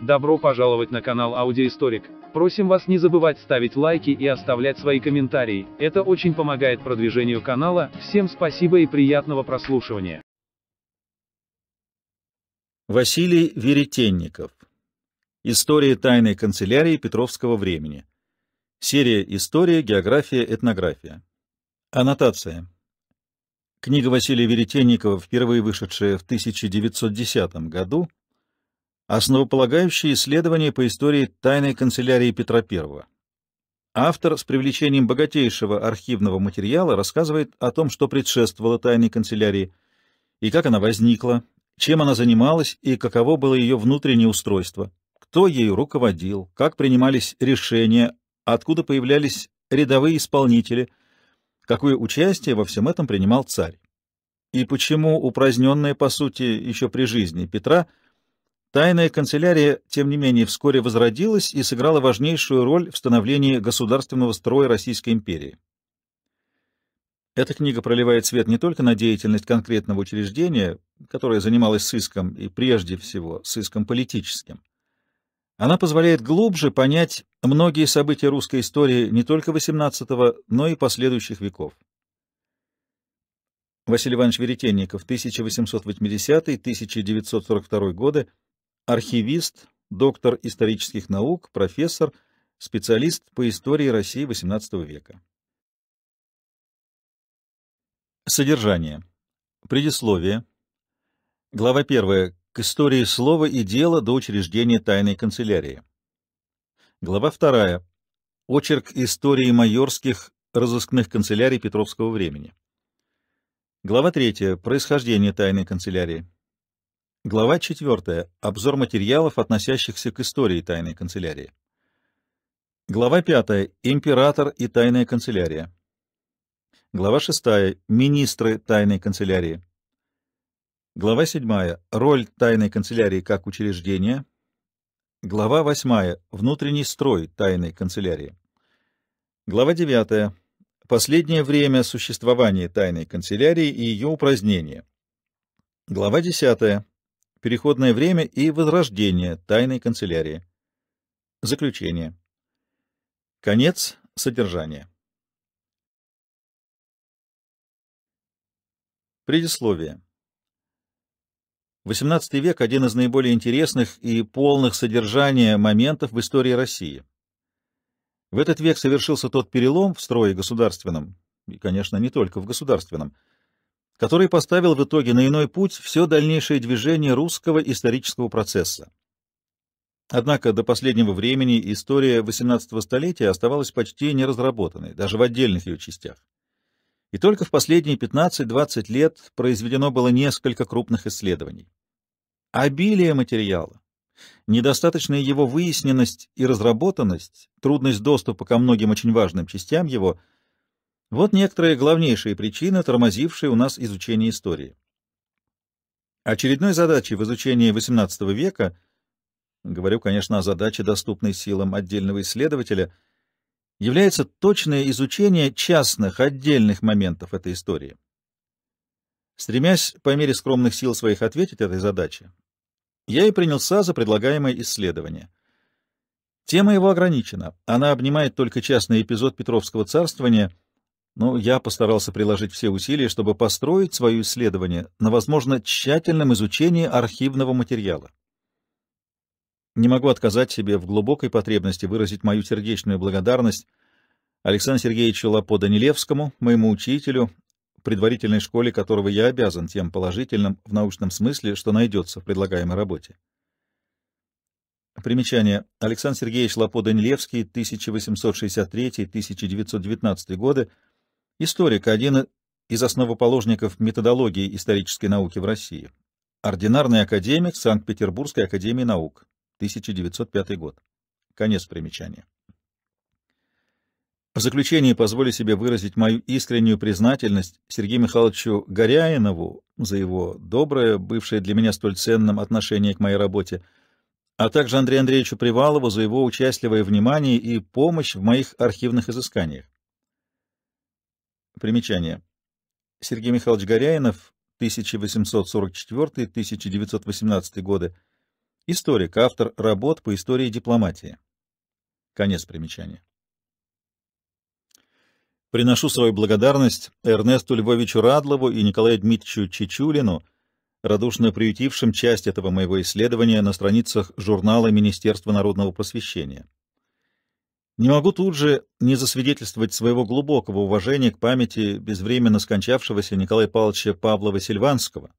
Добро пожаловать на канал Аудиоисторик. Просим вас не забывать ставить лайки и оставлять свои комментарии, это очень помогает продвижению канала, всем спасибо и приятного прослушивания. Василий Веретенников. История тайной канцелярии Петровского времени. Серия «История. География. Этнография». Аннотация. Книга Василия Веретенникова, впервые вышедшая в 1910 году, Основополагающее исследование по истории тайной канцелярии Петра I. Автор с привлечением богатейшего архивного материала рассказывает о том, что предшествовало тайной канцелярии, и как она возникла, чем она занималась и каково было ее внутреннее устройство, кто ею руководил, как принимались решения, откуда появлялись рядовые исполнители, какое участие во всем этом принимал царь. И почему упраздненная, по сути, еще при жизни Петра – Тайная канцелярия, тем не менее, вскоре возродилась и сыграла важнейшую роль в становлении государственного строя Российской империи. Эта книга проливает свет не только на деятельность конкретного учреждения, которое занималось сыском и прежде всего сыском политическим. Она позволяет глубже понять многие события русской истории не только XVIII, но и последующих веков. Василий Иванович Веретенников, 1880-1942 годы, архивист, доктор исторических наук, профессор, специалист по истории России XVIII века. Содержание. Предисловие. Глава 1. К истории слова и дела до учреждения тайной канцелярии. Глава 2. Очерк истории майорских разыскных канцелярий Петровского времени. Глава 3. Происхождение тайной канцелярии. Глава 4. Обзор материалов, относящихся к истории тайной канцелярии. Глава 5. Император и тайная канцелярия. Глава 6. Министры тайной канцелярии. Глава 7. Роль тайной канцелярии как учреждения. Глава 8. Внутренний строй тайной канцелярии. Глава 9. Последнее время существования тайной канцелярии и ее упразднение. Глава 10 переходное время и возрождение тайной канцелярии. Заключение. Конец содержания. Предисловие. XVIII век — один из наиболее интересных и полных содержания моментов в истории России. В этот век совершился тот перелом в строе государственном, и, конечно, не только в государственном — который поставил в итоге на иной путь все дальнейшее движение русского исторического процесса. Однако до последнего времени история XVIII столетия оставалась почти неразработанной, даже в отдельных ее частях. И только в последние 15-20 лет произведено было несколько крупных исследований. Обилие материала, недостаточная его выясненность и разработанность, трудность доступа ко многим очень важным частям его – вот некоторые главнейшие причины, тормозившие у нас изучение истории. Очередной задачей в изучении XVIII века, говорю, конечно, о задаче, доступной силам отдельного исследователя, является точное изучение частных, отдельных моментов этой истории. Стремясь по мере скромных сил своих ответить этой задаче, я и принялся за предлагаемое исследование. Тема его ограничена, она обнимает только частный эпизод Петровского царствования — но ну, я постарался приложить все усилия, чтобы построить свое исследование на, возможно, тщательном изучении архивного материала. Не могу отказать себе в глубокой потребности выразить мою сердечную благодарность Александру Сергеевичу Лапо-Данилевскому, моему учителю, предварительной школе которого я обязан тем положительным в научном смысле, что найдется в предлагаемой работе. Примечание. Александр Сергеевич Лапо-Данилевский, 1863-1919 годы, историк, один из основоположников методологии исторической науки в России, ординарный академик Санкт-Петербургской академии наук, 1905 год. Конец примечания. В заключение позволю себе выразить мою искреннюю признательность Сергею Михайловичу Горяинову за его доброе, бывшее для меня столь ценным отношение к моей работе, а также Андрею Андреевичу Привалову за его участливое внимание и помощь в моих архивных изысканиях. Примечание. Сергей Михайлович Горяинов, 1844-1918 годы, историк, автор работ по истории дипломатии. Конец примечания. Приношу свою благодарность Эрнесту Львовичу Радлову и Николаю Дмитриевичу Чичулину, радушно приютившим часть этого моего исследования на страницах журнала Министерства народного просвещения. Не могу тут же не засвидетельствовать своего глубокого уважения к памяти безвременно скончавшегося Николая Павловича Павлова-Сильванского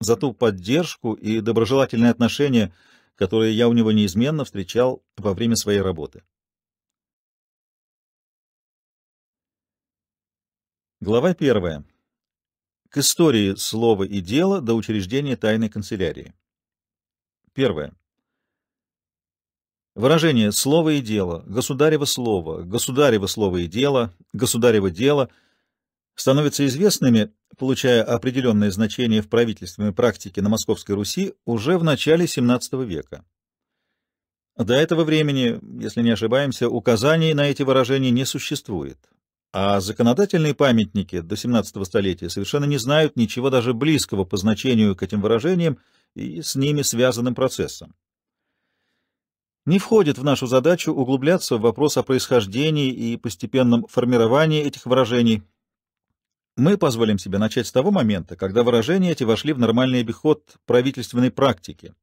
за ту поддержку и доброжелательные отношения, которые я у него неизменно встречал во время своей работы. Глава первая. К истории слова и дела до учреждения тайной канцелярии. Первое. Выражение «слово и дело», «государево слово», «государево слово и дело», «государево дело» становятся известными, получая определенное значение в правительственной практике на Московской Руси уже в начале XVII века. До этого времени, если не ошибаемся, указаний на эти выражения не существует, а законодательные памятники до XVII столетия совершенно не знают ничего даже близкого по значению к этим выражениям и с ними связанным процессам не входит в нашу задачу углубляться в вопрос о происхождении и постепенном формировании этих выражений. Мы позволим себе начать с того момента, когда выражения эти вошли в нормальный обиход правительственной практики,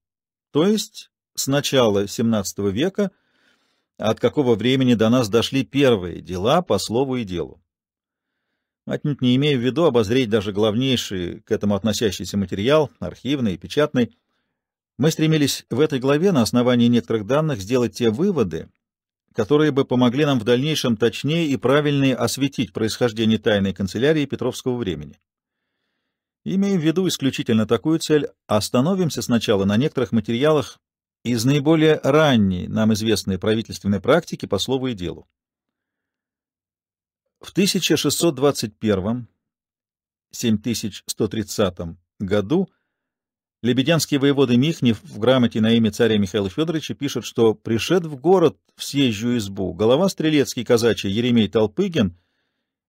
то есть с начала XVII века, от какого времени до нас дошли первые дела по слову и делу. Отнюдь не имея в виду обозреть даже главнейший к этому относящийся материал, архивный и печатный, мы стремились в этой главе на основании некоторых данных сделать те выводы, которые бы помогли нам в дальнейшем точнее и правильнее осветить происхождение тайной канцелярии Петровского времени. Имея в виду исключительно такую цель, остановимся сначала на некоторых материалах из наиболее ранней нам известной правительственной практики по слову и делу. В 1621-7130 году Лебедянский воеводы Михнев в грамоте на имя царя Михаила Федоровича пишет, что «пришед в город в съезжую избу, голова стрелецкий казачий Еремей Толпыгин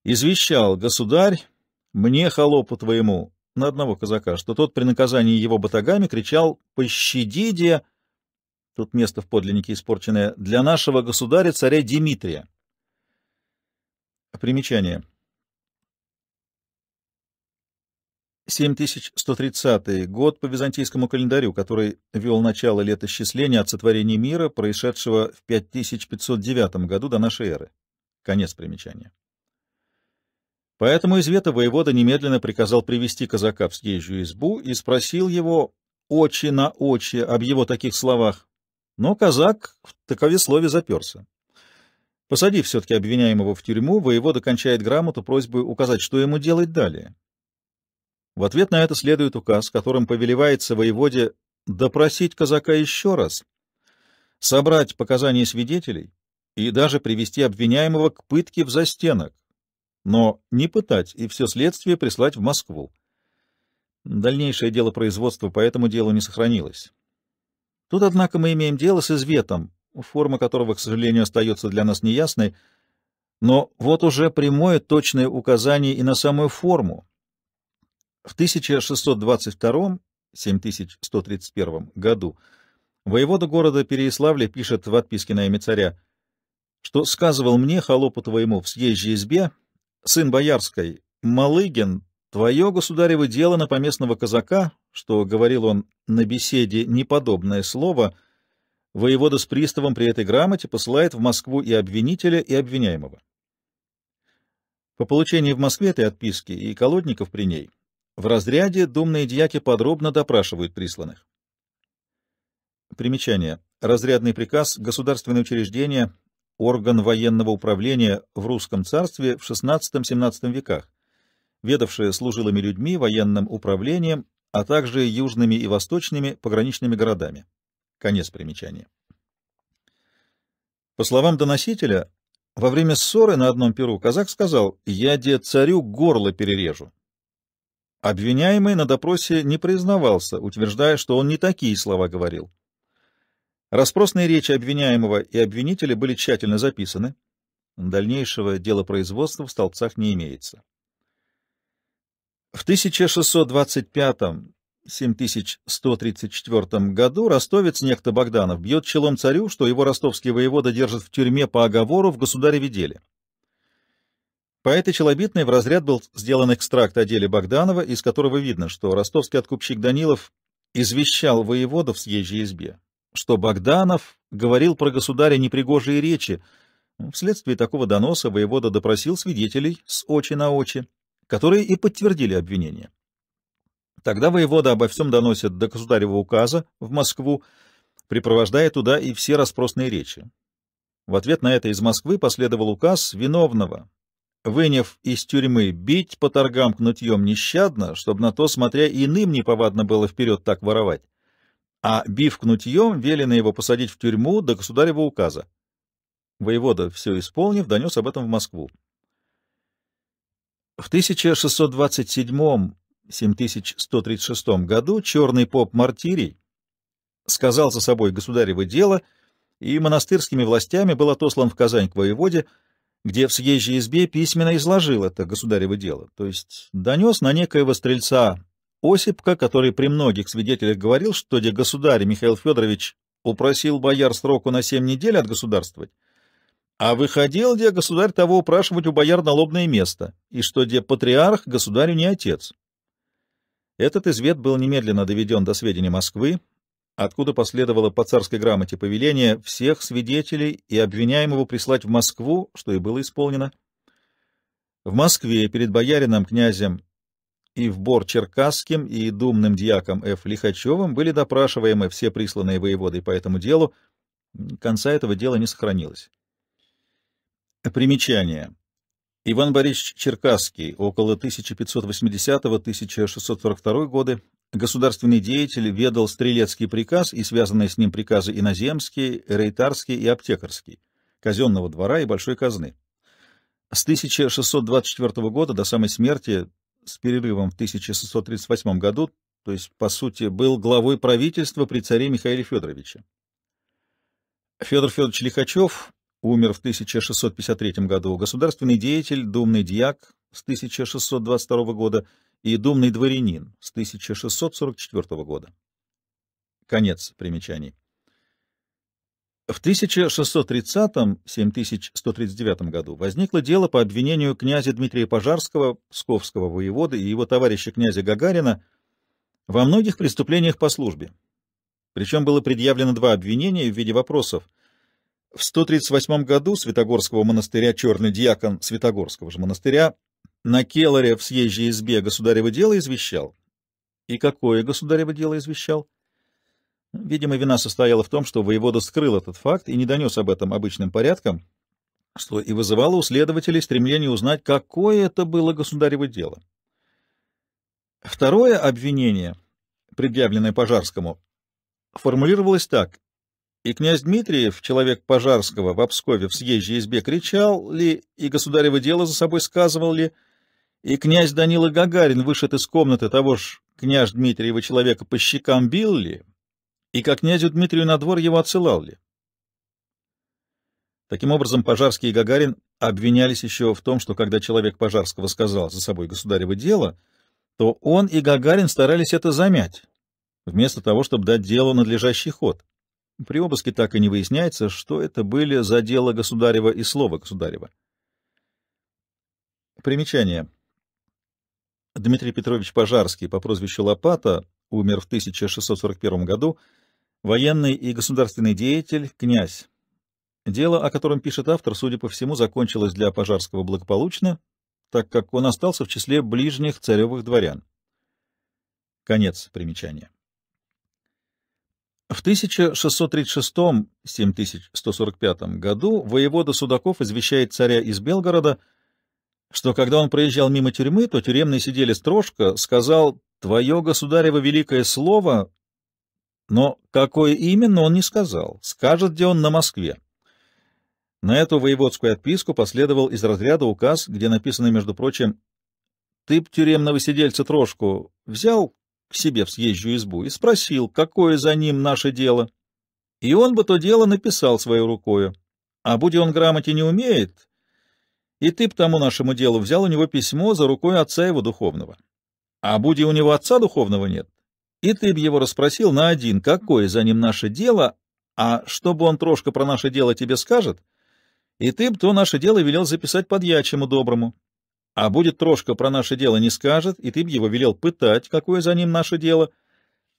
извещал, государь, мне холопу твоему, на одного казака, что тот при наказании его батагами кричал «пощадиде», тут место в подлиннике испорченное, «для нашего государя царя Дмитрия». Примечание. 7130 год по византийскому календарю, который вел начало летосчисления от сотворения мира, происшедшего в 5509 году до нашей эры. Конец примечания. Поэтому из Вета воевода немедленно приказал привести казака в съезжую избу и спросил его очи на очи об его таких словах. Но казак в такове слове заперся. Посадив все-таки обвиняемого в тюрьму, воевода кончает грамоту просьбой указать, что ему делать далее. В ответ на это следует указ, которым повелевается воеводе допросить казака еще раз, собрать показания свидетелей и даже привести обвиняемого к пытке в застенок, но не пытать и все следствие прислать в Москву. Дальнейшее дело производства по этому делу не сохранилось. Тут, однако, мы имеем дело с изветом, форма которого, к сожалению, остается для нас неясной, но вот уже прямое точное указание и на самую форму, в 1622-7131 году воевода города Переяславля пишет в отписке на имя царя, что сказывал мне, холопу твоему, в съезжей избе, сын боярской, Малыгин, твое государево дело на поместного казака, что говорил он на беседе неподобное слово, воевода с приставом при этой грамоте посылает в Москву и обвинителя, и обвиняемого. По получении в Москве этой отписки и колодников при ней в разряде думные дьяки подробно допрашивают присланных. Примечание. Разрядный приказ — государственное учреждение, орган военного управления в русском царстве в XVI-XVII веках, ведавшее служилыми людьми, военным управлением, а также южными и восточными пограничными городами. Конец примечания. По словам доносителя, во время ссоры на одном перу казак сказал «Я де царю горло перережу». Обвиняемый на допросе не признавался, утверждая, что он не такие слова говорил. Распросные речи обвиняемого и обвинителя были тщательно записаны. Дальнейшего дела производства в столбцах не имеется. В 1625-7134 году ростовец некто Богданов бьет челом царю, что его ростовский воевода держит в тюрьме по оговору в государеве деле. По этой челобитной в разряд был сделан экстракт о деле Богданова, из которого видно, что ростовский откупщик Данилов извещал воеводов в съезжей избе, что Богданов говорил про государя непригожие речи. Вследствие такого доноса воевода допросил свидетелей с очи на очи, которые и подтвердили обвинение. Тогда воевода обо всем доносит до государева указа в Москву, припровождая туда и все распросные речи. В ответ на это из Москвы последовал указ виновного выняв из тюрьмы, бить по торгам кнутьем нещадно, чтобы на то, смотря иным неповадно было вперед так воровать, а бив кнутьем, велено его посадить в тюрьму до государева указа. Воевода, все исполнив, донес об этом в Москву. В 1627-7136 году черный поп Мартирий сказал за собой государево дело, и монастырскими властями был отослан в Казань к воеводе, где в съезжей избе письменно изложил это государево дело, то есть донес на некоего стрельца Осипка, который при многих свидетелях говорил, что где государь Михаил Федорович упросил бояр сроку на семь недель от государства, а выходил где государь того упрашивать у бояр налобное место, и что где патриарх государю не отец. Этот извет был немедленно доведен до сведения Москвы, откуда последовало по царской грамоте повеление всех свидетелей и обвиняемого прислать в Москву, что и было исполнено. В Москве перед боярином, князем и в бор черкасским и думным дьяком Ф. Лихачевым были допрашиваемы все присланные воеводы по этому делу. Конца этого дела не сохранилось. Примечание. Иван Борисович Черкасский около 1580-1642 годы государственный деятель ведал стрелецкий приказ и связанные с ним приказы иноземские, рейтарский и аптекарский, казенного двора и большой казны. С 1624 года до самой смерти, с перерывом в 1638 году, то есть, по сути, был главой правительства при царе Михаиле Федоровиче. Федор Федорович Лихачев умер в 1653 году, государственный деятель, думный дьяк с 1622 года, и «Думный дворянин» с 1644 года. Конец примечаний. В 1630-7139 году возникло дело по обвинению князя Дмитрия Пожарского, псковского воевода и его товарища князя Гагарина во многих преступлениях по службе. Причем было предъявлено два обвинения в виде вопросов. В 138 году Святогорского монастыря черный диакон Святогорского же монастыря на Келларе в съезде избе государево дело извещал. И какое государево дело извещал? Видимо, вина состояла в том, что воевода скрыл этот факт и не донес об этом обычным порядком, что и вызывало у следователей стремление узнать, какое это было государево дело. Второе обвинение, предъявленное Пожарскому, формулировалось так. И князь Дмитриев, человек Пожарского, в Обскове в съезде избе кричал ли, и государево дело за собой сказывал ли, — и князь Данила Гагарин вышед из комнаты того ж княж Дмитриева человека по щекам бил ли, и как князю Дмитрию на двор его отсылал ли. Таким образом, Пожарский и Гагарин обвинялись еще в том, что когда человек Пожарского сказал за собой государево дело, то он и Гагарин старались это замять, вместо того, чтобы дать делу надлежащий ход. При обыске так и не выясняется, что это были за дело государева и слово государева. Примечание. Дмитрий Петрович Пожарский по прозвищу Лопата умер в 1641 году, военный и государственный деятель, князь. Дело, о котором пишет автор, судя по всему, закончилось для Пожарского благополучно, так как он остался в числе ближних царевых дворян. Конец примечания. В 1636-7145 году воевода Судаков извещает царя из Белгорода — что когда он проезжал мимо тюрьмы, то тюремный сидели Трошка сказал «Твое, государево, великое слово», но какое именно он не сказал, скажет, где он на Москве. На эту воеводскую отписку последовал из разряда указ, где написано, между прочим, «Ты б тюремного сидельца Трошку взял к себе в съезжую избу и спросил, какое за ним наше дело, и он бы то дело написал своей рукою, а будь он грамоте не умеет, и ты по тому нашему делу взял у него письмо за рукой отца его духовного. А будь у него отца духовного нет, и ты б его расспросил на один, какое за ним наше дело, а что бы он трошка про наше дело тебе скажет, и ты б то наше дело велел записать под подьячему доброму. А будет трошка про наше дело не скажет, и ты б его велел пытать, какое за ним наше дело.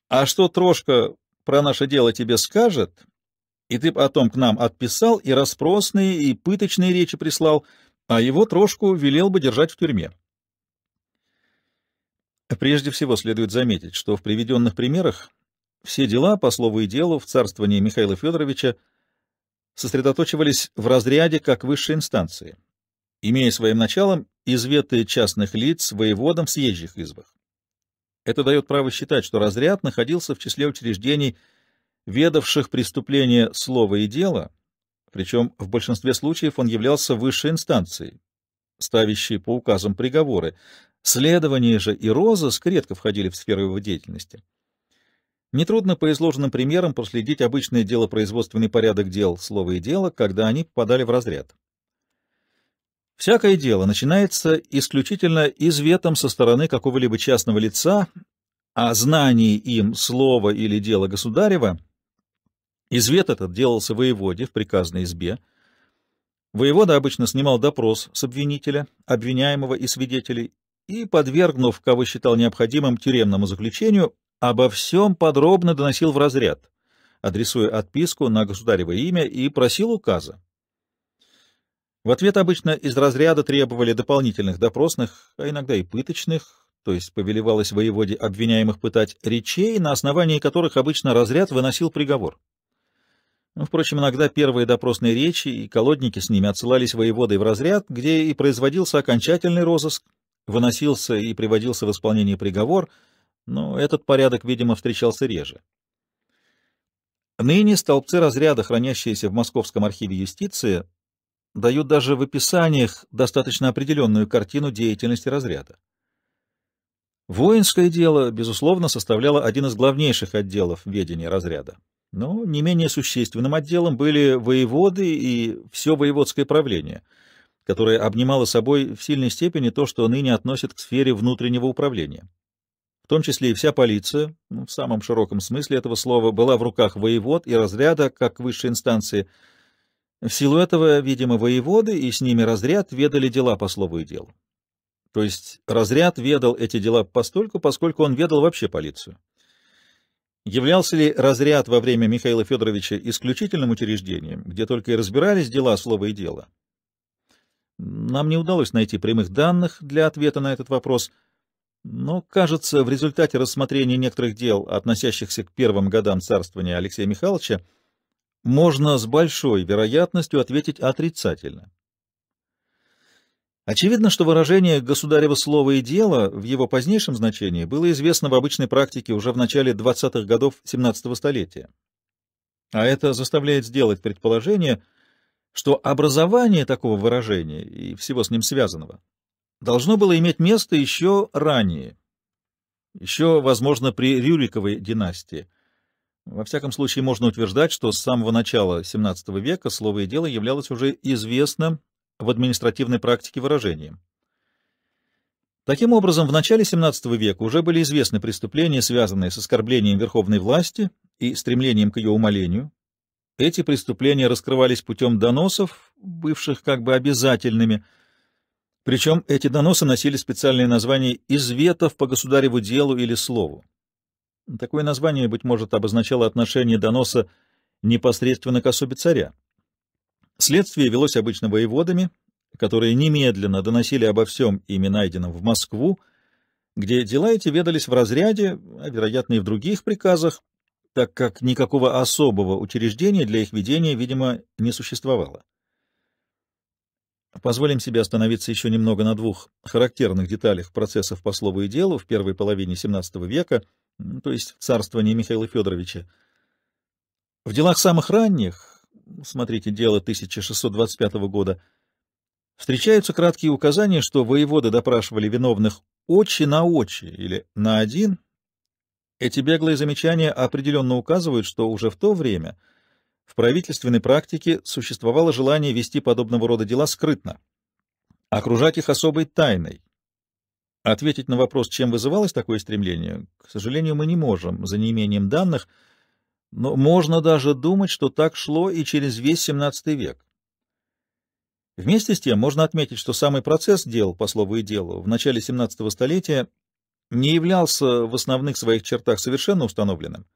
А что трошка про наше дело тебе скажет, и ты б о том к нам отписал, и расспросные, и пыточные речи прислал — а его трошку велел бы держать в тюрьме. А прежде всего следует заметить, что в приведенных примерах все дела, по слову и делу, в царствовании Михаила Федоровича сосредоточивались в разряде как высшей инстанции, имея своим началом изветы частных лиц воеводам в съезжих избах. Это дает право считать, что разряд находился в числе учреждений, ведавших преступления слова и дела, причем в большинстве случаев он являлся высшей инстанцией, ставящей по указам приговоры. Следование же и розыск редко входили в сферу его деятельности. Нетрудно по изложенным примерам проследить обычное делопроизводственный порядок дел, слово и дела, когда они попадали в разряд. Всякое дело начинается исключительно изветом со стороны какого-либо частного лица а знание им слова или дела государева — Извет этот делался воеводе в приказной избе. Воевода обычно снимал допрос с обвинителя, обвиняемого и свидетелей, и, подвергнув, кого считал необходимым, тюремному заключению, обо всем подробно доносил в разряд, адресуя отписку на государево имя и просил указа. В ответ обычно из разряда требовали дополнительных допросных, а иногда и пыточных, то есть повелевалось воеводе обвиняемых пытать речей, на основании которых обычно разряд выносил приговор. Ну, впрочем, иногда первые допросные речи и колодники с ними отсылались воеводой в разряд, где и производился окончательный розыск, выносился и приводился в исполнение приговор, но этот порядок, видимо, встречался реже. Ныне столбцы разряда, хранящиеся в Московском архиве юстиции, дают даже в описаниях достаточно определенную картину деятельности разряда. Воинское дело, безусловно, составляло один из главнейших отделов ведения разряда но не менее существенным отделом были воеводы и все воеводское правление, которое обнимало собой в сильной степени то, что ныне относят к сфере внутреннего управления. В том числе и вся полиция, ну, в самом широком смысле этого слова, была в руках воевод и разряда, как высшей инстанции. В силу этого, видимо, воеводы и с ними разряд ведали дела по слову и делу. То есть разряд ведал эти дела постольку, поскольку он ведал вообще полицию. Являлся ли разряд во время Михаила Федоровича исключительным учреждением, где только и разбирались дела слово и дело? Нам не удалось найти прямых данных для ответа на этот вопрос, но, кажется, в результате рассмотрения некоторых дел, относящихся к первым годам царствования Алексея Михайловича, можно с большой вероятностью ответить отрицательно. Очевидно, что выражение «государево слово и дело» в его позднейшем значении было известно в обычной практике уже в начале 20-х годов XVII столетия. А это заставляет сделать предположение, что образование такого выражения и всего с ним связанного должно было иметь место еще ранее, еще, возможно, при Рюриковой династии. Во всяком случае, можно утверждать, что с самого начала XVII века слово и дело являлось уже известным в административной практике выражением. Таким образом, в начале XVII века уже были известны преступления, связанные с оскорблением верховной власти и стремлением к ее умолению. Эти преступления раскрывались путем доносов, бывших как бы обязательными, причем эти доносы носили специальные названия «изветов по государеву делу» или «слову». Такое название, быть может, обозначало отношение доноса непосредственно к особе царя. Следствие велось обычно воеводами, которые немедленно доносили обо всем ими найденном в Москву, где дела эти ведались в разряде, а, вероятно, и в других приказах, так как никакого особого учреждения для их ведения, видимо, не существовало. Позволим себе остановиться еще немного на двух характерных деталях процессов по слову и делу в первой половине XVII века, то есть в царствовании Михаила Федоровича. В делах самых ранних, смотрите, дело 1625 года, встречаются краткие указания, что воеводы допрашивали виновных очи на очи или на один. Эти беглые замечания определенно указывают, что уже в то время в правительственной практике существовало желание вести подобного рода дела скрытно, окружать их особой тайной. Ответить на вопрос, чем вызывалось такое стремление, к сожалению, мы не можем, за неимением данных — но можно даже думать, что так шло и через весь XVII век. Вместе с тем можно отметить, что самый процесс дел по слову и делу в начале XVII столетия не являлся в основных своих чертах совершенно установленным.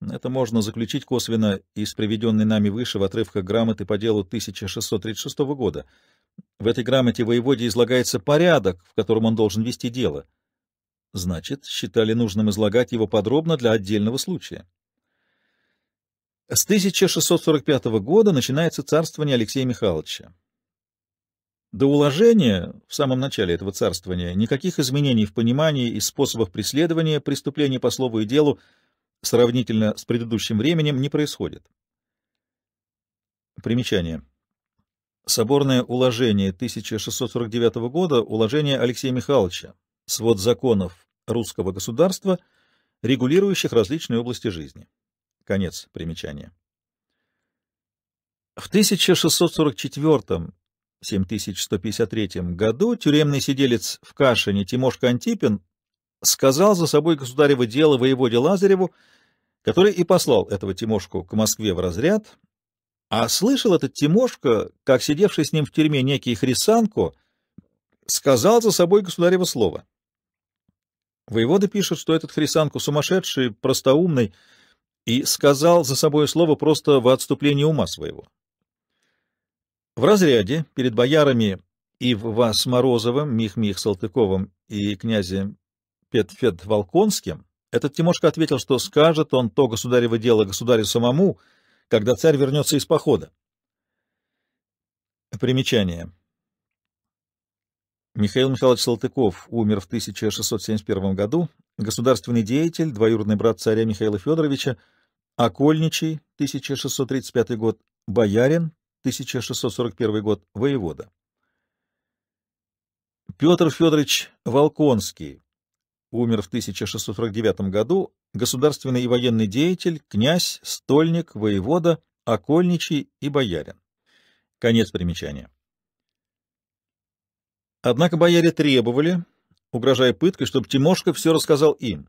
Это можно заключить косвенно из приведенной нами выше в отрывках грамоты по делу 1636 года. В этой грамоте воеводе излагается порядок, в котором он должен вести дело. Значит, считали нужным излагать его подробно для отдельного случая. С 1645 года начинается царствование Алексея Михайловича. До уложения, в самом начале этого царствования, никаких изменений в понимании и способах преследования преступлений по слову и делу сравнительно с предыдущим временем не происходит. Примечание. Соборное уложение 1649 года, уложение Алексея Михайловича, свод законов русского государства, регулирующих различные области жизни. Конец примечания. В 1644-7153 году тюремный сиделец в Кашине Тимошка Антипин сказал за собой государево дело воеводе Лазареву, который и послал этого Тимошку к Москве в разряд, а слышал этот Тимошка, как сидевший с ним в тюрьме некий Хрисанко, сказал за собой государево слово. Воевода пишет, что этот Хрисанко сумасшедший, простоумный, и сказал за собое слово просто во отступлении ума своего. В разряде перед боярами и в вас Морозовым, Мих-Мих Салтыковым и князем Петфед Волконским этот Тимошка ответил, что скажет он то государево дело государю самому, когда царь вернется из похода. Примечание. Михаил Михайлович Салтыков умер в 1671 году, государственный деятель, двоюродный брат царя Михаила Федоровича, Окольничий, 1635 год, Боярин, 1641 год, Воевода. Петр Федорович Волконский умер в 1649 году, государственный и военный деятель, князь, стольник, воевода, окольничий и боярин. Конец примечания. Однако бояре требовали, угрожая пыткой, чтобы Тимошка все рассказал им.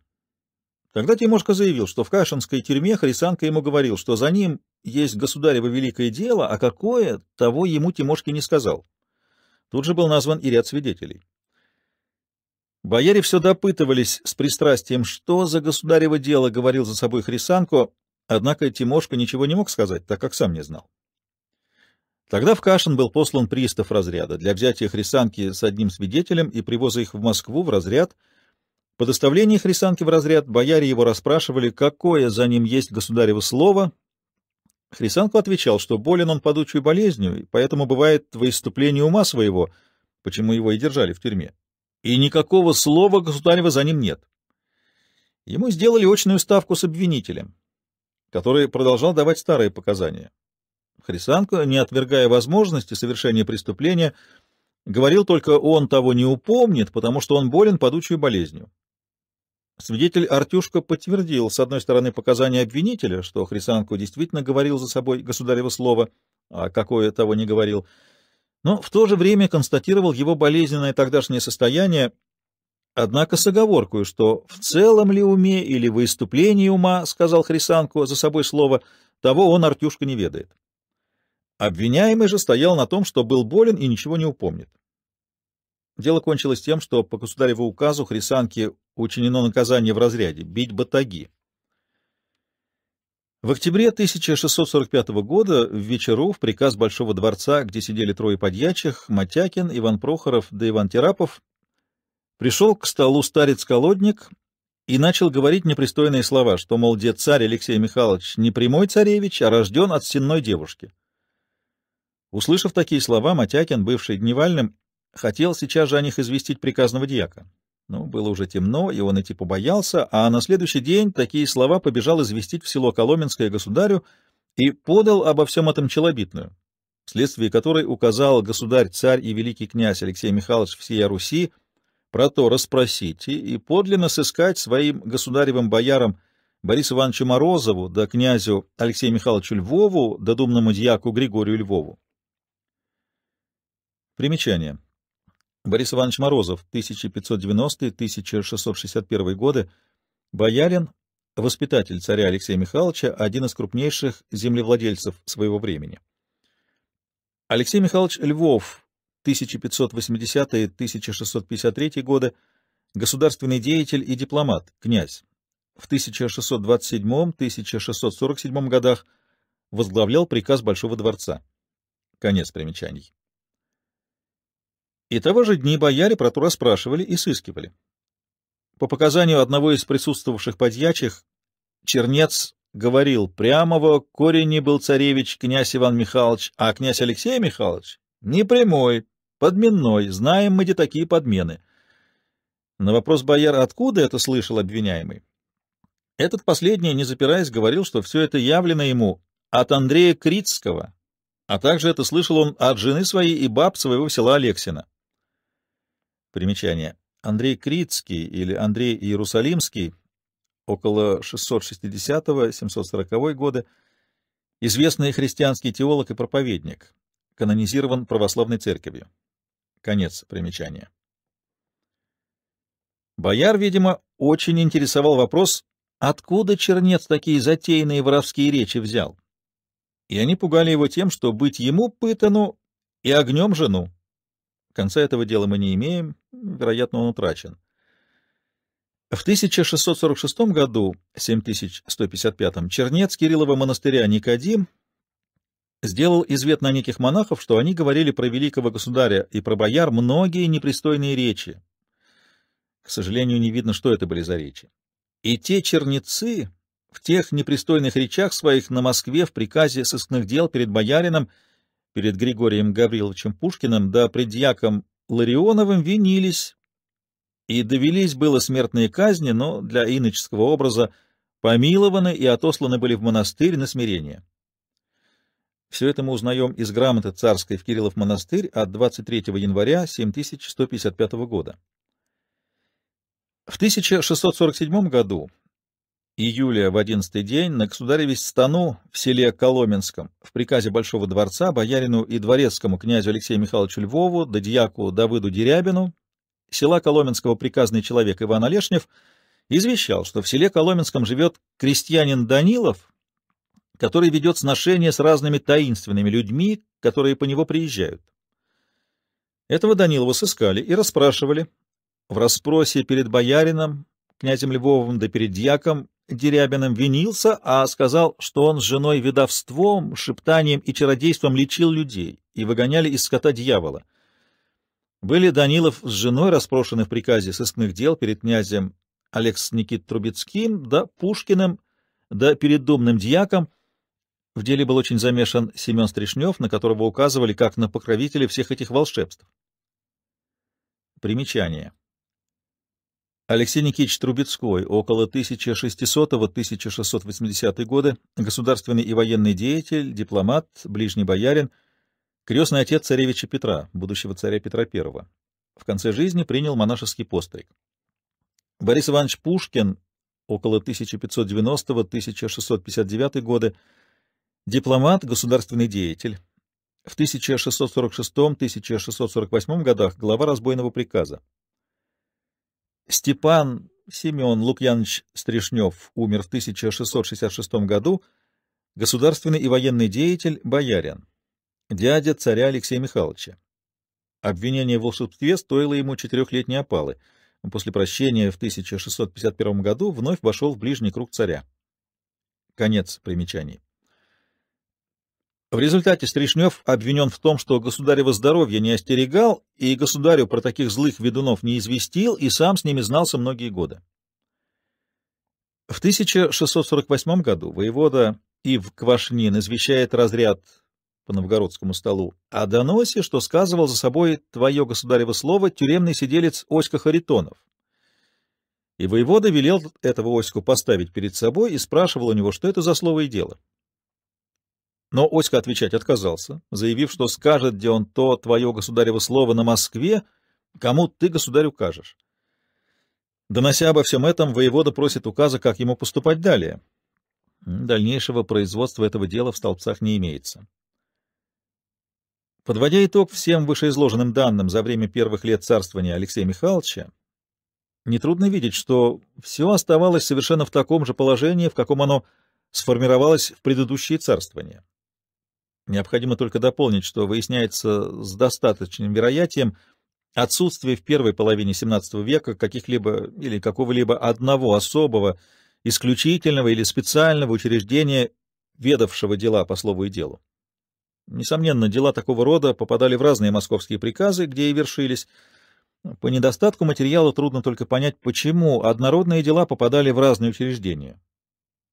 Тогда Тимошка заявил, что в Кашинской тюрьме Хрисанка ему говорил, что за ним есть государево великое дело, а какое, того ему Тимошке не сказал. Тут же был назван и ряд свидетелей. Бояре все допытывались с пристрастием, что за государево дело говорил за собой Хрисанко, однако Тимошка ничего не мог сказать, так как сам не знал. Тогда в Кашин был послан пристав разряда для взятия Хрисанки с одним свидетелем и привоза их в Москву в разряд — по доставлении Хрисанки в разряд бояре его расспрашивали, какое за ним есть государево слово. Хрисанку отвечал, что болен он подучью болезнью, и поэтому бывает выступление ума своего, почему его и держали в тюрьме. И никакого слова государева за ним нет. Ему сделали очную ставку с обвинителем, который продолжал давать старые показания. Хрисанко, не отвергая возможности совершения преступления, говорил только, он того не упомнит, потому что он болен подучью болезнью. Свидетель Артюшка подтвердил, с одной стороны, показания обвинителя, что Хрисанку действительно говорил за собой государево слово, а какое того не говорил, но в то же время констатировал его болезненное тогдашнее состояние, однако с оговоркой, что в целом ли уме или выступлении ума, сказал Хрисанку за собой слово, того он, Артюшка, не ведает. Обвиняемый же стоял на том, что был болен и ничего не упомнит. Дело кончилось тем, что по государеву указу Хрисанке учинено наказание в разряде — бить батаги. В октябре 1645 года в вечеру в приказ Большого дворца, где сидели трое подьячих, Матякин, Иван Прохоров да Иван Терапов, пришел к столу старец-колодник и начал говорить непристойные слова, что, мол, дед царь Алексей Михайлович не прямой царевич, а рожден от сенной девушки. Услышав такие слова, Матякин, бывший дневальным, Хотел сейчас же о них известить приказного дьяка. Но ну, было уже темно, и он идти побоялся, а на следующий день такие слова побежал известить в село Коломенское государю и подал обо всем этом челобитную, вследствие которой указал государь, царь и великий князь Алексей Михайлович всея Руси про то расспросить и подлинно сыскать своим государевым боярам Борису Ивановичу Морозову да князю Алексею Михайловичу Львову да думному дьяку Григорию Львову. Примечание. Борис Иванович Морозов, 1590-1661 годы, боярин, воспитатель царя Алексея Михайловича, один из крупнейших землевладельцев своего времени. Алексей Михайлович Львов, 1580-1653 годы, государственный деятель и дипломат, князь. В 1627-1647 годах возглавлял приказ Большого дворца. Конец примечаний. И того же дни бояре про то расспрашивали и сыскивали. По показанию одного из присутствовавших подьячих, Чернец говорил, прямого корени был царевич князь Иван Михайлович, а князь Алексей Михайлович — непрямой, подменной, знаем мы где такие подмены. На вопрос бояр, откуда это слышал обвиняемый, этот последний, не запираясь, говорил, что все это явлено ему от Андрея Крицкого, а также это слышал он от жены своей и баб своего села Алексина. Примечание. Андрей Крицкий или Андрей Иерусалимский около 660-740 года, известный христианский теолог и проповедник, канонизирован православной церковью. Конец примечания. Бояр, видимо, очень интересовал вопрос, откуда чернец такие затейные воровские речи взял. И они пугали его тем, что быть ему пытану и огнем жену. Конца этого дела мы не имеем, вероятно, он утрачен. В 1646 году, 7155, чернец Кириллова монастыря Никодим сделал извет на неких монахов, что они говорили про великого государя и про бояр многие непристойные речи. К сожалению, не видно, что это были за речи. И те чернецы в тех непристойных речах своих на Москве в приказе сыскных дел перед боярином — перед Григорием Гавриловичем Пушкиным да предьяком Ларионовым винились, и довелись было смертные казни, но для иноческого образа помилованы и отосланы были в монастырь на смирение. Все это мы узнаем из грамоты царской в Кириллов монастырь от 23 января 7155 года. В 1647 году июля в одиннадцатый день на государевесь Стану в селе Коломенском в приказе Большого дворца боярину и дворецкому князю Алексею Михайловичу Львову да дьяку Давыду Дерябину села Коломенского приказный человек Иван Олешнев извещал, что в селе Коломенском живет крестьянин Данилов, который ведет сношение с разными таинственными людьми, которые по него приезжают. Этого Данилова сыскали и расспрашивали. В расспросе перед боярином, князем Львовым да перед дьяком Дерябиным винился, а сказал, что он с женой ведовством, шептанием и чародейством лечил людей и выгоняли из скота дьявола. Были Данилов с женой расспрошены в приказе сыскных дел перед князем Алекс Никит Трубецким, да Пушкиным, да передумным думным дьяком. В деле был очень замешан Семен Стришнев, на которого указывали как на покровителя всех этих волшебств. Примечание. Алексей Никитич Трубецкой, около 1600-1680 года, государственный и военный деятель, дипломат, ближний боярин, крестный отец царевича Петра, будущего царя Петра I. В конце жизни принял монашеский постриг. Борис Иванович Пушкин, около 1590-1659 года, дипломат, государственный деятель. В 1646-1648 годах глава разбойного приказа. Степан Семен Лукьянович Стришнев умер в 1666 году, государственный и военный деятель, боярин, дядя царя Алексея Михайловича. Обвинение в волшебстве стоило ему четырехлетней опалы. После прощения в 1651 году вновь вошел в ближний круг царя. Конец примечаний. В результате Стришнев обвинен в том, что государево здоровье не остерегал и государю про таких злых ведунов не известил и сам с ними знался многие годы. В 1648 году воевода Ив Квашнин извещает разряд по новгородскому столу о доносе, что сказывал за собой твое государево слово тюремный сиделец Оська Харитонов. И воевода велел этого Оську поставить перед собой и спрашивал у него, что это за слово и дело. Но Оська отвечать отказался, заявив, что скажет, где он то твое государево слово на Москве, кому ты, государю, укажешь. Донося обо всем этом, воевода просит указа, как ему поступать далее. Дальнейшего производства этого дела в столбцах не имеется. Подводя итог всем вышеизложенным данным за время первых лет царствования Алексея Михайловича, нетрудно видеть, что все оставалось совершенно в таком же положении, в каком оно сформировалось в предыдущие царствования. Необходимо только дополнить, что выясняется с достаточным вероятием отсутствие в первой половине XVII века каких-либо или какого-либо одного особого, исключительного или специального учреждения, ведавшего дела по слову и делу. Несомненно, дела такого рода попадали в разные московские приказы, где и вершились. По недостатку материала трудно только понять, почему однородные дела попадали в разные учреждения.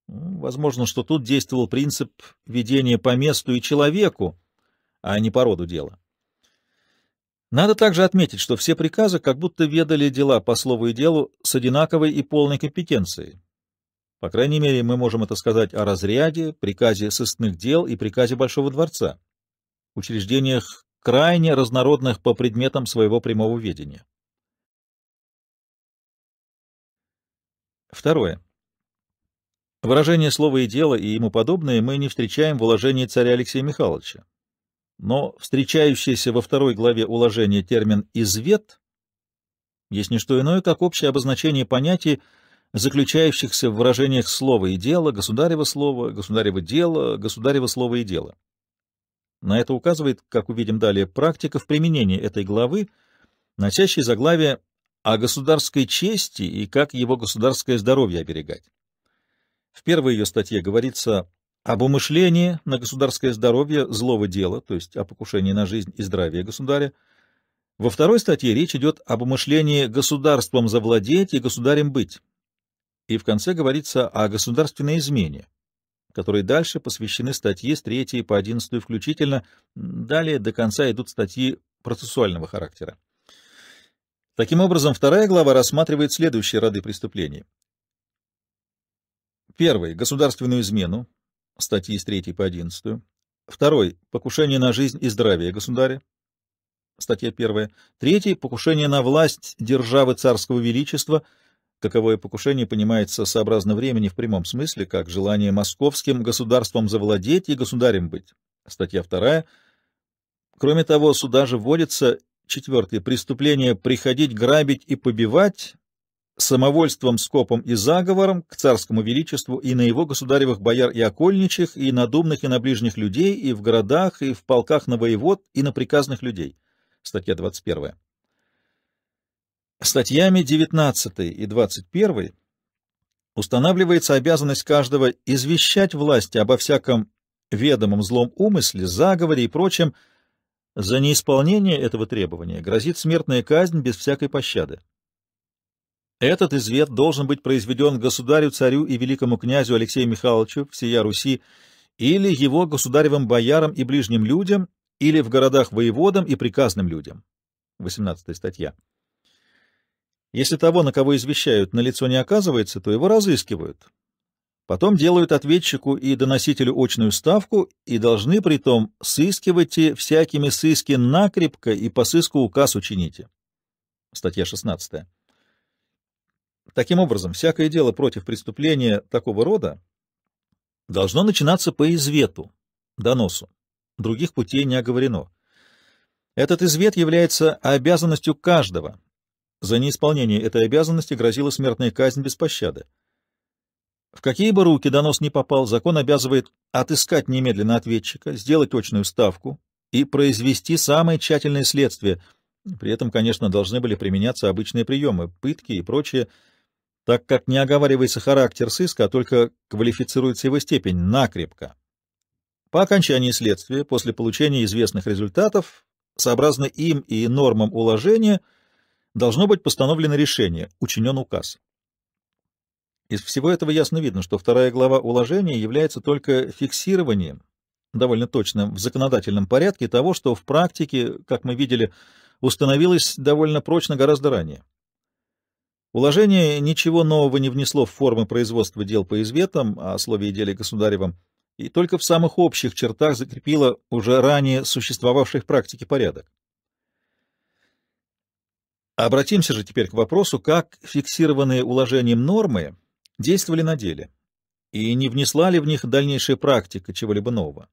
Возможно, что тут действовал принцип ведения по месту и человеку, а не по роду дела. Надо также отметить, что все приказы как будто ведали дела по слову и делу с одинаковой и полной компетенцией. По крайней мере, мы можем это сказать о разряде, приказе сыскных дел и приказе Большого дворца, учреждениях крайне разнородных по предметам своего прямого ведения. Второе. Выражение слова и дела и ему подобное мы не встречаем в уложении царя Алексея Михайловича. Но встречающийся во второй главе уложения термин «извет» есть не что иное, как общее обозначение понятий, заключающихся в выражениях слова и дела, государево слова, государево дело, государево слово и дело. На это указывает, как увидим далее, практика в применении этой главы, носящей заглавие «О государской чести и как его государское здоровье оберегать». В первой ее статье говорится об умышлении на государское здоровье злого дела, то есть о покушении на жизнь и здравие государя. Во второй статье речь идет об умышлении государством завладеть и государем быть. И в конце говорится о государственной измене, которые дальше посвящены статье с 3 по 11 включительно, далее до конца идут статьи процессуального характера. Таким образом, вторая глава рассматривает следующие роды преступлений. Первый — государственную измену, статьи с 3 по 11. Второй — покушение на жизнь и здравие государя, статья 1. Третий — покушение на власть державы царского величества, таковое покушение понимается сообразно времени в прямом смысле, как желание московским государством завладеть и государем быть, статья 2. Кроме того, суда же вводится четвертое — преступление приходить, грабить и побивать, самовольством, скопом и заговором к царскому величеству и на его государевых бояр и окольничьих, и на думных и на ближних людей, и в городах, и в полках на воевод, и на приказных людей. Статья 21. Статьями 19 и 21 устанавливается обязанность каждого извещать власти обо всяком ведомом злом умысле, заговоре и прочем. За неисполнение этого требования грозит смертная казнь без всякой пощады. Этот извет должен быть произведен государю, царю и великому князю Алексею Михайловичу всея Руси или его государевым боярам и ближним людям, или в городах воеводам и приказным людям. 18 статья. Если того, на кого извещают, на лицо не оказывается, то его разыскивают. Потом делают ответчику и доносителю очную ставку и должны при том сыскивать сыскивайте всякими сыски накрепко и по сыску указ учините. Статья 16. Таким образом, всякое дело против преступления такого рода должно начинаться по извету, доносу. Других путей не оговорено. Этот извет является обязанностью каждого. За неисполнение этой обязанности грозила смертная казнь без пощады. В какие бы руки донос не попал, закон обязывает отыскать немедленно ответчика, сделать точную ставку и произвести самое тщательное следствие. При этом, конечно, должны были применяться обычные приемы, пытки и прочее, так как не оговаривается характер сыска, а только квалифицируется его степень накрепко. По окончании следствия, после получения известных результатов, сообразно им и нормам уложения, должно быть постановлено решение, учинен указ. Из всего этого ясно видно, что вторая глава уложения является только фиксированием, довольно точным, в законодательном порядке того, что в практике, как мы видели, установилось довольно прочно гораздо ранее. Уложение ничего нового не внесло в формы производства дел по изветам, о а слове и деле государевом, и только в самых общих чертах закрепило уже ранее существовавший в практике порядок. Обратимся же теперь к вопросу, как фиксированные уложением нормы действовали на деле, и не внесла ли в них дальнейшая практика чего-либо нового.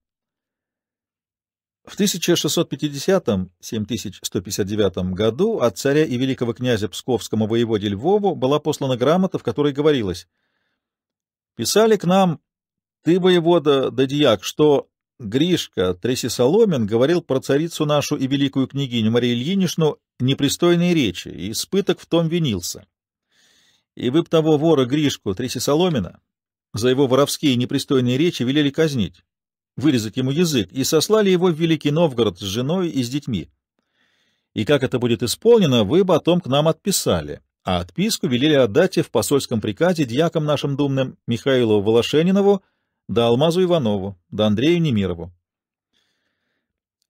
В 1650-7159 году от царя и великого князя Псковскому воеводе Львову была послана грамота, в которой говорилось «Писали к нам, ты, воевода, да что Гришка Тресисоломин говорил про царицу нашу и великую княгиню Марию Ильиничну непристойные речи, и из в том винился. И вы б того вора Гришку Тресисоломина за его воровские непристойные речи велели казнить» вырезать ему язык, и сослали его в Великий Новгород с женой и с детьми. И как это будет исполнено, вы потом к нам отписали, а отписку велели отдать и в посольском приказе дьякам нашим думным Михаилу Волошенинову да Алмазу Иванову, да Андрею Немирову.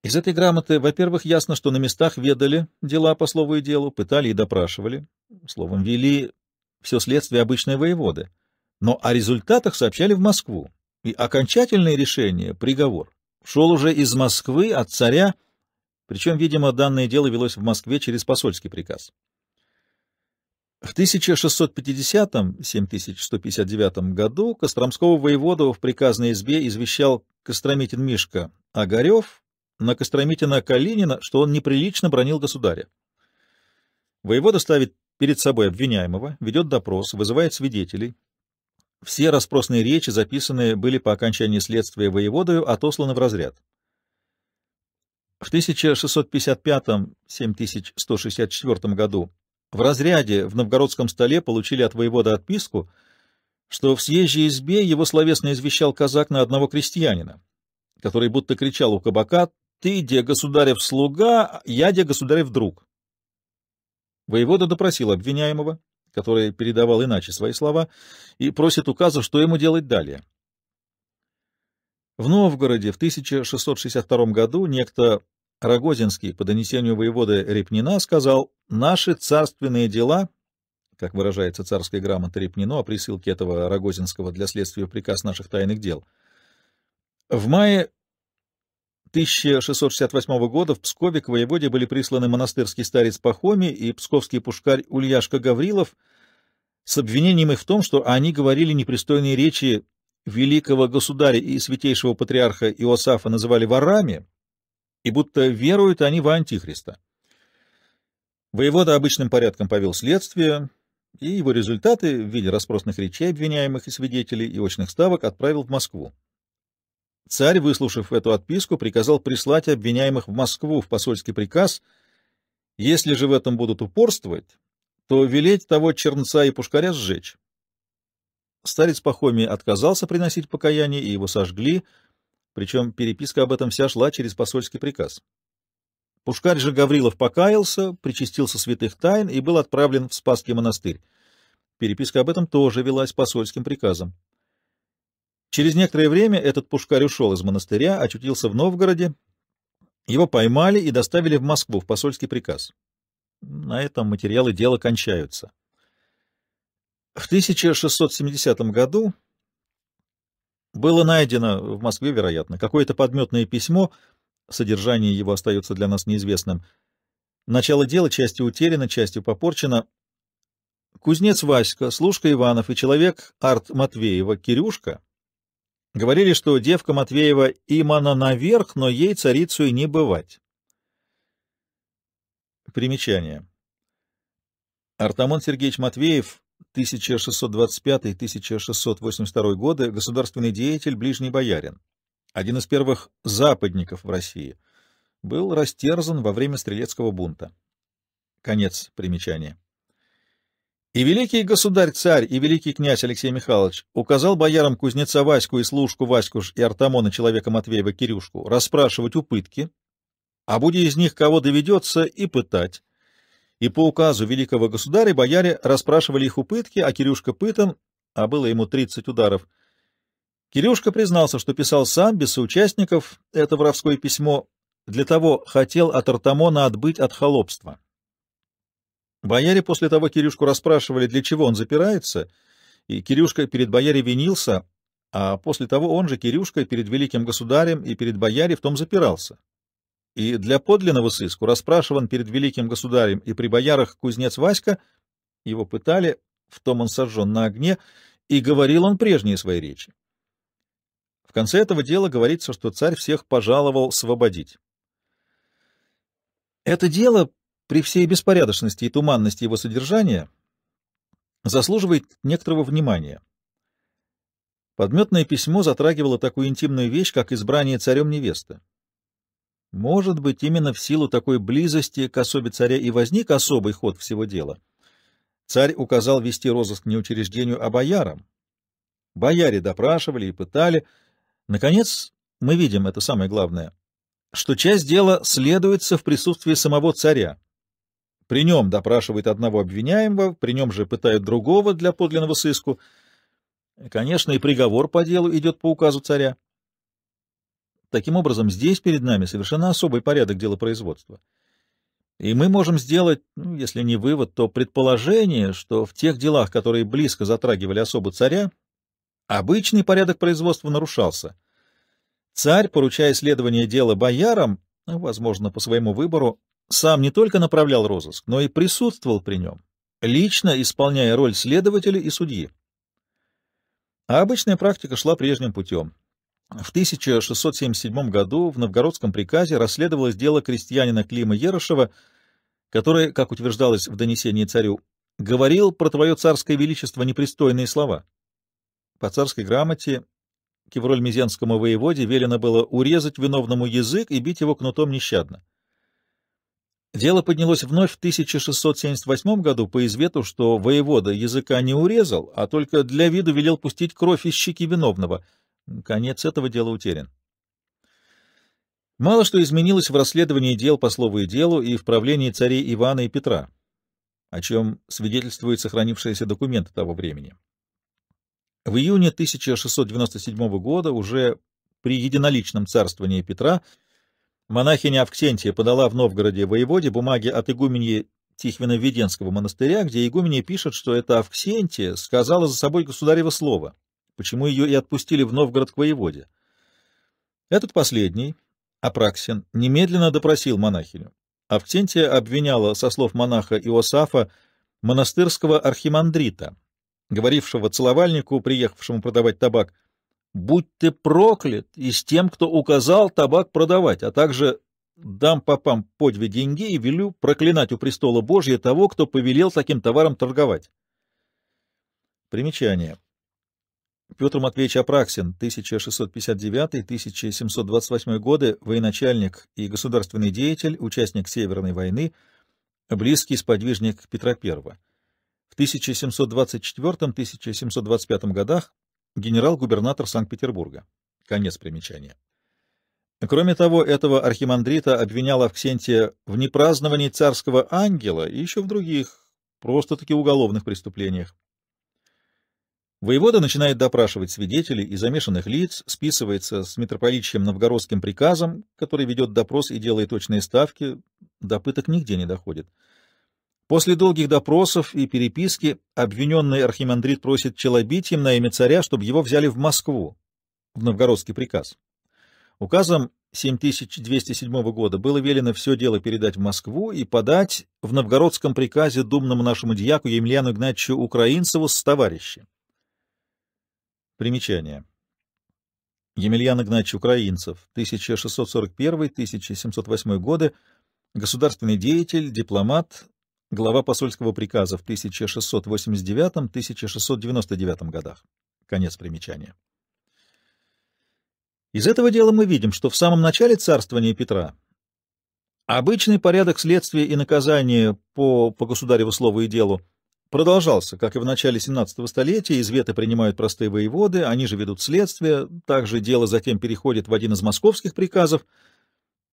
Из этой грамоты, во-первых, ясно, что на местах ведали дела по слову и делу, пытали и допрашивали, словом, вели все следствие обычные воеводы, но о результатах сообщали в Москву, и окончательное решение, приговор, шел уже из Москвы от царя, причем, видимо, данное дело велось в Москве через посольский приказ. В 1650-7159 году Костромского воеводу в приказной избе извещал Костромитин Мишка Огарев на Костромитина Калинина, что он неприлично бронил государя. Воевода ставит перед собой обвиняемого, ведет допрос, вызывает свидетелей, все распросные речи, записанные, были по окончании следствия воеводою отосланы в разряд. В 1655-7164 году в разряде в новгородском столе получили от воевода отписку, что в съезжей избе его словесно извещал казак на одного крестьянина, который будто кричал у кабака «Ты, де государев слуга, я, де государев друг». Воевода допросил обвиняемого, который передавал иначе свои слова, и просит указа, что ему делать далее. В Новгороде в 1662 году некто Рогозинский по донесению воеводы Репнина сказал «Наши царственные дела», как выражается царская грамота Репнино о присылке этого Рогозинского для следствия приказ наших тайных дел. В мае 1668 года в Пскове к воеводе были присланы монастырский старец Пахоми и псковский пушкарь Ульяшка Гаврилов с обвинением их в том, что они говорили непристойные речи великого государя и святейшего патриарха Иосафа называли ворами, и будто веруют они в Антихриста. Воевода обычным порядком повел следствие, и его результаты в виде распросных речей обвиняемых и свидетелей и очных ставок отправил в Москву. Царь, выслушав эту отписку, приказал прислать обвиняемых в Москву в посольский приказ. Если же в этом будут упорствовать, то велеть того чернца и пушкаря сжечь. Старец Пахомий отказался приносить покаяние, и его сожгли, причем переписка об этом вся шла через посольский приказ. Пушкарь же Гаврилов покаялся, причастился святых тайн и был отправлен в Спасский монастырь. Переписка об этом тоже велась посольским приказом. Через некоторое время этот пушкарь ушел из монастыря, очутился в Новгороде. Его поймали и доставили в Москву в посольский приказ. На этом материалы дела кончаются. В 1670 году было найдено в Москве, вероятно, какое-то подметное письмо, содержание его остается для нас неизвестным. Начало дела частью утеряно, частью попорчено. Кузнец Васька, служка Иванов и человек Арт Матвеева Кирюшка Говорили, что девка Матвеева имана наверх, но ей царицу и не бывать. Примечание. Артамон Сергеевич Матвеев, 1625-1682 годы, государственный деятель, ближний боярин, один из первых западников в России, был растерзан во время стрелецкого бунта. Конец примечания. И великий государь-царь, и великий князь Алексей Михайлович указал боярам кузнеца Ваську и служку Васькуш и Артамона человека Матвеева Кирюшку расспрашивать у пытки, а будя из них кого доведется, и пытать. И по указу великого государя бояре расспрашивали их у пытки, а Кирюшка пытан, а было ему тридцать ударов. Кирюшка признался, что писал сам, без соучастников, это воровское письмо, для того хотел от Артамона отбыть от холопства. Бояре после того Кирюшку расспрашивали, для чего он запирается, и Кирюшка перед бояре винился, а после того он же, Кирюшка, перед великим государем и перед бояре в том запирался. И для подлинного сыску расспрашиван перед великим государем и при боярах кузнец Васька, его пытали, в том он сожжен на огне, и говорил он прежние свои речи. В конце этого дела говорится, что царь всех пожаловал свободить. Это дело при всей беспорядочности и туманности его содержания, заслуживает некоторого внимания. Подметное письмо затрагивало такую интимную вещь, как избрание царем невесты. Может быть, именно в силу такой близости к особе царя и возник особый ход всего дела. Царь указал вести розыск не учреждению, а боярам. Бояре допрашивали и пытали. Наконец, мы видим, это самое главное, что часть дела следуется в присутствии самого царя, при нем допрашивают одного обвиняемого, при нем же пытают другого для подлинного сыску. Конечно, и приговор по делу идет по указу царя. Таким образом, здесь перед нами совершенно особый порядок делопроизводства. И мы можем сделать, ну, если не вывод, то предположение, что в тех делах, которые близко затрагивали особу царя, обычный порядок производства нарушался. Царь, поручая следование дела боярам, ну, возможно, по своему выбору, сам не только направлял розыск, но и присутствовал при нем, лично исполняя роль следователя и судьи. А обычная практика шла прежним путем. В 1677 году в новгородском приказе расследовалось дело крестьянина Клима Ерошева, который, как утверждалось в донесении царю, говорил про твое царское величество непристойные слова. По царской грамоте Кевроль-Мизенскому воеводе велено было урезать виновному язык и бить его кнутом нещадно. Дело поднялось вновь в 1678 году по извету, что воевода языка не урезал, а только для виду велел пустить кровь из щеки виновного. Конец этого дела утерян. Мало что изменилось в расследовании дел по слову и делу и в правлении царей Ивана и Петра, о чем свидетельствуют сохранившиеся документы того времени. В июне 1697 года уже при единоличном царствовании Петра – Монахиня Авксентия подала в Новгороде воеводе бумаги от игуменьи Тихвино-Веденского монастыря, где игуменья пишет, что это Авксентия сказала за собой государево слово, почему ее и отпустили в Новгород к воеводе. Этот последний, Апраксин, немедленно допросил монахиню. Авксентия обвиняла, со слов монаха Иосафа, монастырского архимандрита, говорившего целовальнику, приехавшему продавать табак, будь ты проклят и с тем, кто указал табак продавать, а также дам попам по две деньги и велю проклинать у престола Божия того, кто повелел таким товаром торговать. Примечание. Петр Матвеевич Апраксин, 1659-1728 годы, военачальник и государственный деятель, участник Северной войны, близкий сподвижник Петра I. В 1724-1725 годах генерал-губернатор Санкт-Петербурга. Конец примечания. Кроме того, этого архимандрита обвиняла Авксентия в непраздновании царского ангела и еще в других, просто-таки уголовных преступлениях. Воевода начинает допрашивать свидетелей и замешанных лиц, списывается с митрополитчьим новгородским приказом, который ведет допрос и делает точные ставки, допыток нигде не доходит. После долгих допросов и переписки обвиненный архимандрит просит челобитием на имя царя, чтобы его взяли в Москву, в новгородский приказ. Указом 7207 года было велено все дело передать в Москву и подать в новгородском приказе думному нашему дьяку Емельяну Игнатьевичу Украинцеву с товарищем. Примечание. Емельян Игнатьевич Украинцев, 1641-1708 годы, государственный деятель, дипломат, глава посольского приказа в 1689-1699 годах. Конец примечания. Из этого дела мы видим, что в самом начале царствования Петра обычный порядок следствия и наказания по, по государеву слову и делу продолжался, как и в начале 17 столетия, изветы принимают простые воеводы, они же ведут следствие, также дело затем переходит в один из московских приказов,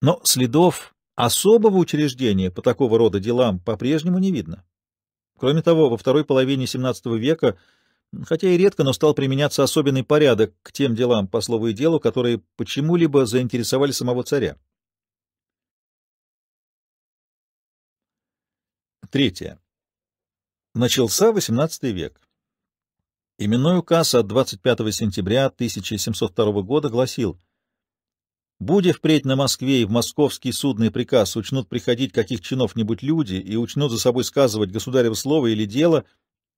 но следов Особого учреждения по такого рода делам по-прежнему не видно. Кроме того, во второй половине XVII века, хотя и редко, но стал применяться особенный порядок к тем делам по слову и делу, которые почему-либо заинтересовали самого царя. Третье. Начался XVIII век. Именной указ от 25 сентября 1702 года гласил — Буде впредь на Москве и в московский судный приказ учнут приходить каких чинов-нибудь люди и учнут за собой сказывать государево слово или дело,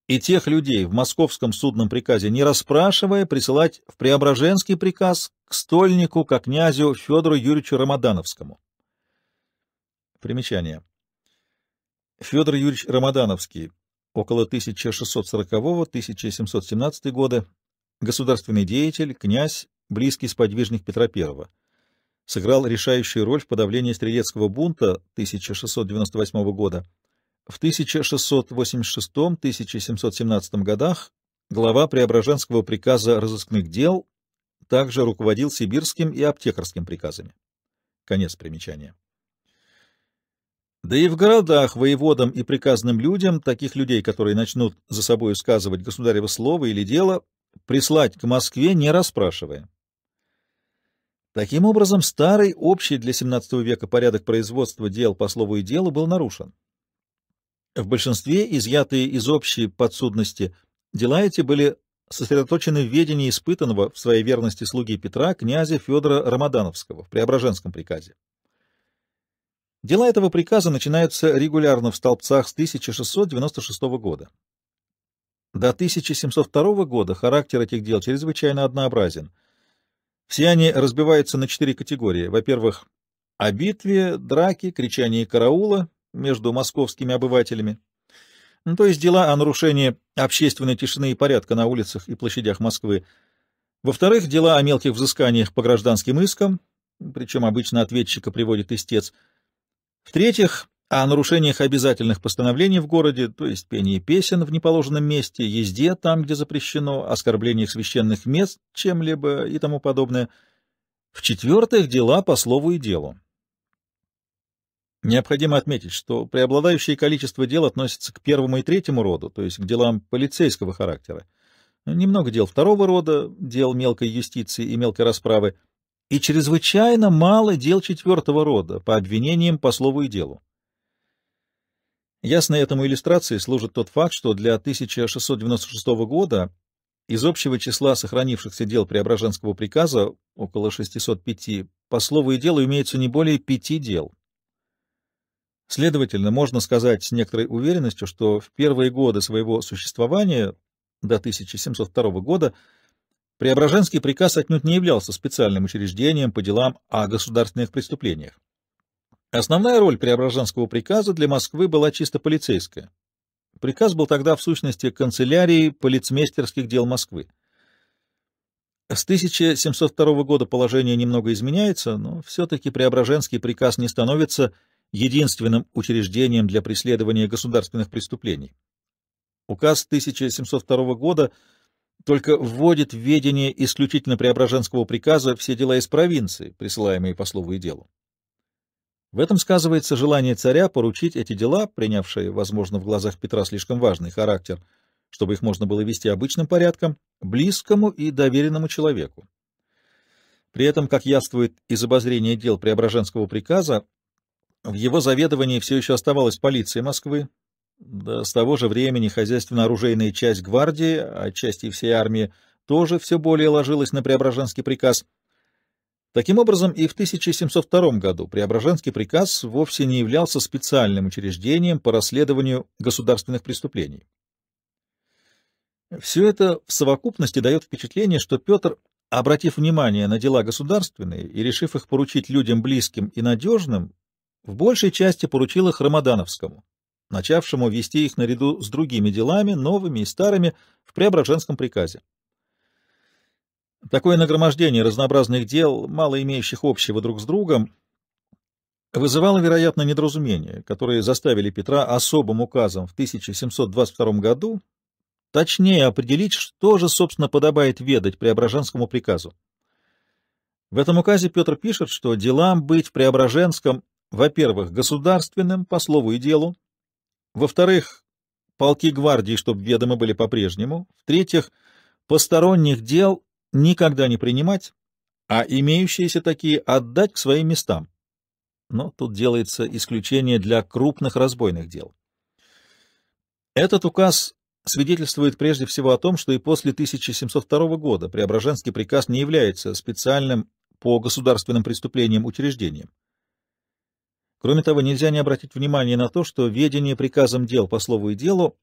и тех людей в московском судном приказе, не расспрашивая, присылать в Преображенский приказ к стольнику, к князю Федору Юрьевичу Рамадановскому. Примечание. Федор Юрьевич Рамадановский, около 1640-1717 года, государственный деятель, князь, близкий сподвижник Петра I сыграл решающую роль в подавлении стрелецкого бунта 1698 года. В 1686-1717 годах глава Преображенского приказа разыскных дел также руководил сибирским и аптекарским приказами. Конец примечания. Да и в городах воеводам и приказным людям, таких людей, которые начнут за собой сказывать государево слово или дело, прислать к Москве, не расспрашивая. Таким образом, старый, общий для XVII века порядок производства дел по слову и делу был нарушен. В большинстве изъятые из общей подсудности дела эти были сосредоточены в ведении испытанного в своей верности слуги Петра князя Федора Рамадановского в Преображенском приказе. Дела этого приказа начинаются регулярно в столбцах с 1696 года. До 1702 года характер этих дел чрезвычайно однообразен — все они разбиваются на четыре категории. Во-первых, о битве, драке, кричании караула между московскими обывателями, ну, то есть дела о нарушении общественной тишины и порядка на улицах и площадях Москвы. Во-вторых, дела о мелких взысканиях по гражданским искам, причем обычно ответчика приводит истец. В-третьих, о нарушениях обязательных постановлений в городе, то есть пении песен в неположенном месте, езде там, где запрещено, оскорблениях священных мест чем-либо и тому подобное. В-четвертых, дела по слову и делу. Необходимо отметить, что преобладающее количество дел относится к первому и третьему роду, то есть к делам полицейского характера. Немного дел второго рода, дел мелкой юстиции и мелкой расправы, и чрезвычайно мало дел четвертого рода по обвинениям по слову и делу. Ясной этому иллюстрацией служит тот факт, что для 1696 года из общего числа сохранившихся дел Преображенского приказа, около 605, по слову и делу имеется не более пяти дел. Следовательно, можно сказать с некоторой уверенностью, что в первые годы своего существования, до 1702 года, Преображенский приказ отнюдь не являлся специальным учреждением по делам о государственных преступлениях. Основная роль Преображенского приказа для Москвы была чисто полицейская. Приказ был тогда в сущности канцелярией полицмейстерских дел Москвы. С 1702 года положение немного изменяется, но все-таки Преображенский приказ не становится единственным учреждением для преследования государственных преступлений. Указ 1702 года только вводит в ведение исключительно Преображенского приказа все дела из провинции, присылаемые по слову и делу. В этом сказывается желание царя поручить эти дела, принявшие, возможно, в глазах Петра слишком важный характер, чтобы их можно было вести обычным порядком, близкому и доверенному человеку. При этом, как яствует из обозрения дел Преображенского приказа, в его заведовании все еще оставалась полиция Москвы, да с того же времени хозяйственно-оружейная часть гвардии, а часть всей армии, тоже все более ложилась на Преображенский приказ — Таким образом, и в 1702 году Преображенский приказ вовсе не являлся специальным учреждением по расследованию государственных преступлений. Все это в совокупности дает впечатление, что Петр, обратив внимание на дела государственные и решив их поручить людям близким и надежным, в большей части поручил их Рамадановскому, начавшему вести их наряду с другими делами, новыми и старыми, в Преображенском приказе. Такое нагромождение разнообразных дел, мало имеющих общего друг с другом, вызывало, вероятно, недоразумения, которые заставили Петра особым указом в 1722 году точнее определить, что же, собственно, подобает ведать Преображенскому приказу. В этом указе Петр пишет, что делам быть в Преображенском, во-первых, государственным, по слову и делу, во-вторых, полки гвардии, чтобы ведомы были по-прежнему, в-третьих, посторонних дел никогда не принимать, а имеющиеся такие отдать к своим местам. Но тут делается исключение для крупных разбойных дел. Этот указ свидетельствует прежде всего о том, что и после 1702 года Преображенский приказ не является специальным по государственным преступлениям учреждением. Кроме того, нельзя не обратить внимание на то, что ведение приказом дел по слову и делу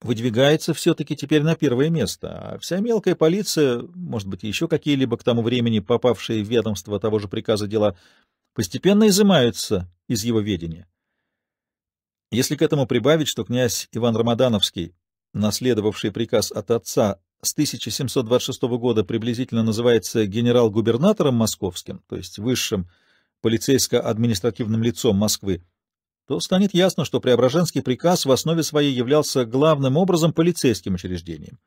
выдвигается все-таки теперь на первое место, а вся мелкая полиция, может быть, еще какие-либо к тому времени попавшие в ведомство того же приказа дела, постепенно изымаются из его ведения. Если к этому прибавить, что князь Иван Рамадановский, наследовавший приказ от отца, с 1726 года приблизительно называется генерал-губернатором московским, то есть высшим полицейско-административным лицом Москвы, то станет ясно, что Преображенский приказ в основе своей являлся главным образом полицейским учреждением,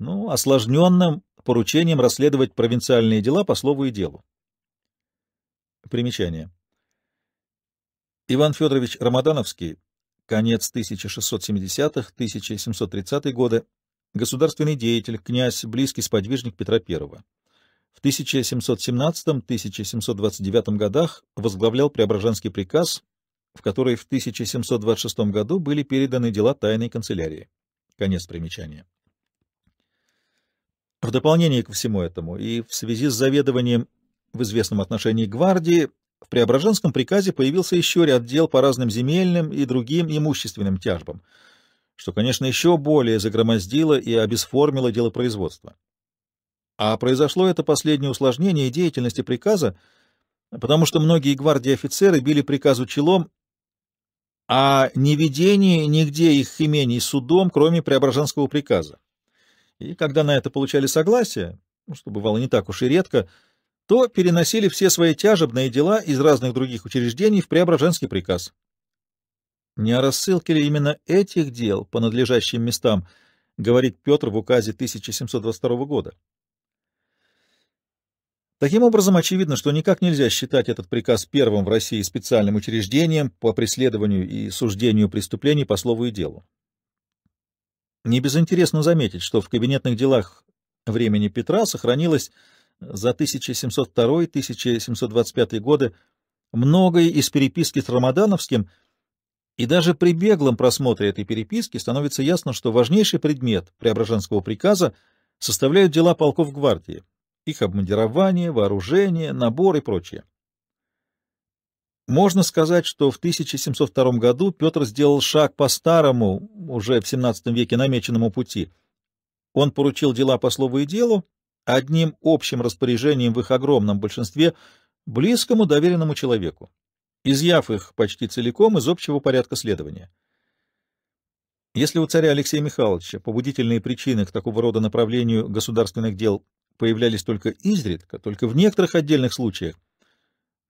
ну, осложненным поручением расследовать провинциальные дела по слову и делу. Примечание. Иван Федорович Рамадановский, конец 1670-х, 1730 х годы, государственный деятель, князь, близкий сподвижник Петра I. В 1717-1729 годах возглавлял Преображенский приказ, в которой в 1726 году были переданы дела тайной канцелярии. Конец примечания. В дополнение ко всему этому и в связи с заведованием в известном отношении гвардии в Преображенском приказе появился еще ряд дел по разным земельным и другим имущественным тяжбам, что, конечно, еще более загромоздило и обесформило делопроизводство. А произошло это последнее усложнение деятельности приказа, потому что многие гвардии офицеры били приказу челом о а неведении нигде их имений судом, кроме Преображенского приказа. И когда на это получали согласие, ну, что бывало не так уж и редко, то переносили все свои тяжебные дела из разных других учреждений в Преображенский приказ. Не о рассылке ли именно этих дел по надлежащим местам говорит Петр в указе 1722 года, Таким образом, очевидно, что никак нельзя считать этот приказ первым в России специальным учреждением по преследованию и суждению преступлений по слову и делу. Не безинтересно заметить, что в кабинетных делах времени Петра сохранилось за 1702-1725 годы многое из переписки с Рамадановским, и даже при беглом просмотре этой переписки становится ясно, что важнейший предмет Преображенского приказа составляют дела полков гвардии — их обмундирование, вооружение, набор и прочее. Можно сказать, что в 1702 году Петр сделал шаг по старому, уже в XVII веке намеченному пути. Он поручил дела по слову и делу, одним общим распоряжением в их огромном большинстве, близкому доверенному человеку, изъяв их почти целиком из общего порядка следования. Если у царя Алексея Михайловича побудительные причины к такого рода направлению государственных дел появлялись только изредка, только в некоторых отдельных случаях,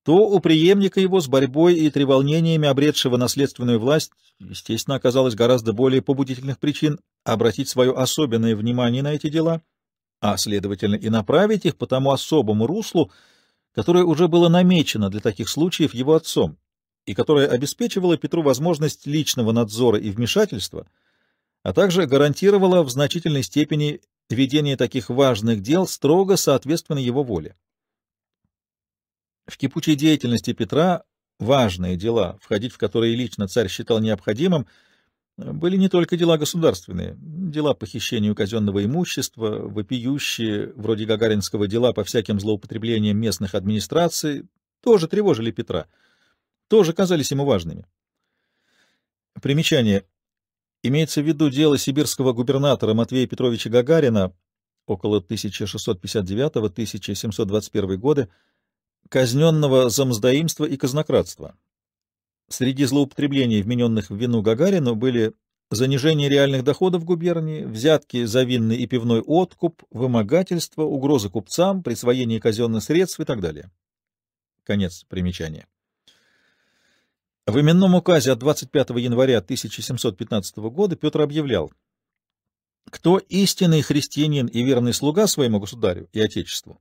то у преемника его с борьбой и треволнениями обретшего наследственную власть, естественно, оказалось гораздо более побудительных причин обратить свое особенное внимание на эти дела, а, следовательно, и направить их по тому особому руслу, которое уже было намечено для таких случаев его отцом, и которое обеспечивало Петру возможность личного надзора и вмешательства, а также гарантировало в значительной степени ведение таких важных дел строго соответственно его воле. В кипучей деятельности Петра важные дела, входить в которые лично царь считал необходимым, были не только дела государственные, дела похищения казенного имущества, вопиющие, вроде гагаринского дела по всяким злоупотреблениям местных администраций, тоже тревожили Петра, тоже казались ему важными. Примечание. Имеется в виду дело сибирского губернатора Матвея Петровича Гагарина около 1659-1721 годы, казненного за мздоимство и казнократство. Среди злоупотреблений, вмененных в вину Гагарину, были занижение реальных доходов губернии, взятки за винный и пивной откуп, вымогательство, угрозы купцам, присвоение казенных средств и так далее. Конец примечания. В именном указе от 25 января 1715 года Петр объявлял, кто истинный христианин и верный слуга своему государю и отечеству,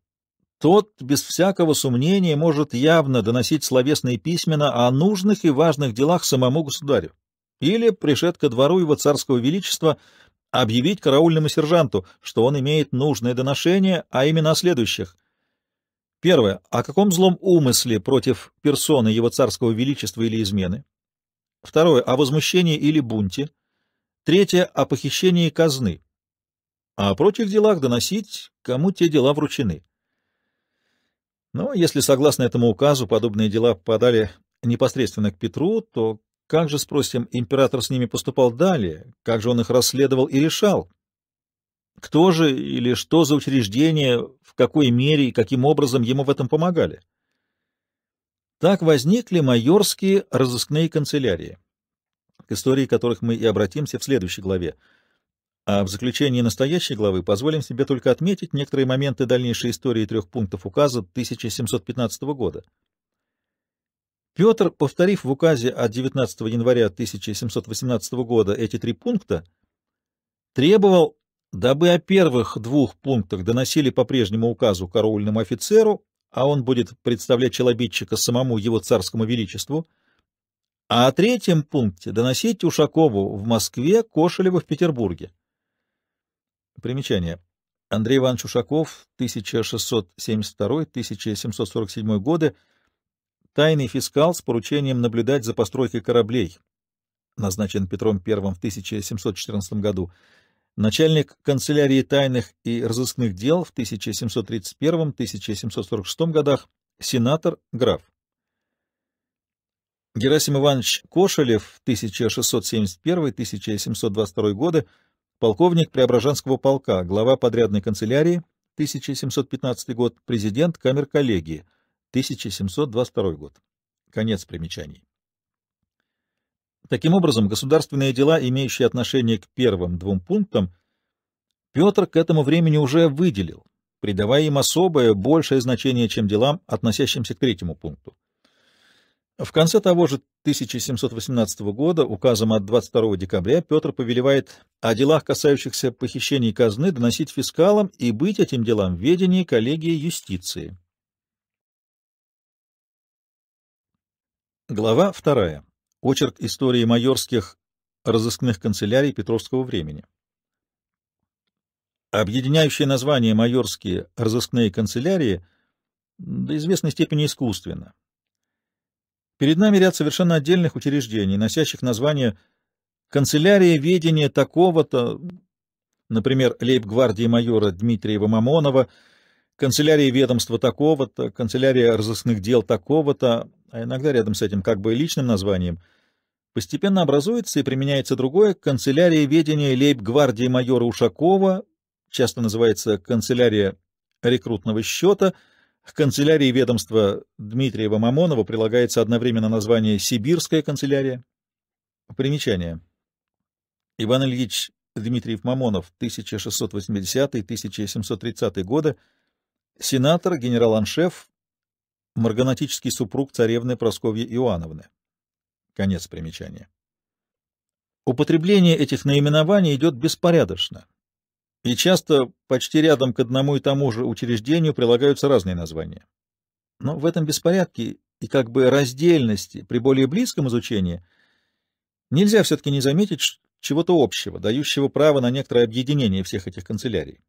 тот без всякого сомнения может явно доносить словесные письмена о нужных и важных делах самому государю или пришед ко двору его царского величества объявить караульному сержанту, что он имеет нужное доношение, а именно о следующих Первое. О каком злом умысле против персоны его царского величества или измены? Второе. О возмущении или бунте. Третье. О похищении казны. А о прочих делах доносить, кому те дела вручены. Но если, согласно этому указу, подобные дела попадали непосредственно к Петру, то как же, спросим, император с ними поступал далее, как же он их расследовал и решал? кто же или что за учреждение, в какой мере и каким образом ему в этом помогали. Так возникли майорские разыскные канцелярии, к истории которых мы и обратимся в следующей главе. А в заключении настоящей главы позволим себе только отметить некоторые моменты дальнейшей истории трех пунктов указа 1715 года. Петр, повторив в указе от 19 января 1718 года эти три пункта, требовал Дабы о первых двух пунктах доносили по прежнему указу караульному офицеру, а он будет представлять челобитчика самому его царскому величеству, а о третьем пункте доносить Ушакову в Москве, Кошелеву в Петербурге. Примечание. Андрей Иванович Ушаков, 1672-1747 годы, тайный фискал с поручением наблюдать за постройкой кораблей, назначен Петром I в 1714 году, начальник канцелярии тайных и разыскных дел в 1731-1746 годах, сенатор, граф. Герасим Иванович Кошелев, 1671-1722 годы, полковник Преображенского полка, глава подрядной канцелярии, 1715 год, президент Камер коллегии, 1722 год. Конец примечаний. Таким образом, государственные дела, имеющие отношение к первым двум пунктам, Петр к этому времени уже выделил, придавая им особое, большее значение, чем делам, относящимся к третьему пункту. В конце того же 1718 года указом от 22 декабря Петр повелевает о делах, касающихся похищений казны, доносить фискалам и быть этим делам в ведении коллегии юстиции. Глава вторая. Очерк истории майорских разыскных канцелярий Петровского времени. Объединяющее название майорские разыскные канцелярии до известной степени искусственно. Перед нами ряд совершенно отдельных учреждений, носящих название канцелярии ведения такого-то», например, лейб-гвардии майора Дмитриева Мамонова, канцелярии ведомства такого-то», «Канцелярия разыскных дел такого-то», а иногда рядом с этим как бы личным названием — Постепенно образуется и применяется другое — канцелярия ведения лейб-гвардии майора Ушакова, часто называется канцелярия рекрутного счета, к канцелярии ведомства Дмитриева-Мамонова прилагается одновременно название «Сибирская канцелярия». Примечание. Иван Ильич Дмитриев-Мамонов, 1680-1730 годы, сенатор, генерал-аншеф, марганатический супруг царевны Просковьи Иоанновны. Конец примечания. Употребление этих наименований идет беспорядочно, и часто почти рядом к одному и тому же учреждению прилагаются разные названия. Но в этом беспорядке и как бы раздельности при более близком изучении нельзя все-таки не заметить чего-то общего, дающего право на некоторое объединение всех этих канцелярий.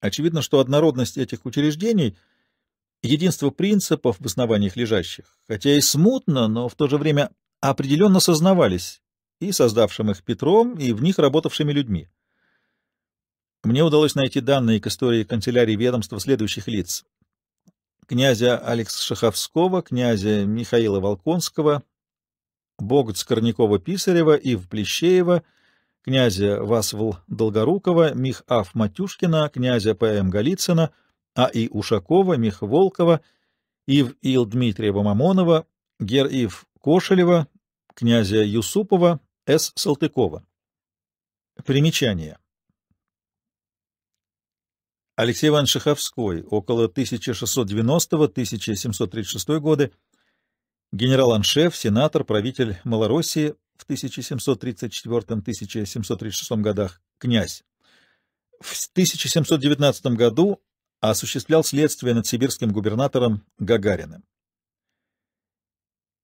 Очевидно, что однородность этих учреждений — единство принципов в основаниях лежащих, хотя и смутно, но в то же время определенно сознавались и создавшим их Петром, и в них работавшими людьми. Мне удалось найти данные к истории канцелярии ведомства следующих лиц. Князя Алекс Шаховского, князя Михаила Волконского, Богц Корнякова-Писарева, Ив Плещеева, князя Васвл Долгорукова, Мих Аф Матюшкина, князя П.М. Голицына, А.И. Ушакова, Мих Волкова, Ив Ил Дмитриева Мамонова, Гер Ив Кошелева, князя Юсупова С. Салтыкова. Примечание. Алексей Иванович Шаховской, около 1690-1736 годы, генерал-аншеф, сенатор, правитель Малороссии в 1734-1736 годах, князь. В 1719 году осуществлял следствие над сибирским губернатором Гагариным.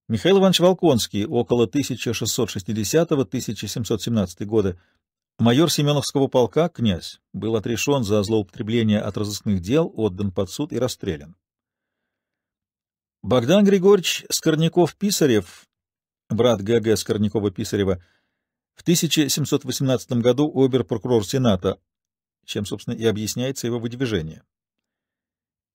Михаил Иванович Волконский, около 1660-1717 года, майор Семеновского полка, князь, был отрешен за злоупотребление от разыскных дел, отдан под суд и расстрелян. Богдан Григорьевич Скорняков-Писарев, брат ГГ Скорнякова-Писарева, в 1718 году обер-прокурор Сената, чем, собственно, и объясняется его выдвижение.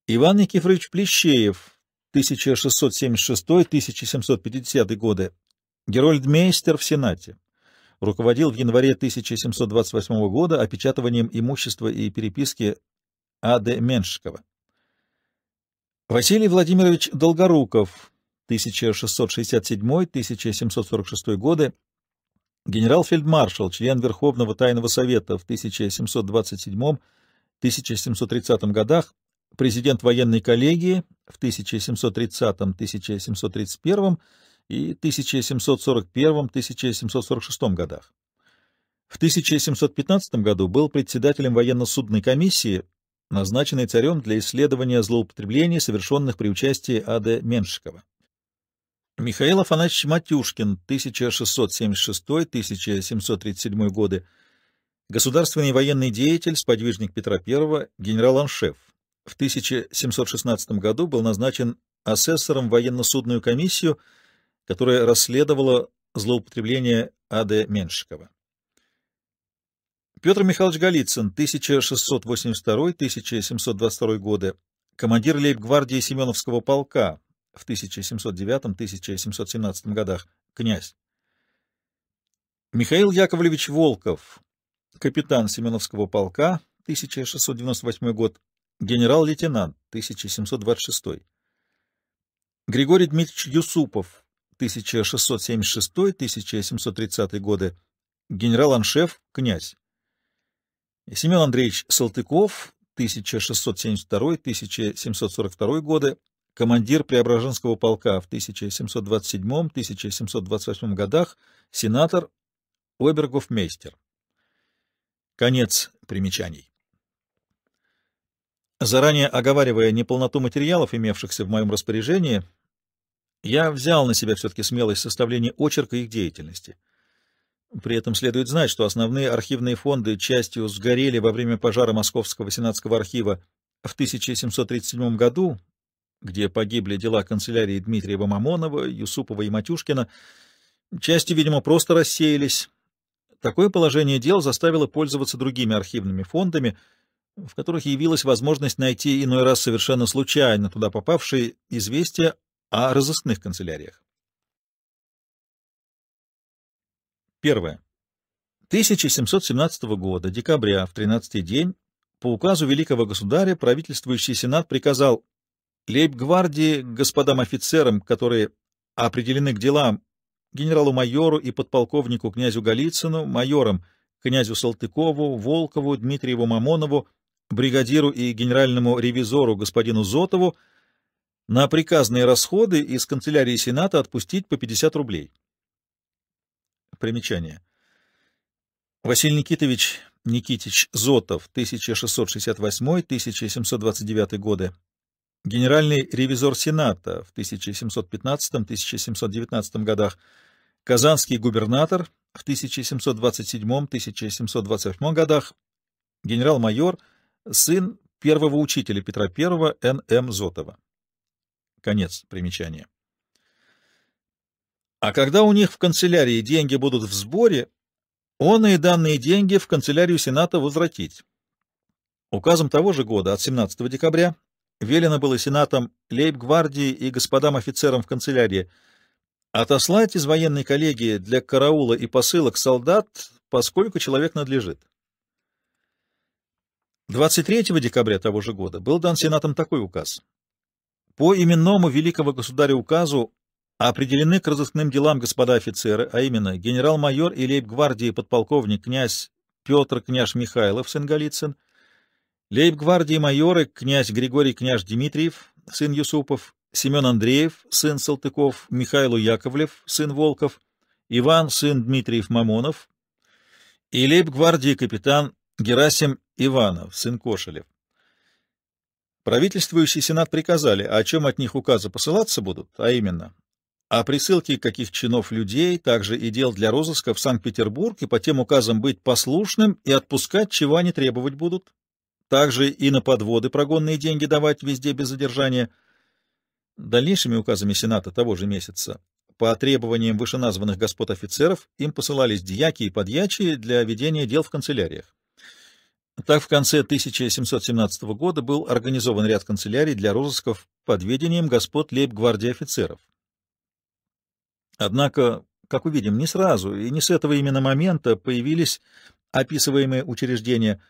Иван Никифорович Плещеев, 1676-1750 годы, Герольд Мейстер в Сенате. Руководил в январе 1728 года опечатыванием имущества и переписки А.Д. Меншикова. Василий Владимирович Долгоруков, 1667-1746 годы, генерал-фельдмаршал, член Верховного Тайного Совета в 1727-1730 годах, президент военной коллегии в 1730-1731 и 1741-1746 годах. В 1715 году был председателем военно-судной комиссии, назначенной царем для исследования злоупотреблений, совершенных при участии А.Д. Меншикова. Михаил Афанасьевич Матюшкин, 1676-1737 годы, государственный военный деятель, сподвижник Петра I, генерал-аншеф, в 1716 году был назначен асессором военно-судную комиссию, которая расследовала злоупотребление А.Д. Меншикова. Петр Михайлович Голицын, 1682-1722 годы, командир лейб-гвардии Семеновского полка в 1709-1717 годах, князь. Михаил Яковлевич Волков, капитан Семеновского полка, 1698 год, генерал-лейтенант, 1726. Григорий Дмитриевич Юсупов, 1676-1730 годы, генерал-аншеф, князь. Семен Андреевич Салтыков, 1672-1742 годы, командир Преображенского полка в 1727-1728 годах, сенатор, обергофмейстер. Конец примечаний. Заранее оговаривая неполноту материалов, имевшихся в моем распоряжении, я взял на себя все-таки смелость составления очерка их деятельности. При этом следует знать, что основные архивные фонды частью сгорели во время пожара Московского сенатского архива в 1737 году, где погибли дела канцелярии Дмитриева Мамонова, Юсупова и Матюшкина. Частью, видимо, просто рассеялись. Такое положение дел заставило пользоваться другими архивными фондами — в которых явилась возможность найти иной раз совершенно случайно туда попавшие известия о разыскных канцеляриях. Первое. 1717 года, декабря, в 13-й день, по указу великого государя правительствующий сенат приказал лейб-гвардии господам офицерам, которые определены к делам генералу-майору и подполковнику князю Голицыну, майорам князю Салтыкову, Волкову, Дмитриеву Мамонову, бригадиру и генеральному ревизору господину Зотову на приказные расходы из канцелярии Сената отпустить по 50 рублей. Примечание. Василий Никитович Никитич Зотов, 1668-1729 годы, генеральный ревизор Сената в 1715-1719 годах, казанский губернатор в 1727-1728 годах, генерал-майор — сын первого учителя Петра I Н.М. Зотова. Конец примечания. А когда у них в канцелярии деньги будут в сборе, он и данные деньги в канцелярию Сената возвратить. Указом того же года, от 17 декабря, велено было Сенатом, лейб-гвардии и господам офицерам в канцелярии отослать из военной коллегии для караула и посылок солдат, поскольку человек надлежит. 23 декабря того же года был дан Сенатом такой указ. По именному великого государя указу определены к разыскным делам господа офицеры, а именно генерал-майор и лейб-гвардии подполковник князь Петр княж Михайлов, сын Голицын, лейб-гвардии майоры князь Григорий княж Дмитриев, сын Юсупов, Семен Андреев, сын Салтыков, Михайло Яковлев, сын Волков, Иван, сын Дмитриев Мамонов и лейб-гвардии капитан Герасим Иванов, сын Кошелев. Правительствующий сенат приказали, а о чем от них указы посылаться будут, а именно о присылке каких чинов людей, также и дел для розыска в Санкт-Петербург, и по тем указам быть послушным и отпускать, чего они требовать будут. Также и на подводы прогонные деньги давать везде без задержания. Дальнейшими указами Сената того же месяца по требованиям вышеназванных господ офицеров им посылались дьяки и подьячие для ведения дел в канцеляриях. Так, в конце 1717 года был организован ряд канцелярий для розысков под ведением господ лейб-гвардии офицеров. Однако, как увидим, не сразу и не с этого именно момента появились описываемые учреждения.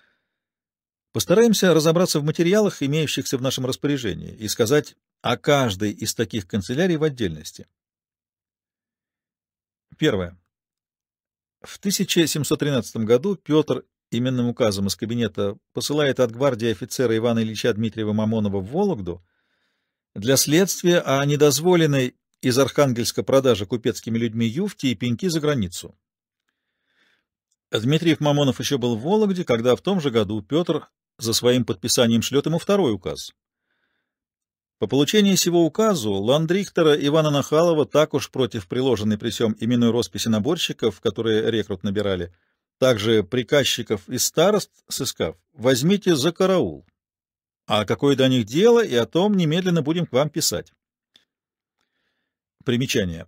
Постараемся разобраться в материалах, имеющихся в нашем распоряжении, и сказать о каждой из таких канцелярий в отдельности. Первое. В 1713 году Петр именным указом из кабинета посылает от гвардии офицера Ивана Ильича Дмитриева Мамонова в Вологду для следствия о недозволенной из Архангельска продаже купецкими людьми юфти и пеньки за границу. Дмитриев Мамонов еще был в Вологде, когда в том же году Петр за своим подписанием шлет ему второй указ. По получении сего указу ландрихтера Ивана Нахалова так уж против приложенной при всем именной росписи наборщиков, которые рекрут набирали, — также приказчиков и старост, сыскав, возьмите за караул. А какое до них дело, и о том немедленно будем к вам писать. Примечание.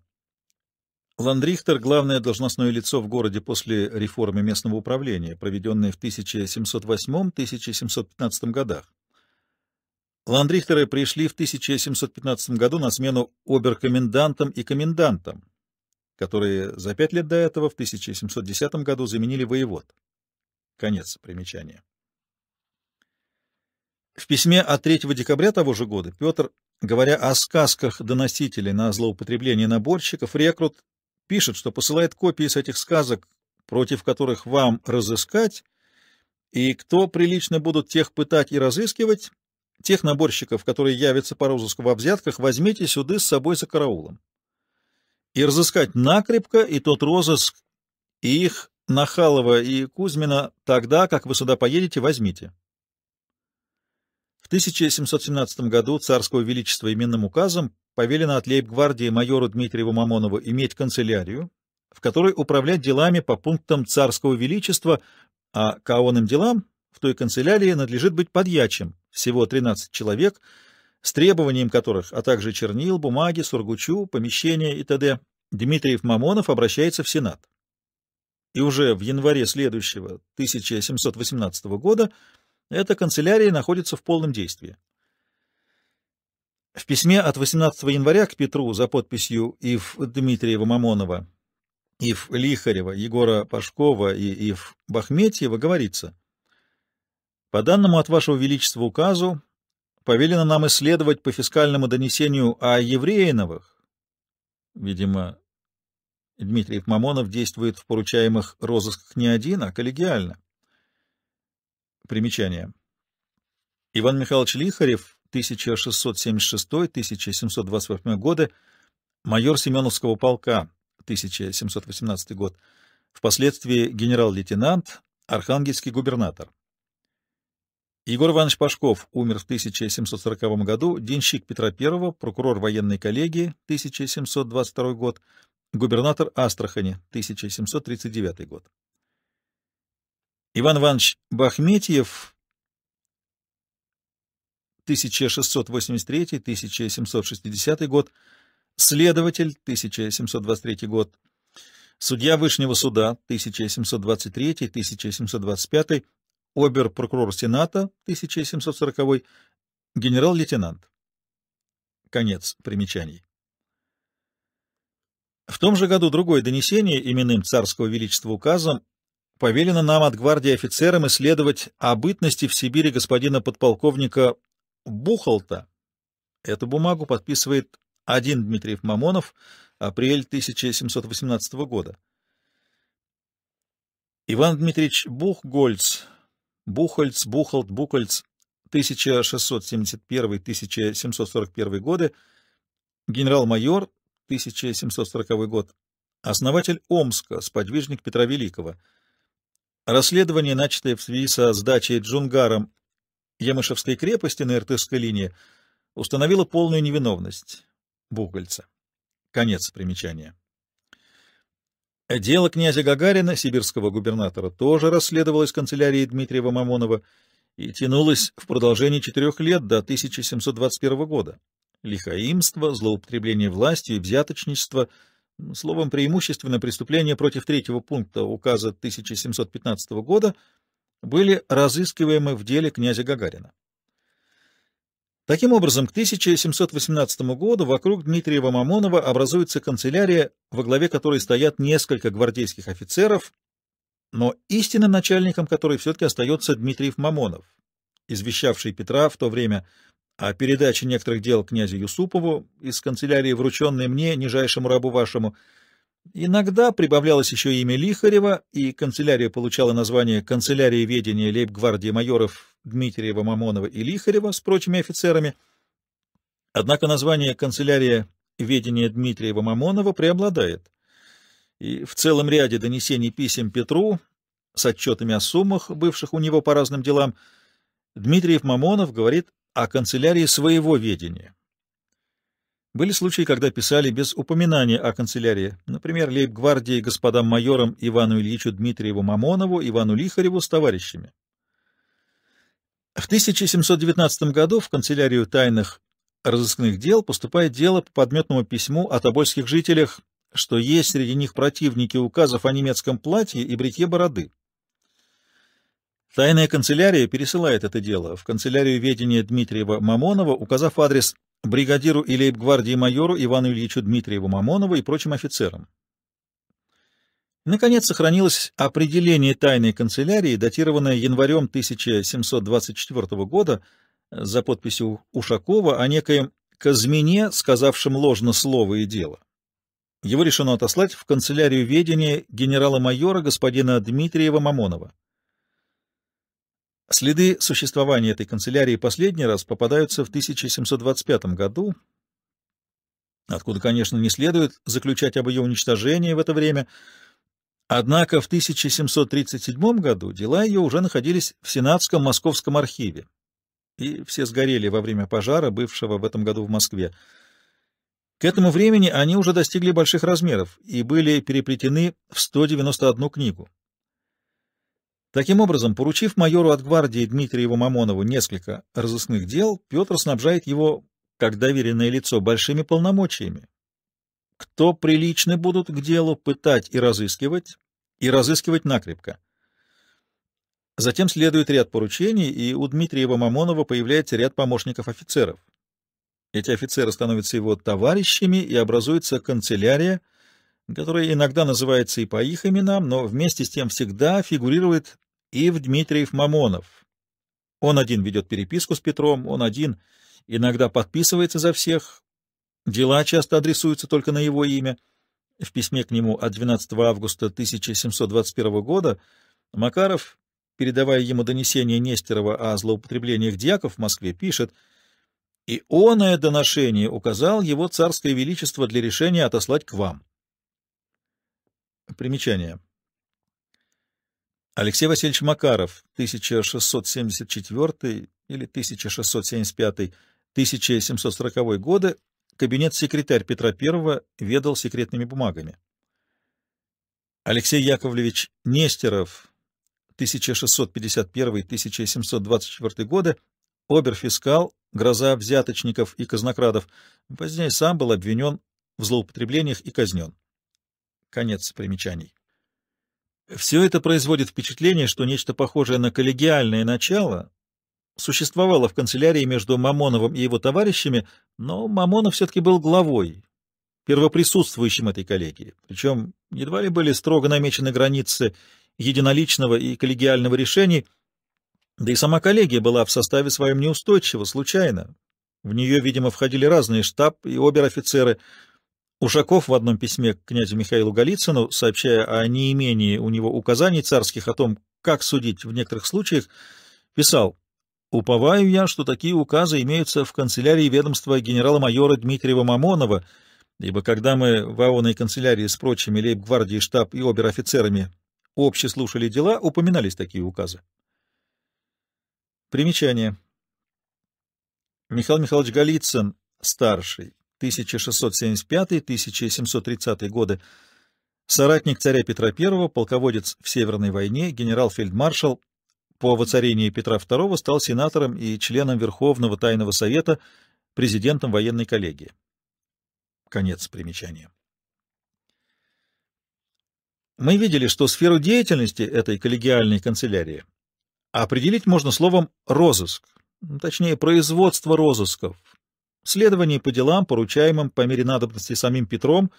Ландрихтер — главное должностное лицо в городе после реформы местного управления, проведенной в 1708-1715 годах. Ландрихтеры пришли в 1715 году на смену оберкомендантам и комендантам, которые за пять лет до этого, в 1710 году, заменили воевод. Конец примечания. В письме от 3 декабря того же года Петр, говоря о сказках доносителей на злоупотребление наборщиков, рекрут пишет, что посылает копии с этих сказок, против которых вам разыскать, и кто прилично будут тех пытать и разыскивать, тех наборщиков, которые явятся по розыску во взятках, возьмите сюды с собой за караулом и разыскать накрепко и тот розыск, и их, Нахалова и Кузьмина, тогда, как вы сюда поедете, возьмите. В 1717 году царского величества именным указом повелено от лейб-гвардии майору Дмитриеву Мамонову иметь канцелярию, в которой управлять делами по пунктам царского величества, а каонным делам в той канцелярии надлежит быть подьячим, всего 13 человек — с требованием которых, а также чернил, бумаги, сургучу, помещения и т.д., Дмитриев Мамонов обращается в Сенат. И уже в январе следующего, 1718 года, эта канцелярия находится в полном действии. В письме от 18 января к Петру за подписью Ив Дмитриева Мамонова, Ив Лихарева, Егора Пашкова и Ив Бахметьева говорится, «По данному от Вашего Величества указу повелено нам исследовать по фискальному донесению о Евреиновых. Видимо, Дмитрий Мамонов действует в поручаемых розысках не один, а коллегиально. Примечание. Иван Михайлович Лихарев, 1676-1728 годы, майор Семеновского полка, 1718 год, впоследствии генерал-лейтенант, архангельский губернатор. Егор Иванович Пашков умер в 1740 году, денщик Петра I, прокурор военной коллегии, 1722 год, губернатор Астрахани, 1739 год. Иван Иванович Бахметьев, 1683-1760 год, следователь, 1723 год, судья Вышнего суда, 1723-1725, обер-прокурор Сената 1740, генерал-лейтенант. Конец примечаний. В том же году другое донесение именным царского величества указом повелено нам от гвардии офицерам исследовать о бытности в Сибири господина подполковника Бухалта. Эту бумагу подписывает один Дмитриев Мамонов, апрель 1718 года. Иван Дмитриевич Бухгольц, Бухольц, Бухолт, Бухольц 1671-1741 годы, генерал-майор 1740 год, основатель Омска, сподвижник Петра Великого. Расследование, начатое в связи со сдачей Джунгаром Ямышевской крепости на Иртышской линии, установило полную невиновность Бухольца Конец примечания. Дело князя Гагарина, сибирского губернатора, тоже расследовалось канцелярией Дмитриева Мамонова и тянулось в продолжении четырех лет до 1721 года. Лихаимство, злоупотребление властью и взяточничество, словом, преимущественно преступления против третьего пункта указа 1715 года, были разыскиваемы в деле князя Гагарина. Таким образом, к 1718 году вокруг Дмитриева Мамонова образуется канцелярия, во главе которой стоят несколько гвардейских офицеров, но истинным начальником которой все-таки остается Дмитриев Мамонов, извещавший Петра в то время о передаче некоторых дел князю Юсупову из канцелярии, врученной мне, нижайшему рабу вашему, Иногда прибавлялось еще имя Лихарева, и канцелярия получала название «Канцелярия ведения лейб-гвардии майоров Дмитриева, Мамонова и Лихарева» с прочими офицерами. Однако название «Канцелярия ведения Дмитриева, Мамонова» преобладает. И в целом ряде донесений писем Петру с отчетами о суммах, бывших у него по разным делам, Дмитриев Мамонов говорит о канцелярии своего ведения. Были случаи, когда писали без упоминания о канцелярии, например, лейб-гвардии господам майорам Ивану Ильичу Дмитриеву Мамонову, Ивану Лихареву с товарищами. В 1719 году в канцелярию тайных разыскных дел поступает дело по подметному письму о тобольских жителях, что есть среди них противники указов о немецком платье и бритье бороды. Тайная канцелярия пересылает это дело в канцелярию ведения Дмитриева Мамонова, указав адрес бригадиру и лейб-гвардии майору Ивану Ильичу Дмитриеву Мамонову и прочим офицерам. Наконец, сохранилось определение тайной канцелярии, датированное январем 1724 года за подписью Ушакова о некоем Казмине, сказавшем ложно слово и дело. Его решено отослать в канцелярию ведения генерала-майора господина Дмитриева Мамонова. Следы существования этой канцелярии последний раз попадаются в 1725 году, откуда, конечно, не следует заключать об ее уничтожении в это время. Однако в 1737 году дела ее уже находились в Сенатском Московском архиве, и все сгорели во время пожара, бывшего в этом году в Москве. К этому времени они уже достигли больших размеров и были переплетены в 191 книгу. Таким образом, поручив майору от гвардии Дмитриеву Мамонову несколько разыскных дел, Петр снабжает его, как доверенное лицо, большими полномочиями. Кто приличны будут к делу пытать и разыскивать, и разыскивать накрепко. Затем следует ряд поручений, и у Дмитриева Мамонова появляется ряд помощников офицеров. Эти офицеры становятся его товарищами и образуется канцелярия, которая иногда называется и по их именам, но вместе с тем всегда фигурирует Ив Дмитриев Мамонов. Он один ведет переписку с Петром, он один иногда подписывается за всех. Дела часто адресуются только на его имя. В письме к нему от 12 августа 1721 года Макаров, передавая ему донесение Нестерова о злоупотреблениях дьяков в Москве, пишет «И оное доношение указал его царское величество для решения отослать к вам». Примечание. Алексей Васильевич Макаров, 1674 или 1675-1740 годы, кабинет-секретарь Петра I, ведал секретными бумагами. Алексей Яковлевич Нестеров, 1651-1724 годы, оберфискал, гроза взяточников и казнокрадов, позднее сам был обвинен в злоупотреблениях и казнен. Конец примечаний. Все это производит впечатление, что нечто похожее на коллегиальное начало существовало в канцелярии между Мамоновым и его товарищами, но Мамонов все-таки был главой, первоприсутствующим этой коллегии. Причем едва ли были строго намечены границы единоличного и коллегиального решений, да и сама коллегия была в составе своем неустойчива, случайно. В нее, видимо, входили разные штаб и обер-офицеры — Ушаков в одном письме к князю Михаилу Голицыну, сообщая о неимении у него указаний царских о том, как судить в некоторых случаях, писал «Уповаю я, что такие указы имеются в канцелярии ведомства генерала-майора Дмитриева Мамонова, ибо когда мы в ООНной канцелярии с прочими лейб-гвардии штаб и обер-офицерами обще слушали дела, упоминались такие указы». Примечание. Михаил Михайлович Голицын, старший, 1675-1730 годы, соратник царя Петра I, полководец в Северной войне, генерал-фельдмаршал, по воцарении Петра II стал сенатором и членом Верховного Тайного Совета, президентом военной коллегии. Конец примечания. Мы видели, что сферу деятельности этой коллегиальной канцелярии определить можно словом «розыск», точнее, производство розысков, Следование по делам, поручаемым по мере надобности самим Петром,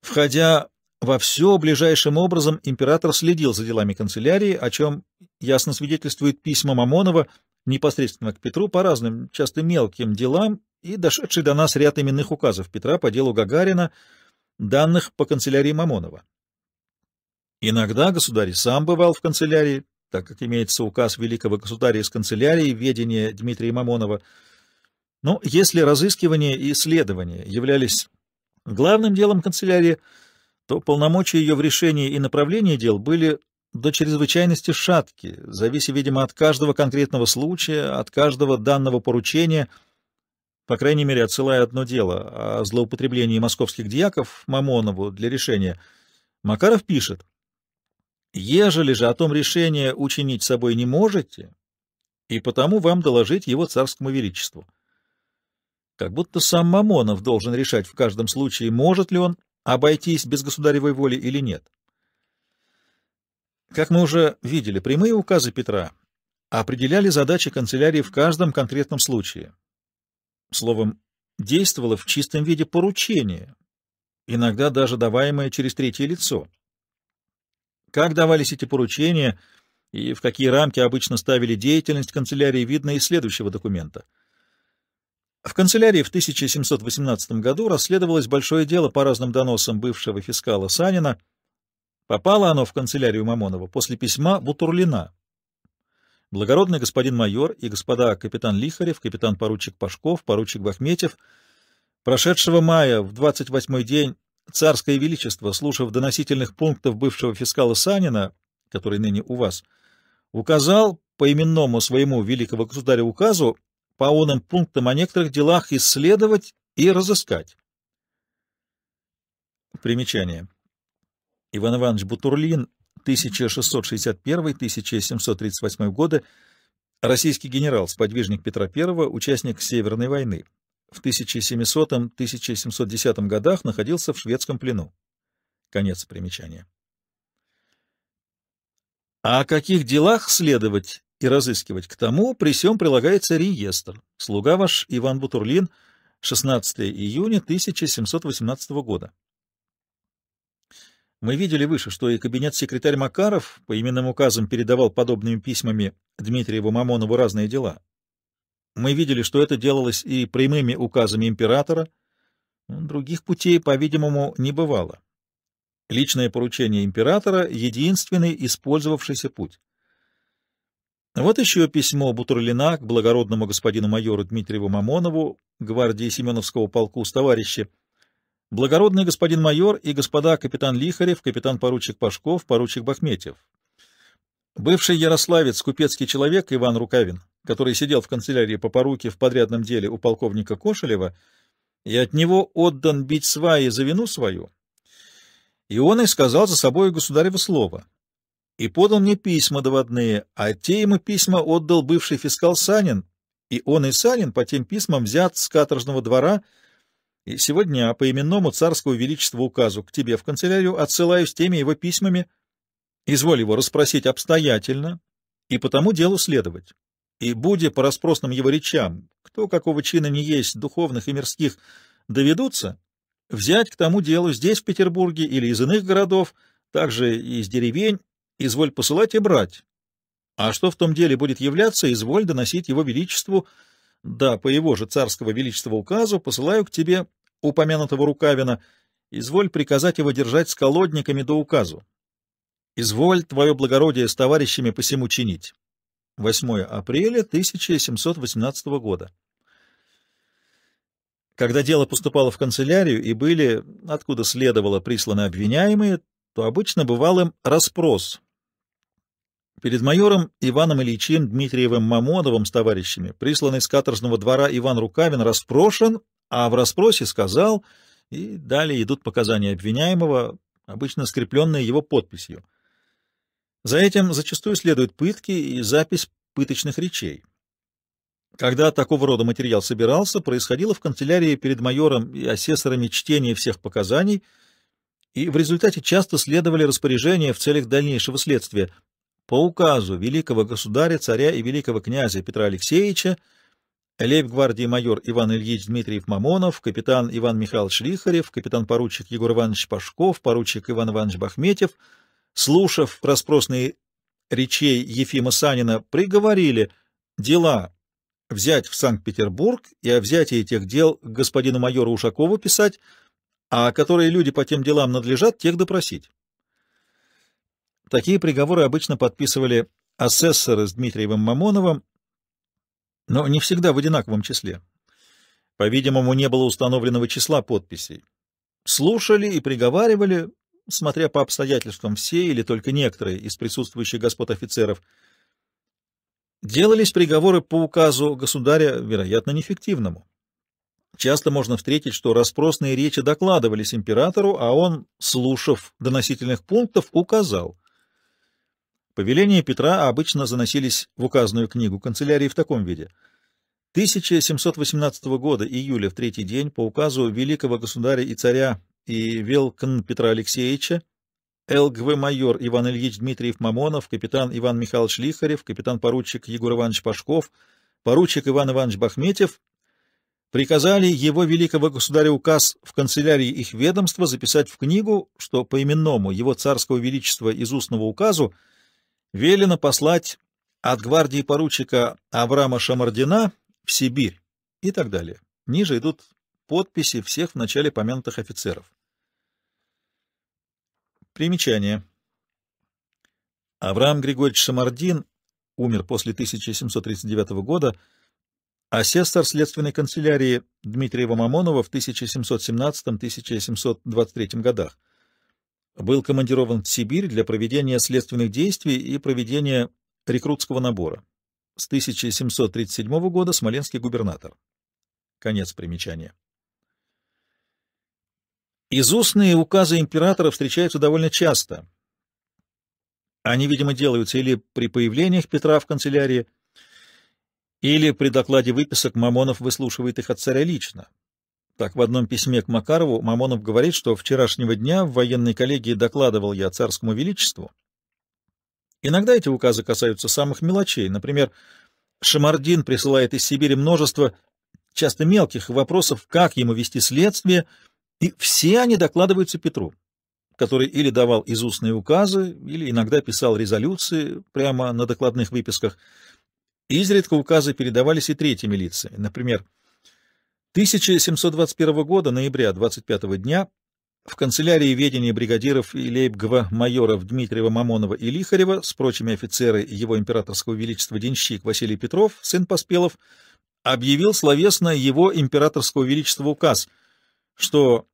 входя во все ближайшим образом, император следил за делами канцелярии, о чем ясно свидетельствует письма Мамонова непосредственно к Петру по разным, часто мелким делам и дошедший до нас ряд именных указов Петра по делу Гагарина, данных по канцелярии Мамонова. Иногда государь сам бывал в канцелярии, так как имеется указ великого государя из канцелярии, ведения Дмитрия Мамонова — но ну, если разыскивание и исследование являлись главным делом канцелярии, то полномочия ее в решении и направлении дел были до чрезвычайности шатки, завися, видимо, от каждого конкретного случая, от каждого данного поручения, по крайней мере, отсылая одно дело о злоупотреблении московских дьяков Мамонову для решения, Макаров пишет, «Ежели же о том решение учинить собой не можете, и потому вам доложить его царскому величеству». Как будто сам Мамонов должен решать в каждом случае, может ли он обойтись без государевой воли или нет. Как мы уже видели, прямые указы Петра определяли задачи канцелярии в каждом конкретном случае. Словом, действовало в чистом виде поручение, иногда даже даваемое через третье лицо. Как давались эти поручения и в какие рамки обычно ставили деятельность канцелярии, видно из следующего документа. В канцелярии в 1718 году расследовалось большое дело по разным доносам бывшего фискала Санина. Попало оно в канцелярию Мамонова после письма Бутурлина. Благородный господин майор и господа капитан Лихарев, капитан-поручик Пашков, поручик Бахметьев, прошедшего мая в 28-й день Царское Величество, слушав доносительных пунктов бывшего фискала Санина, который ныне у вас, указал по именному своему великого государя указу по оным пунктам о некоторых делах исследовать и разыскать. Примечание. Иван Иванович Бутурлин, 1661-1738 годы, российский генерал, сподвижник Петра I, участник Северной войны. В 1700-1710 годах находился в шведском плену. Конец примечания. А о каких делах следовать и разыскивать. К тому при сём прилагается реестр. Слуга ваш Иван Бутурлин, 16 июня 1718 года. Мы видели выше, что и кабинет-секретарь Макаров по именным указам передавал подобными письмами Дмитриеву Мамонову разные дела. Мы видели, что это делалось и прямыми указами императора. Ну, других путей, по-видимому, не бывало. Личное поручение императора — единственный использовавшийся путь. Вот еще письмо Бутурлина к благородному господину майору Дмитриеву Мамонову, гвардии Семеновского полку, с товарищи. Благородный господин майор и господа капитан Лихарев, капитан-поручик Пашков, поручик Бахметьев. Бывший ярославец, купецкий человек Иван Рукавин, который сидел в канцелярии по поруке в подрядном деле у полковника Кошелева, и от него отдан бить сваи за вину свою, и он и сказал за собой государево слово — и подал мне письма доводные, а те ему письма отдал бывший фискал Санин, и он и Санин по тем письмам взят с каторжного двора, и сегодня по именному царского величества указу к тебе в канцелярию отсылаю с теми его письмами, изволь его расспросить обстоятельно и по тому делу следовать. И будя по расспросным его речам, кто какого чина не есть, духовных и мирских, доведутся, взять к тому делу здесь, в Петербурге, или из иных городов, также из деревень, изволь посылать и брать. А что в том деле будет являться, изволь доносить его величеству, да, по его же царского величества указу посылаю к тебе упомянутого Рукавина, изволь приказать его держать с колодниками до указу. Изволь твое благородие с товарищами посему чинить. 8 апреля 1718 года. Когда дело поступало в канцелярию и были, откуда следовало, присланы обвиняемые, то обычно бывал им расспрос Перед майором Иваном Ильичем Дмитриевым Мамоновым с товарищами присланный с каторжного двора Иван Рукавин распрошен, а в расспросе сказал, и далее идут показания обвиняемого, обычно скрепленные его подписью. За этим зачастую следуют пытки и запись пыточных речей. Когда такого рода материал собирался, происходило в канцелярии перед майором и асессорами чтение всех показаний, и в результате часто следовали распоряжения в целях дальнейшего следствия по указу великого государя, царя и великого князя Петра Алексеевича лейб-гвардии майор Иван Ильич Дмитриев-Мамонов, капитан Иван Михайлович Лихарев, капитан-поручик Егор Иванович Пашков, поручик Иван Иванович Бахметьев, слушав распросные речей Ефима Санина, приговорили дела взять в Санкт-Петербург и о взятии этих дел господину майору Ушакову писать, а которые люди по тем делам надлежат, тех допросить. Такие приговоры обычно подписывали асессоры с Дмитриевым Мамоновым, но не всегда в одинаковом числе. По-видимому, не было установленного числа подписей. Слушали и приговаривали, смотря по обстоятельствам, все или только некоторые из присутствующих господ офицеров. Делались приговоры по указу государя, вероятно, неэффективному. Часто можно встретить, что распросные речи докладывались императору, а он, слушав доносительных пунктов, указал — Повеления Петра обычно заносились в указанную книгу канцелярии в таком виде. 1718 года, июля, в третий день, по указу великого государя и царя и Велкн Петра Алексеевича, ЛГВ-майор Иван Ильич Дмитриев-Мамонов, капитан Иван Михайлович Лихарев, капитан-поручик Егор Иванович Пашков, поручик Иван Иванович Бахметьев приказали его великого государя указ в канцелярии их ведомства записать в книгу, что по именному его царского величества из устного указу Велено послать от гвардии поручика Авраама Шамардина в Сибирь и так далее. Ниже идут подписи всех в начале помянутых офицеров. Примечание. Авраам Григорьевич Шамардин умер после 1739 года, асессор следственной канцелярии Дмитриева Мамонова в 1717-1723 годах был командирован в Сибирь для проведения следственных действий и проведения рекрутского набора. С 1737 года смоленский губернатор. Конец примечания. Изустные указы императора встречаются довольно часто. Они, видимо, делаются или при появлениях Петра в канцелярии, или при докладе выписок Мамонов выслушивает их от царя лично. Так, в одном письме к Макарову Мамонов говорит, что вчерашнего дня в военной коллегии докладывал я царскому величеству. Иногда эти указы касаются самых мелочей. Например, Шамардин присылает из Сибири множество часто мелких вопросов, как ему вести следствие, и все они докладываются Петру, который или давал из устные указы, или иногда писал резолюции прямо на докладных выписках. Изредка указы передавались и третьими лицами, например, 1721 года, ноября 25 дня, в канцелярии ведения бригадиров и лейбгова майоров Дмитриева, Мамонова и Лихарева с прочими офицеры его императорского величества денщик Василий Петров, сын Поспелов, объявил словесно его императорского величества указ, что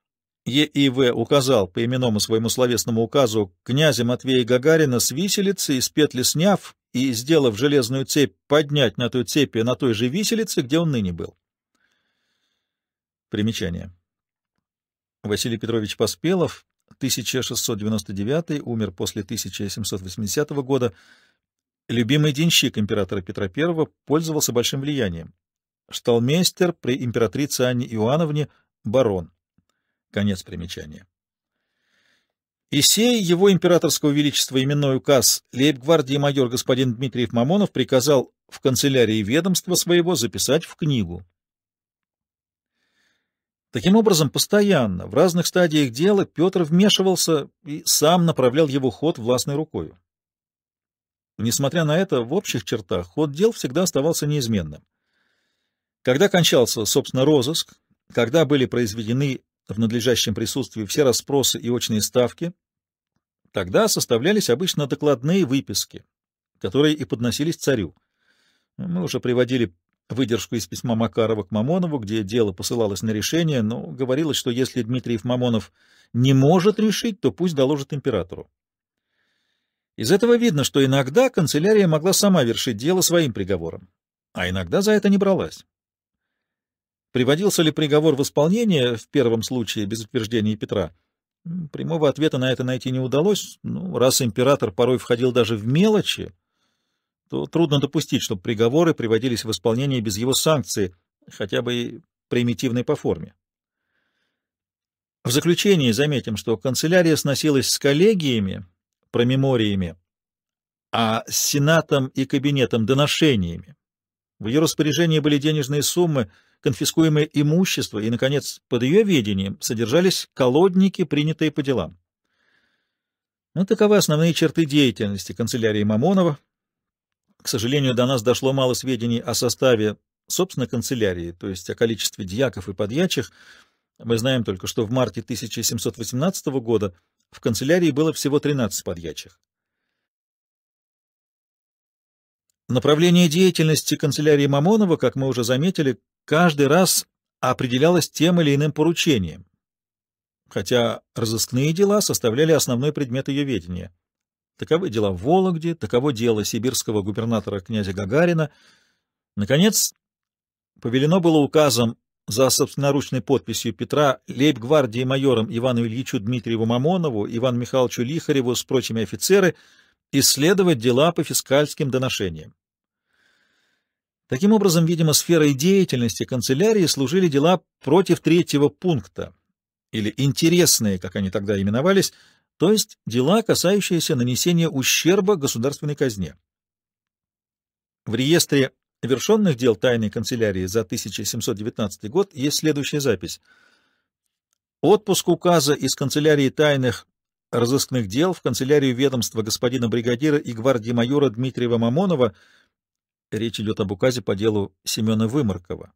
ЕИВ указал по именному своему словесному указу князя Матвея Гагарина с виселицы из петли сняв и, сделав железную цепь, поднять на той цепи на той же виселице, где он ныне был. Примечание. Василий Петрович Поспелов, 1699, умер после 1780 года. Любимый денщик императора Петра I пользовался большим влиянием. Шталмейстер при императрице Анне Иоанновне барон. Конец примечания. И сей его императорского величества именной указ лейб-гвардии майор господин Дмитриев Мамонов приказал в канцелярии ведомства своего записать в книгу. Таким образом, постоянно, в разных стадиях дела, Петр вмешивался и сам направлял его ход властной рукою. Несмотря на это, в общих чертах ход дел всегда оставался неизменным. Когда кончался, собственно, розыск, когда были произведены в надлежащем присутствии все расспросы и очные ставки, тогда составлялись обычно докладные выписки, которые и подносились царю. Мы уже приводили выдержку из письма Макарова к Мамонову, где дело посылалось на решение, но говорилось, что если Дмитриев Мамонов не может решить, то пусть доложит императору. Из этого видно, что иногда канцелярия могла сама вершить дело своим приговором, а иногда за это не бралась. Приводился ли приговор в исполнение в первом случае без утверждения Петра? Прямого ответа на это найти не удалось. Ну, раз император порой входил даже в мелочи, то трудно допустить, чтобы приговоры приводились в исполнение без его санкции, хотя бы и примитивной по форме. В заключении заметим, что канцелярия сносилась с коллегиями, промемориями, а с сенатом и кабинетом доношениями. В ее распоряжении были денежные суммы, конфискуемое имущество и, наконец, под ее ведением содержались колодники, принятые по делам. Но ну, таковы основные черты деятельности канцелярии Мамонова, к сожалению, до нас дошло мало сведений о составе, собственно, канцелярии, то есть о количестве дьяков и подьячих. Мы знаем только, что в марте 1718 года в канцелярии было всего 13 подьячих. Направление деятельности канцелярии Мамонова, как мы уже заметили, каждый раз определялось тем или иным поручением, хотя разыскные дела составляли основной предмет ее ведения. Таковы дела в Вологде, таково дело сибирского губернатора князя Гагарина. Наконец, повелено было указом за собственноручной подписью Петра лейб-гвардии майорам Ивану Ильичу Дмитриеву Мамонову, Ивану Михайловичу Лихареву с прочими офицеры исследовать дела по фискальским доношениям. Таким образом, видимо, сферой деятельности канцелярии служили дела против третьего пункта, или интересные, как они тогда именовались, то есть дела, касающиеся нанесения ущерба государственной казне. В реестре вершенных дел тайной канцелярии за 1719 год есть следующая запись. Отпуск указа из канцелярии тайных разыскных дел в канцелярию ведомства господина бригадира и гвардии майора Дмитриева Мамонова речь идет об указе по делу Семена Вымаркова.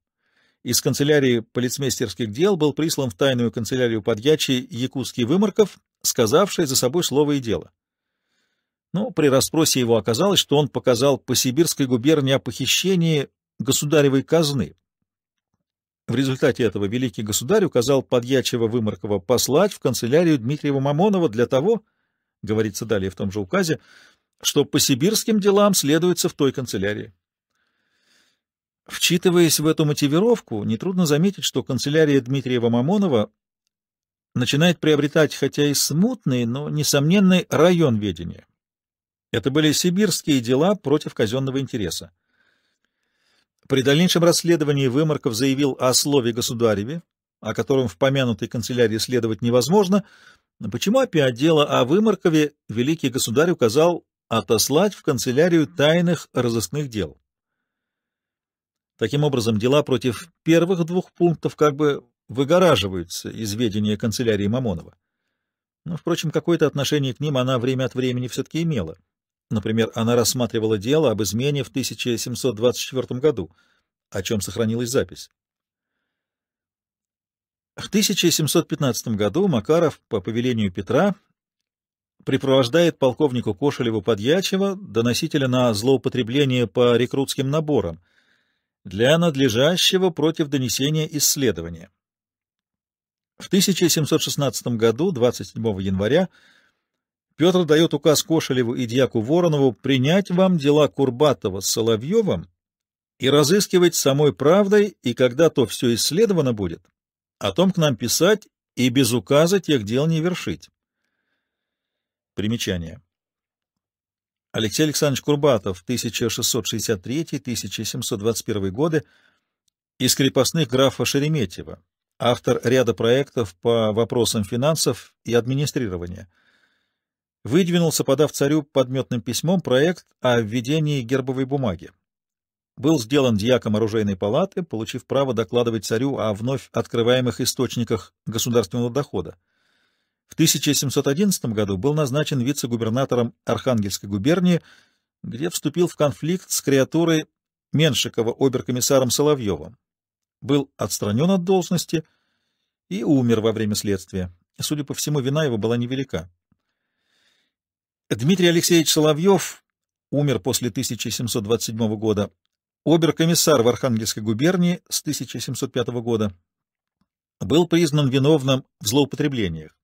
Из канцелярии полицмейстерских дел был прислан в тайную канцелярию подьячий Якутский Вымарков сказавший за собой слово и дело. Но при расспросе его оказалось, что он показал по сибирской губернии о похищении государевой казны. В результате этого великий государь указал подьячего Выморкова послать в канцелярию Дмитриева Мамонова для того, говорится далее в том же указе, что по сибирским делам следуется в той канцелярии. Вчитываясь в эту мотивировку, нетрудно заметить, что канцелярия Дмитриева Мамонова начинает приобретать хотя и смутный, но несомненный район ведения. Это были сибирские дела против казенного интереса. При дальнейшем расследовании Вымарков заявил о слове государеве, о котором в помянутой канцелярии следовать невозможно, почему опять дело о Вымаркове великий государь указал отослать в канцелярию тайных разыскных дел. Таким образом, дела против первых двух пунктов как бы выгораживаются из ведения канцелярии Мамонова. Но, впрочем, какое-то отношение к ним она время от времени все-таки имела. Например, она рассматривала дело об измене в 1724 году, о чем сохранилась запись. В 1715 году Макаров по повелению Петра припровождает полковнику Кошелеву Подьячева, доносителя на злоупотребление по рекрутским наборам, для надлежащего против донесения исследования. В 1716 году, 27 января, Петр дает указ Кошелеву и дьяку Воронову принять вам дела Курбатова с Соловьевым и разыскивать самой правдой, и когда то все исследовано будет, о том к нам писать и без указа тех дел не вершить. Примечание. Алексей Александрович Курбатов, 1663-1721 годы, из крепостных графа Шереметьева, автор ряда проектов по вопросам финансов и администрирования. Выдвинулся, подав царю подметным письмом, проект о введении гербовой бумаги. Был сделан дьяком оружейной палаты, получив право докладывать царю о вновь открываемых источниках государственного дохода. В 1711 году был назначен вице-губернатором Архангельской губернии, где вступил в конфликт с креатурой Меншикова оберкомиссаром Соловьевым был отстранен от должности и умер во время следствия. Судя по всему, вина его была невелика. Дмитрий Алексеевич Соловьев умер после 1727 года, оберкомиссар в Архангельской губернии с 1705 года, был признан виновным в злоупотреблениях.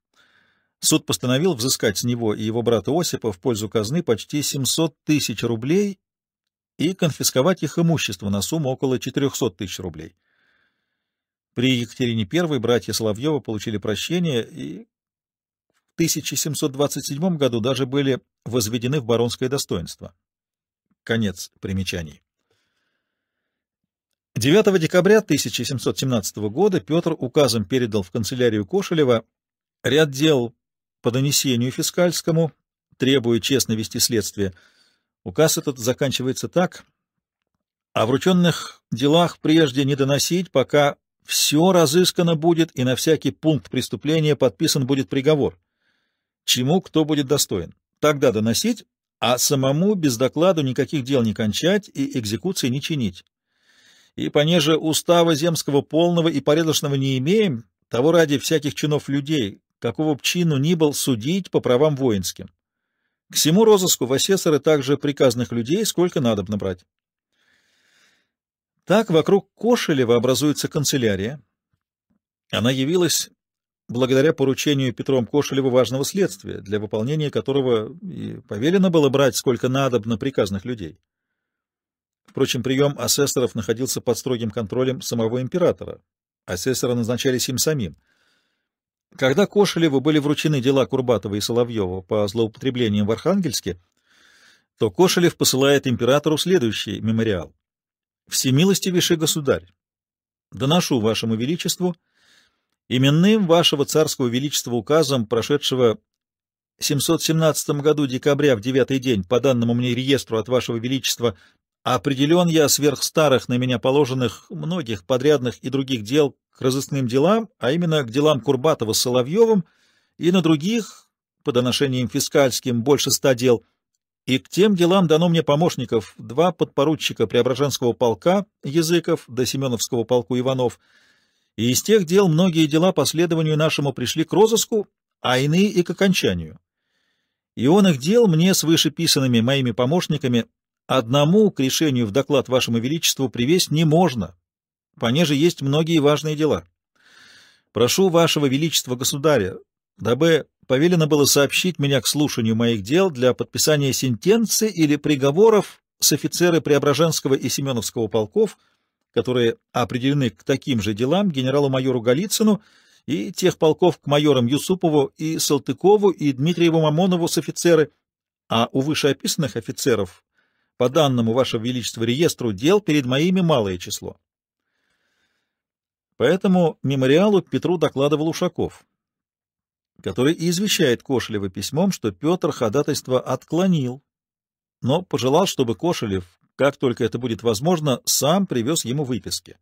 Суд постановил взыскать с него и его брата Осипа в пользу казны почти 700 тысяч рублей и конфисковать их имущество на сумму около 400 тысяч рублей. При Екатерине I братья Соловьева получили прощение и в 1727 году даже были возведены в баронское достоинство. Конец примечаний. 9 декабря 1717 года Петр указом передал в канцелярию Кошелева ряд дел по донесению фискальскому, требуя честно вести следствие. Указ этот заканчивается так. О врученных делах прежде не доносить, пока все разыскано будет, и на всякий пункт преступления подписан будет приговор, чему кто будет достоин. Тогда доносить, а самому без докладу никаких дел не кончать и экзекуции не чинить. И понеже устава земского полного и порядочного не имеем, того ради всяких чинов людей, какого б чину ни был, судить по правам воинским. К всему розыску в также приказных людей сколько надо набрать. Так вокруг Кошелева образуется канцелярия. Она явилась благодаря поручению Петром Кошелеву важного следствия, для выполнения которого и повелено было брать сколько надобно приказных людей. Впрочем, прием асессоров находился под строгим контролем самого императора. Асессоры назначались им самим. Когда Кошелеву были вручены дела Курбатова и Соловьева по злоупотреблениям в Архангельске, то Кошелев посылает императору следующий мемориал всемилостивейший государь, доношу вашему величеству именным вашего царского величества указом, прошедшего в 717 году декабря в девятый день по данному мне реестру от вашего величества определен я сверх старых на меня положенных многих подрядных и других дел к разыскным делам, а именно к делам Курбатова с Соловьевым и на других, по доношениям фискальским, больше ста дел — и к тем делам дано мне помощников, два подпоручика Преображенского полка Языков до да Семеновского полку Иванов. И из тех дел многие дела по следованию нашему пришли к розыску, а иные и к окончанию. И он их дел мне с вышеписанными моими помощниками одному к решению в доклад вашему величеству привесть не можно, понеже есть многие важные дела. Прошу вашего величества государя дабы повелено было сообщить меня к слушанию моих дел для подписания сентенций или приговоров с офицеры Преображенского и Семеновского полков, которые определены к таким же делам генералу-майору Голицыну и тех полков к майорам Юсупову и Салтыкову и Дмитриеву Мамонову с офицеры, а у вышеописанных офицеров по данному Вашего Величества реестру дел перед моими малое число. Поэтому мемориалу Петру докладывал Ушаков который и извещает Кошелева письмом, что Петр ходатайство отклонил, но пожелал, чтобы Кошелев, как только это будет возможно, сам привез ему выписки.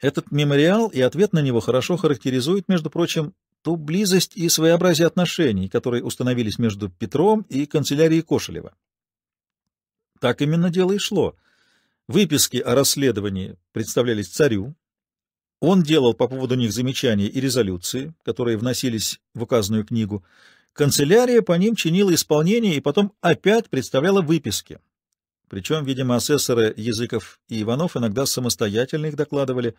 Этот мемориал и ответ на него хорошо характеризует, между прочим, ту близость и своеобразие отношений, которые установились между Петром и канцелярией Кошелева. Так именно дело и шло. Выписки о расследовании представлялись царю, он делал по поводу них замечания и резолюции, которые вносились в указанную книгу. Канцелярия по ним чинила исполнение и потом опять представляла выписки. Причем, видимо, асессоры Языков и Иванов иногда самостоятельно их докладывали.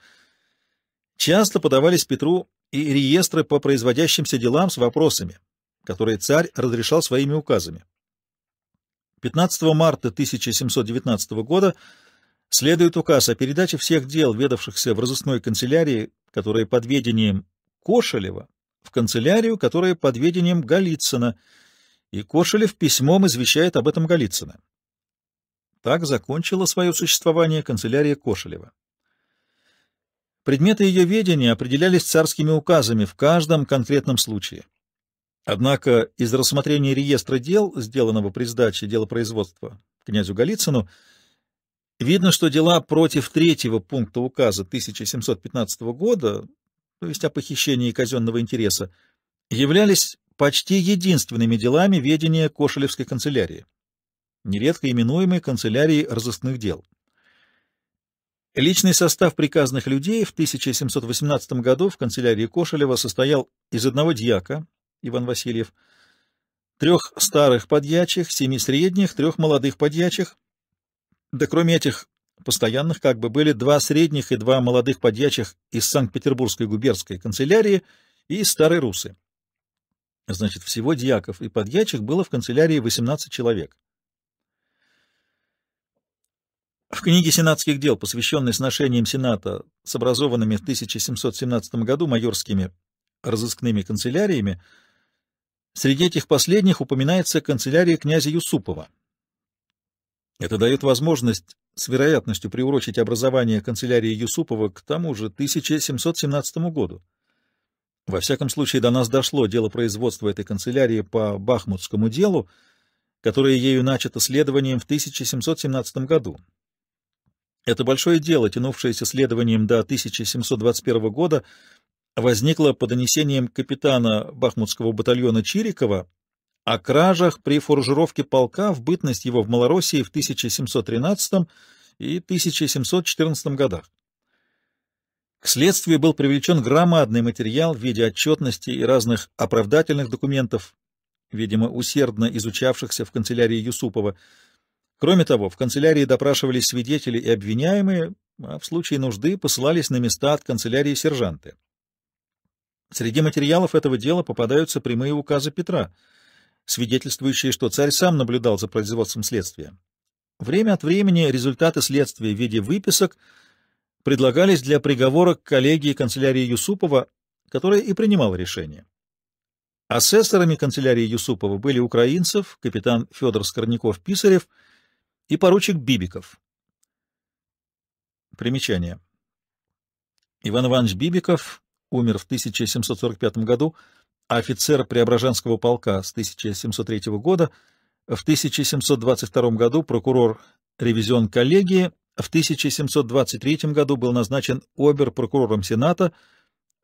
Часто подавались Петру и реестры по производящимся делам с вопросами, которые царь разрешал своими указами. 15 марта 1719 года следует указ о передаче всех дел, ведавшихся в разыскной канцелярии, которая под ведением Кошелева, в канцелярию, которая под ведением Голицына, и Кошелев письмом извещает об этом Голицына. Так закончила свое существование канцелярия Кошелева. Предметы ее ведения определялись царскими указами в каждом конкретном случае. Однако из рассмотрения реестра дел, сделанного при сдаче делопроизводства князю Голицыну, Видно, что дела против третьего пункта указа 1715 года, то есть о похищении казенного интереса, являлись почти единственными делами ведения Кошелевской канцелярии, нередко именуемой канцелярией разыскных дел. Личный состав приказных людей в 1718 году в канцелярии Кошелева состоял из одного дьяка, Иван Васильев, трех старых подьячих, семи средних, трех молодых подьячих, да кроме этих постоянных как бы были два средних и два молодых подьячих из Санкт-Петербургской губернской канцелярии и старой русы. Значит, всего дьяков и подьячих было в канцелярии 18 человек. В книге сенатских дел, посвященной сношениям Сената с образованными в 1717 году майорскими разыскными канцеляриями, среди этих последних упоминается канцелярия князя Юсупова — это дает возможность с вероятностью приурочить образование канцелярии Юсупова к тому же 1717 году. Во всяком случае, до нас дошло дело производства этой канцелярии по Бахмутскому делу, которое ею начато следованием в 1717 году. Это большое дело, тянувшееся следованием до 1721 года, возникло по донесениям капитана Бахмутского батальона Чирикова о кражах при фуржировке полка в бытность его в Малороссии в 1713 и 1714 годах. К следствию был привлечен громадный материал в виде отчетности и разных оправдательных документов, видимо, усердно изучавшихся в канцелярии Юсупова. Кроме того, в канцелярии допрашивались свидетели и обвиняемые, а в случае нужды посылались на места от канцелярии сержанты. Среди материалов этого дела попадаются прямые указы Петра — свидетельствующие, что царь сам наблюдал за производством следствия. Время от времени результаты следствия в виде выписок предлагались для приговора к коллегии канцелярии Юсупова, которая и принимала решение. Асессорами канцелярии Юсупова были украинцев, капитан Федор Скорняков-Писарев и поручик Бибиков. Примечание. Иван Иванович Бибиков умер в 1745 году, офицер Преображенского полка с 1703 года, в 1722 году прокурор ревизион коллегии, в 1723 году был назначен обер-прокурором Сената,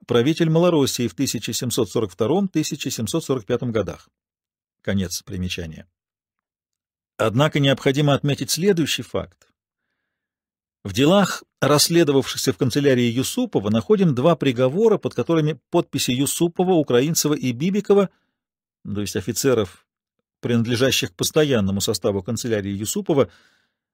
правитель Малороссии в 1742-1745 годах. Конец примечания. Однако необходимо отметить следующий факт. В делах, расследовавшихся в канцелярии Юсупова, находим два приговора, под которыми подписи Юсупова, Украинцева и Бибикова, то есть офицеров, принадлежащих к постоянному составу канцелярии Юсупова,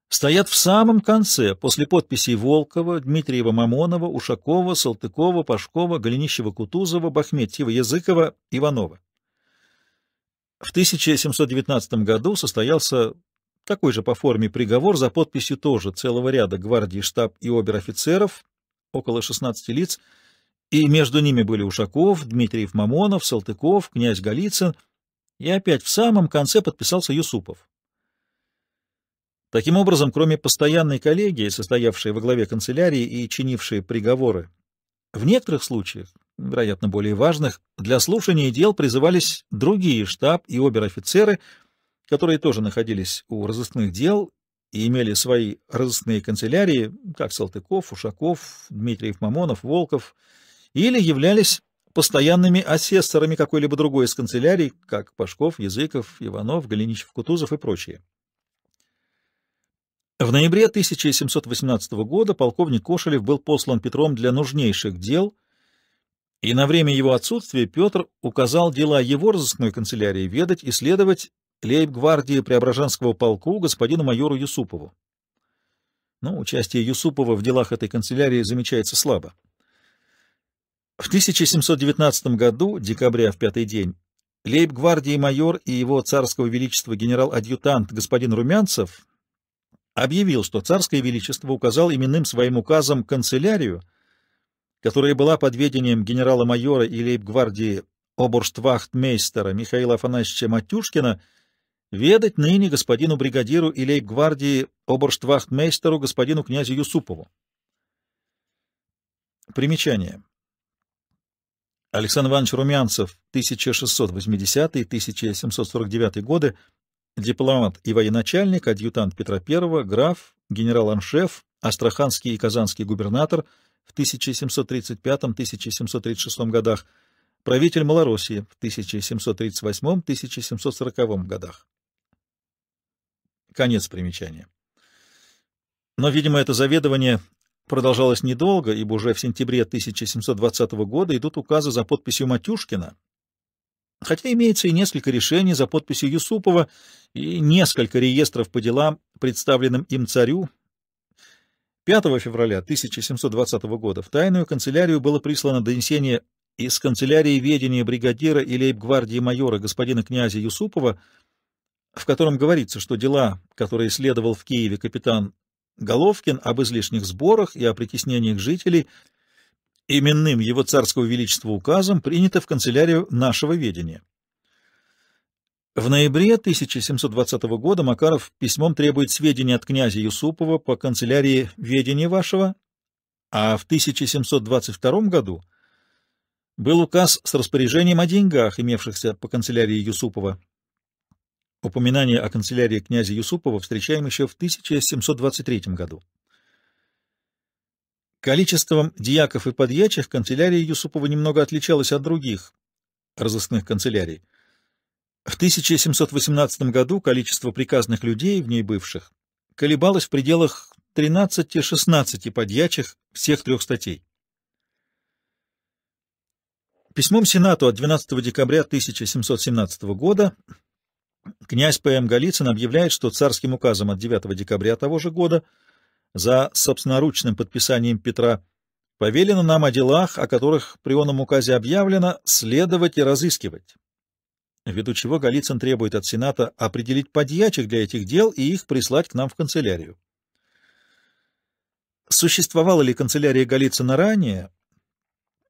стоят в самом конце, после подписей Волкова, Дмитриева, Мамонова, Ушакова, Салтыкова, Пашкова, Голенищева, Кутузова, Бахметьева, Языкова, Иванова. В 1719 году состоялся такой же по форме приговор за подписью тоже целого ряда гвардии штаб и обер-офицеров, около 16 лиц, и между ними были Ушаков, Дмитриев Мамонов, Салтыков, князь Голицын, и опять в самом конце подписался Юсупов. Таким образом, кроме постоянной коллегии, состоявшей во главе канцелярии и чинившей приговоры, в некоторых случаях, вероятно более важных, для слушания дел призывались другие штаб и обер-офицеры — которые тоже находились у разыскных дел и имели свои разыскные канцелярии, как Салтыков, Ушаков, Дмитриев Мамонов, Волков, или являлись постоянными асессорами какой-либо другой из канцелярий, как Пашков, Языков, Иванов, Голеничев, Кутузов и прочие. В ноябре 1718 года полковник Кошелев был послан Петром для нужнейших дел, и на время его отсутствия Петр указал дела его разыскной канцелярии ведать, и следовать лейб-гвардии Преображенского полку господину майору Юсупову. Но ну, участие Юсупова в делах этой канцелярии замечается слабо. В 1719 году, декабря в пятый день, лейб-гвардии майор и его царского величества генерал-адъютант господин Румянцев объявил, что царское величество указал именным своим указом канцелярию, которая была под ведением генерала-майора и лейб-гвардии оборштвахтмейстера Михаила Афанасьевича Матюшкина, ведать ныне господину бригадиру и лейб-гвардии Оборштвахтмейстеру господину князю Юсупову. Примечание. Александр Иванович Румянцев, 1680-1749 годы, дипломат и военачальник, адъютант Петра I, граф, генерал-аншеф, астраханский и казанский губернатор в 1735-1736 годах, правитель Малороссии в 1738-1740 годах. Конец примечания. Но, видимо, это заведование продолжалось недолго, ибо уже в сентябре 1720 года идут указы за подписью Матюшкина, хотя имеется и несколько решений за подписью Юсупова и несколько реестров по делам, представленным им царю. 5 февраля 1720 года в тайную канцелярию было прислано донесение из канцелярии ведения бригадира и лейб-гвардии майора господина князя Юсупова в котором говорится, что дела, которые следовал в Киеве капитан Головкин об излишних сборах и о притеснениях жителей, именным его царского величества указом принято в канцелярию нашего ведения. В ноябре 1720 года Макаров письмом требует сведения от князя Юсупова по канцелярии ведения вашего, а в 1722 году был указ с распоряжением о деньгах, имевшихся по канцелярии Юсупова, Упоминание о канцелярии князя Юсупова встречаем еще в 1723 году. Количеством диаков и подьячих канцелярия Юсупова немного отличалась от других разыскных канцелярий. В 1718 году количество приказных людей, в ней бывших, колебалось в пределах 13-16 подьячих всех трех статей. Письмом Сенату от 12 декабря 1717 года Князь П.М. Голицын объявляет, что царским указом от 9 декабря того же года за собственноручным подписанием Петра повелено нам о делах, о которых при оном указе объявлено, следовать и разыскивать. Ввиду чего Голицын требует от Сената определить подьячих для этих дел и их прислать к нам в канцелярию. Существовала ли канцелярия Голицына ранее,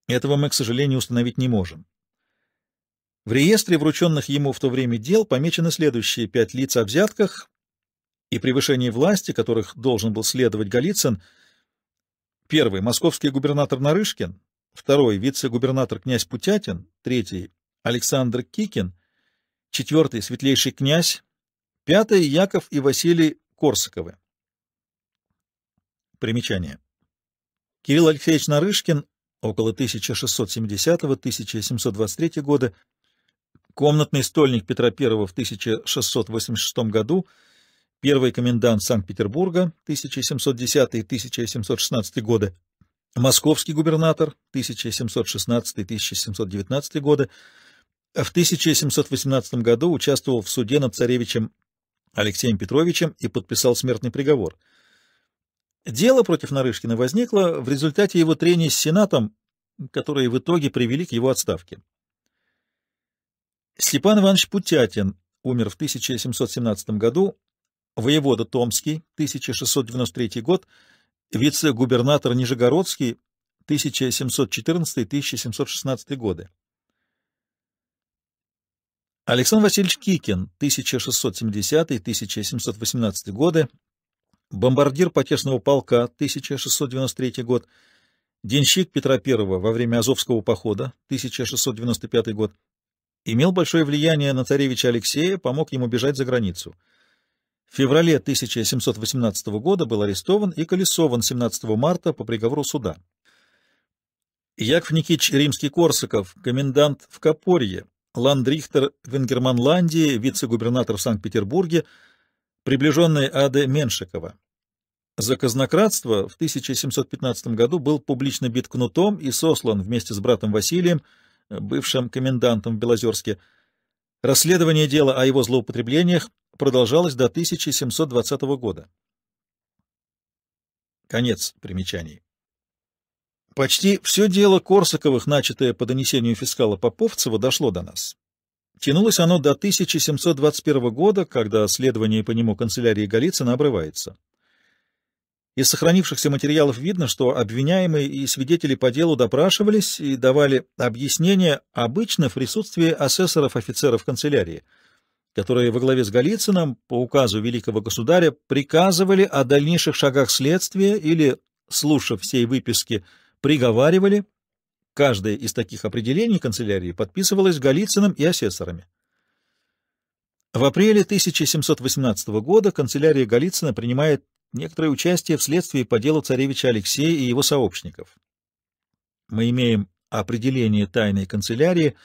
этого мы, к сожалению, установить не можем. В реестре врученных ему в то время дел помечены следующие пять лиц о взятках и превышении власти, которых должен был следовать Голицын. Первый — московский губернатор Нарышкин, второй — вице-губернатор князь Путятин, третий — Александр Кикин, четвертый — светлейший князь, пятый — Яков и Василий Корсаковы. Примечание. Кирилл Алексеевич Нарышкин около 1670-1723 года Комнатный стольник Петра I в 1686 году, первый комендант Санкт-Петербурга 1710-1716 годы, московский губернатор 1716-1719 годы, в 1718 году участвовал в суде над царевичем Алексеем Петровичем и подписал смертный приговор. Дело против Нарышкина возникло в результате его трения с Сенатом, которые в итоге привели к его отставке. Степан Иванович Путятин умер в 1717 году, воевода Томский, 1693 год, вице-губернатор Нижегородский, 1714-1716 годы. Александр Васильевич Кикин, 1670-1718 годы, бомбардир потешного полка, 1693 год, денщик Петра I во время Азовского похода, 1695 год, имел большое влияние на царевича Алексея, помог ему бежать за границу. В феврале 1718 года был арестован и колесован 17 марта по приговору суда. Яков Никитич Римский-Корсаков, комендант в Капорье, ландрихтер Венгерманландии, вице-губернатор в Санкт-Петербурге, приближенный Ады Меншикова. За казнократство в 1715 году был публично бит кнутом и сослан вместе с братом Василием бывшим комендантом в Белозерске. Расследование дела о его злоупотреблениях продолжалось до 1720 года. Конец примечаний. Почти все дело Корсаковых, начатое по донесению фискала Поповцева, дошло до нас. Тянулось оно до 1721 года, когда следование по нему канцелярии Голицына обрывается. Из сохранившихся материалов видно, что обвиняемые и свидетели по делу допрашивались и давали объяснения обычно в присутствии асессоров-офицеров канцелярии, которые во главе с Голицыным по указу великого государя приказывали о дальнейших шагах следствия или, слушав всей выписки, приговаривали. Каждое из таких определений канцелярии подписывалось Голицыным и асессорами. В апреле 1718 года канцелярия Голицына принимает некоторое участие в следствии по делу царевича Алексея и его сообщников. Мы имеем определение тайной канцелярии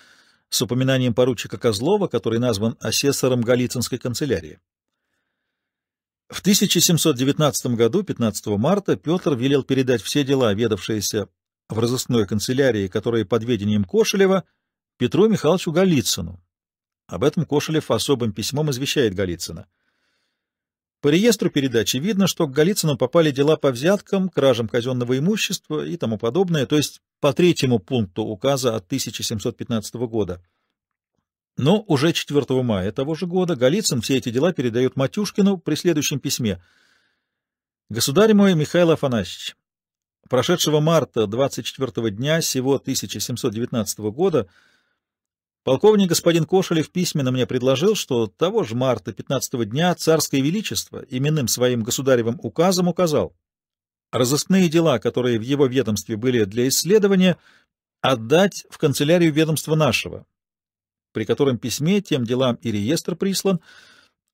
с упоминанием поручика Козлова, который назван асессором Голицынской канцелярии. В 1719 году, 15 марта, Петр велел передать все дела, ведавшиеся в разыскной канцелярии, которые под ведением Кошелева, Петру Михайловичу Голицыну. Об этом Кошелев особым письмом извещает Голицына — по реестру передачи видно, что к Голицыну попали дела по взяткам, кражам казенного имущества и тому подобное, то есть по третьему пункту указа от 1715 года. Но уже 4 мая того же года Голицын все эти дела передает Матюшкину при следующем письме. «Государь мой Михаил Афанасьевич, прошедшего марта 24 дня сего 1719 года — Полковник господин Кошелев письменно мне предложил, что того же марта 15 дня Царское Величество именным своим государевым указом указал разыскные дела, которые в его ведомстве были для исследования, отдать в канцелярию ведомства нашего, при котором письме тем делам и реестр прислан,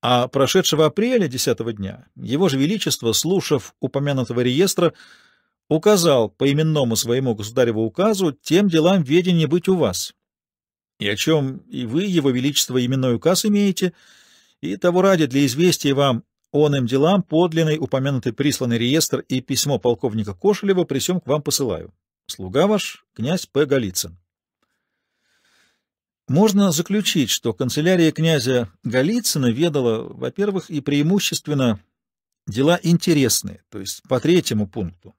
а прошедшего апреля 10 дня его же величество, слушав упомянутого реестра, указал по именному своему государеву указу тем делам ведение быть у вас, и о чем и вы, его величество, именной указ имеете, и того ради для известия вам он им делам подлинный упомянутый присланный реестр и письмо полковника Кошелева при к вам посылаю. Слуга ваш, князь П. Голицын. Можно заключить, что канцелярия князя Голицына ведала, во-первых, и преимущественно дела интересные, то есть по третьему пункту,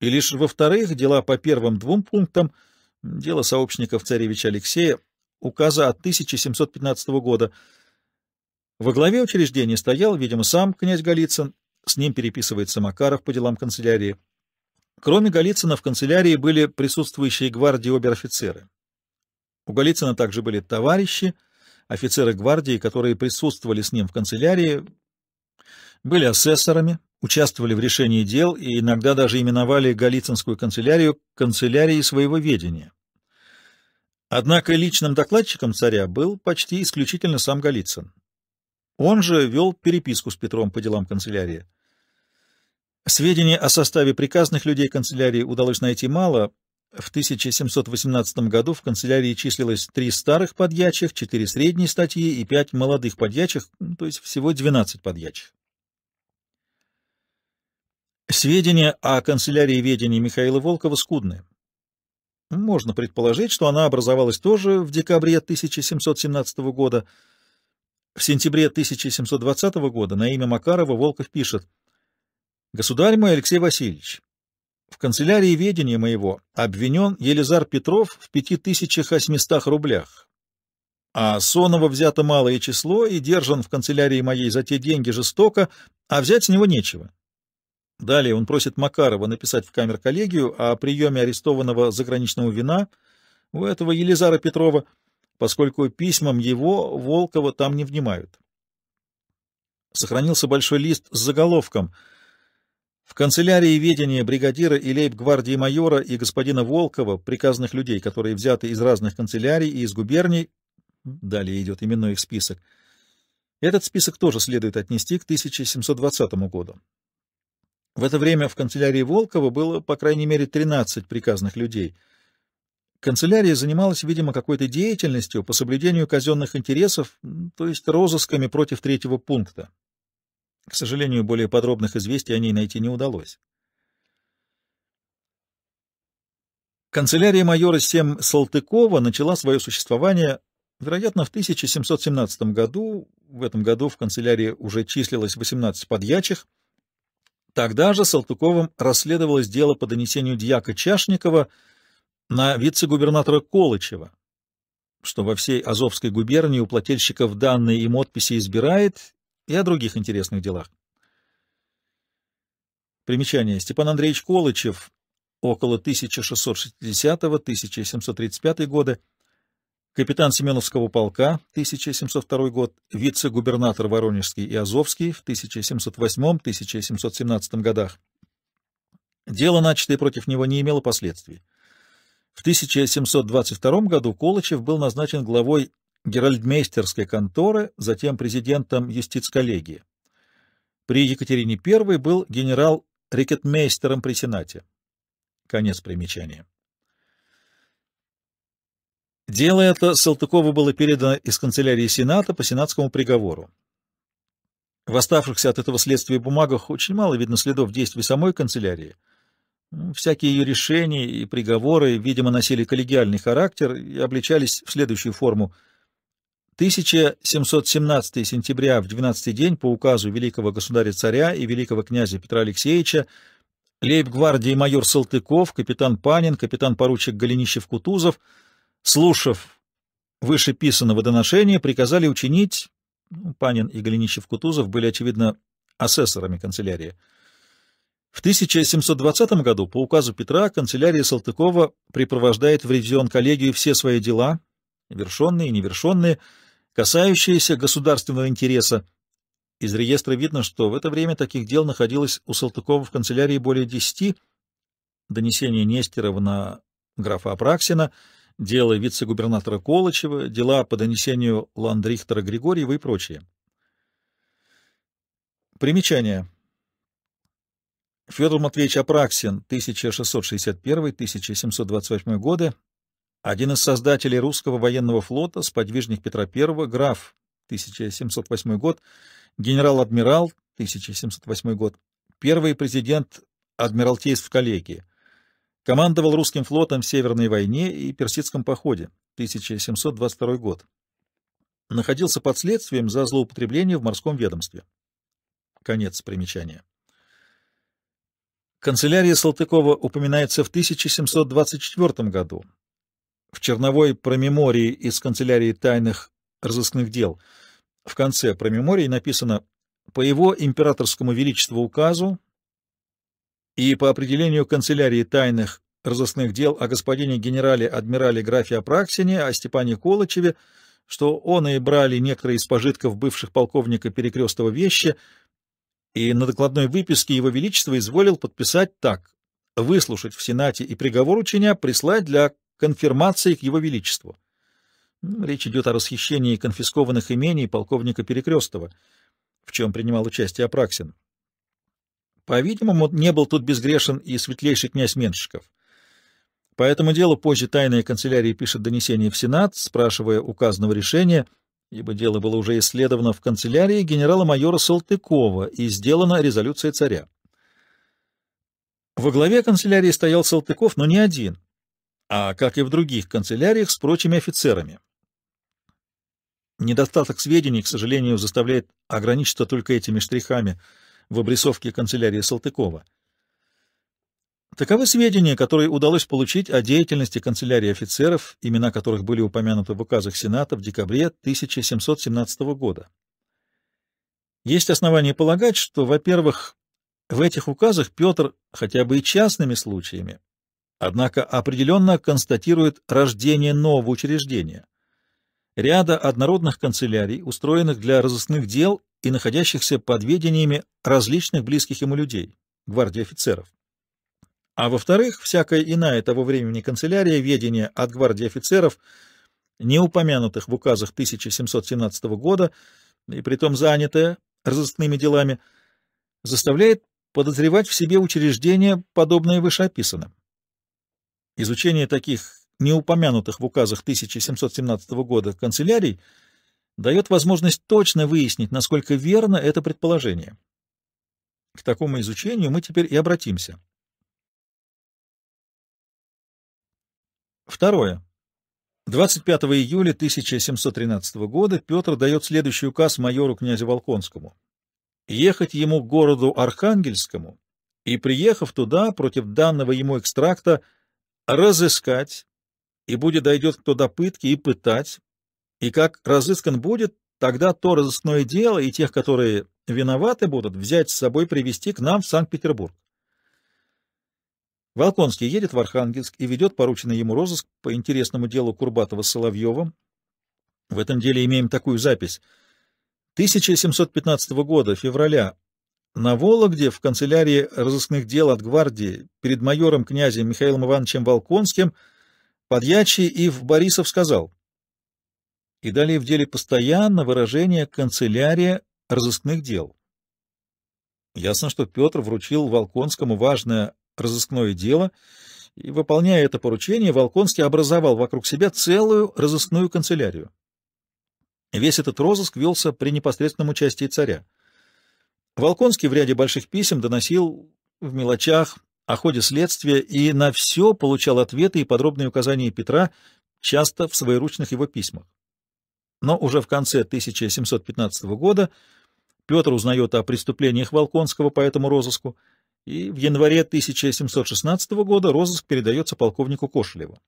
и лишь во-вторых, дела по первым двум пунктам – дело сообщников царевича Алексея, указа от 1715 года. Во главе учреждения стоял, видимо, сам князь Голицын, с ним переписывается Макаров по делам канцелярии. Кроме Голицына в канцелярии были присутствующие гвардии обер-офицеры. У Голицына также были товарищи, офицеры гвардии, которые присутствовали с ним в канцелярии, были асессорами, участвовали в решении дел и иногда даже именовали Голицынскую канцелярию канцелярией своего ведения. Однако личным докладчиком царя был почти исключительно сам Голицын. Он же вел переписку с Петром по делам канцелярии. Сведения о составе приказных людей канцелярии удалось найти мало. В 1718 году в канцелярии числилось три старых подьячих, четыре средней статьи и пять молодых подьячих, ну, то есть всего 12 подьячих. Сведения о канцелярии ведения Михаила Волкова скудны. Можно предположить, что она образовалась тоже в декабре 1717 года. В сентябре 1720 года на имя Макарова Волков пишет «Государь мой Алексей Васильевич, в канцелярии ведения моего обвинен Елизар Петров в 5800 рублях, а Сонова взято малое число и держан в канцелярии моей за те деньги жестоко, а взять с него нечего. Далее он просит Макарова написать в камер-коллегию о приеме арестованного заграничного вина у этого Елизара Петрова, поскольку письмам его Волкова там не внимают. Сохранился большой лист с заголовком «В канцелярии ведения бригадира и лейб-гвардии майора и господина Волкова, приказных людей, которые взяты из разных канцелярий и из губерний, далее идет именной их список, этот список тоже следует отнести к 1720 году. В это время в канцелярии Волкова было, по крайней мере, 13 приказных людей. Канцелярия занималась, видимо, какой-то деятельностью по соблюдению казенных интересов, то есть розысками против третьего пункта. К сожалению, более подробных известий о ней найти не удалось. Канцелярия майора Сем Салтыкова начала свое существование, вероятно, в 1717 году. В этом году в канцелярии уже числилось 18 подьячих, Тогда же Салтыковым расследовалось дело по донесению дьяка Чашникова на вице-губернатора Колычева, что во всей Азовской губернии у плательщиков данные им отписи избирает, и о других интересных делах. Примечание. Степан Андреевич Колычев, около 1660-1735 года, капитан Семеновского полка 1702 год, вице-губернатор Воронежский и Азовский в 1708-1717 годах. Дело, начатое против него, не имело последствий. В 1722 году Колычев был назначен главой геральдмейстерской конторы, затем президентом юстиц-коллегии. При Екатерине I был генерал-рекетмейстером при Сенате. Конец примечания. Дело это Салтыкову было передано из канцелярии Сената по сенатскому приговору. В оставшихся от этого следствия бумагах очень мало видно следов действий самой канцелярии. Всякие ее решения и приговоры, видимо, носили коллегиальный характер и обличались в следующую форму. 1717 сентября в 12 день по указу великого государя-царя и великого князя Петра Алексеевича лейб-гвардии майор Салтыков, капитан Панин, капитан-поручик Голенищев-Кутузов — Слушав вышеписанного доношения, приказали учинить... Ну, Панин и Голенищев-Кутузов были, очевидно, асессорами канцелярии. В 1720 году по указу Петра канцелярия Салтыкова препровождает в ревизион коллегию все свои дела, вершенные и невершенные, касающиеся государственного интереса. Из реестра видно, что в это время таких дел находилось у Салтыкова в канцелярии более десяти. Донесение Нестерова на графа Апраксина — дело вице-губернатора Колычева, дела по донесению Ландрихтера Григорьева и прочее. Примечание. Федор Матвеевич Апраксин, 1661-1728 годы, один из создателей русского военного флота, сподвижник Петра I, граф, 1708 год, генерал-адмирал, 1708 год, первый президент Адмиралтейств коллегии, Командовал русским флотом в Северной войне и Персидском походе 1722 год. Находился под следствием за злоупотребление в морском ведомстве. Конец примечания. Канцелярия Салтыкова упоминается в 1724 году в черновой промемории из канцелярии тайных разыскных дел. В конце промемории написано «По его императорскому величеству указу и по определению канцелярии тайных разыскных дел о господине генерале-адмирале графе Апраксине, о Степане Колычеве, что он и брали некоторые из пожитков бывших полковника Перекрестова вещи, и на докладной выписке его величество изволил подписать так «выслушать в Сенате и приговор ученя прислать для конфирмации к его величеству». Ну, речь идет о расхищении конфискованных имений полковника Перекрестова, в чем принимал участие Апраксин. По-видимому, не был тут безгрешен и светлейший князь Меншиков. По этому делу позже тайная канцелярия пишет донесение в Сенат, спрашивая указанного решения, ибо дело было уже исследовано в канцелярии генерала-майора Салтыкова и сделана резолюция царя. Во главе канцелярии стоял Салтыков, но не один, а, как и в других канцеляриях, с прочими офицерами. Недостаток сведений, к сожалению, заставляет ограничиться только этими штрихами — в обрисовке канцелярии Салтыкова. Таковы сведения, которые удалось получить о деятельности канцелярии офицеров, имена которых были упомянуты в указах Сената в декабре 1717 года. Есть основания полагать, что, во-первых, в этих указах Петр, хотя бы и частными случаями, однако определенно констатирует рождение нового учреждения, ряда однородных канцелярий, устроенных для разыскных дел и находящихся под ведениями различных близких ему людей, гвардии офицеров. А во-вторых, всякая иная того времени канцелярия ведения от гвардии офицеров, не упомянутых в указах 1717 года, и притом занятая разыскными делами, заставляет подозревать в себе учреждения, подобные вышеописанным. Изучение таких неупомянутых в указах 1717 года канцелярий – дает возможность точно выяснить, насколько верно это предположение. К такому изучению мы теперь и обратимся. Второе. 25 июля 1713 года Петр дает следующий указ майору князю Волконскому. Ехать ему к городу Архангельскому и, приехав туда, против данного ему экстракта, разыскать, и будет дойдет кто до пытки и пытать, и как разыскан будет, тогда то разыскное дело и тех, которые виноваты будут, взять с собой привести к нам в Санкт-Петербург. Волконский едет в Архангельск и ведет порученный ему розыск по интересному делу Курбатова с Соловьевым. В этом деле имеем такую запись. 1715 года, февраля, на Вологде в канцелярии разыскных дел от гвардии перед майором князем Михаилом Ивановичем Волконским подьячий Ив Борисов сказал — и далее в деле постоянно выражение «канцелярия разыскных дел». Ясно, что Петр вручил Волконскому важное разыскное дело, и, выполняя это поручение, Волконский образовал вокруг себя целую разыскную канцелярию. Весь этот розыск велся при непосредственном участии царя. Волконский в ряде больших писем доносил в мелочах о ходе следствия и на все получал ответы и подробные указания Петра, часто в своеручных его письмах. Но уже в конце 1715 года Петр узнает о преступлениях Волконского по этому розыску, и в январе 1716 года розыск передается полковнику Кошелеву.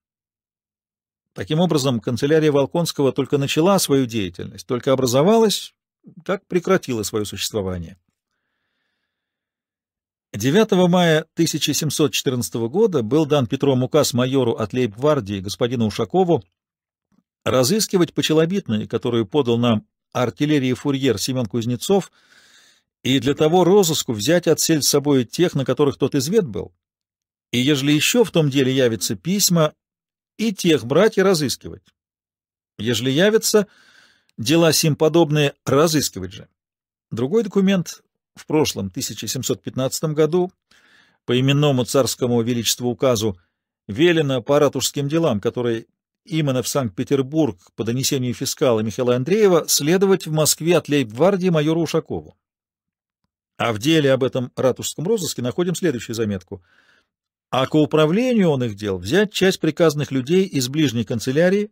Таким образом, канцелярия Волконского только начала свою деятельность, только образовалась, как прекратила свое существование. 9 мая 1714 года был дан Петром указ майору от лейб-гвардии господину Ушакову разыскивать почелобитные, которые подал нам артиллерии фурьер Семен Кузнецов, и для того розыску взять от сель с собой тех, на которых тот извет был, и ежели еще в том деле явятся письма, и тех брать и разыскивать. Ежели явятся, дела сим подобные разыскивать же. Другой документ в прошлом 1715 году по именному царскому величеству указу велено по ратушским делам, которые Именно в Санкт-Петербург по донесению фискала Михаила Андреева следовать в Москве от лейб-гвардии майору Ушакову. А в деле об этом ратушском розыске находим следующую заметку. А к управлению он их дел взять часть приказанных людей из ближней канцелярии,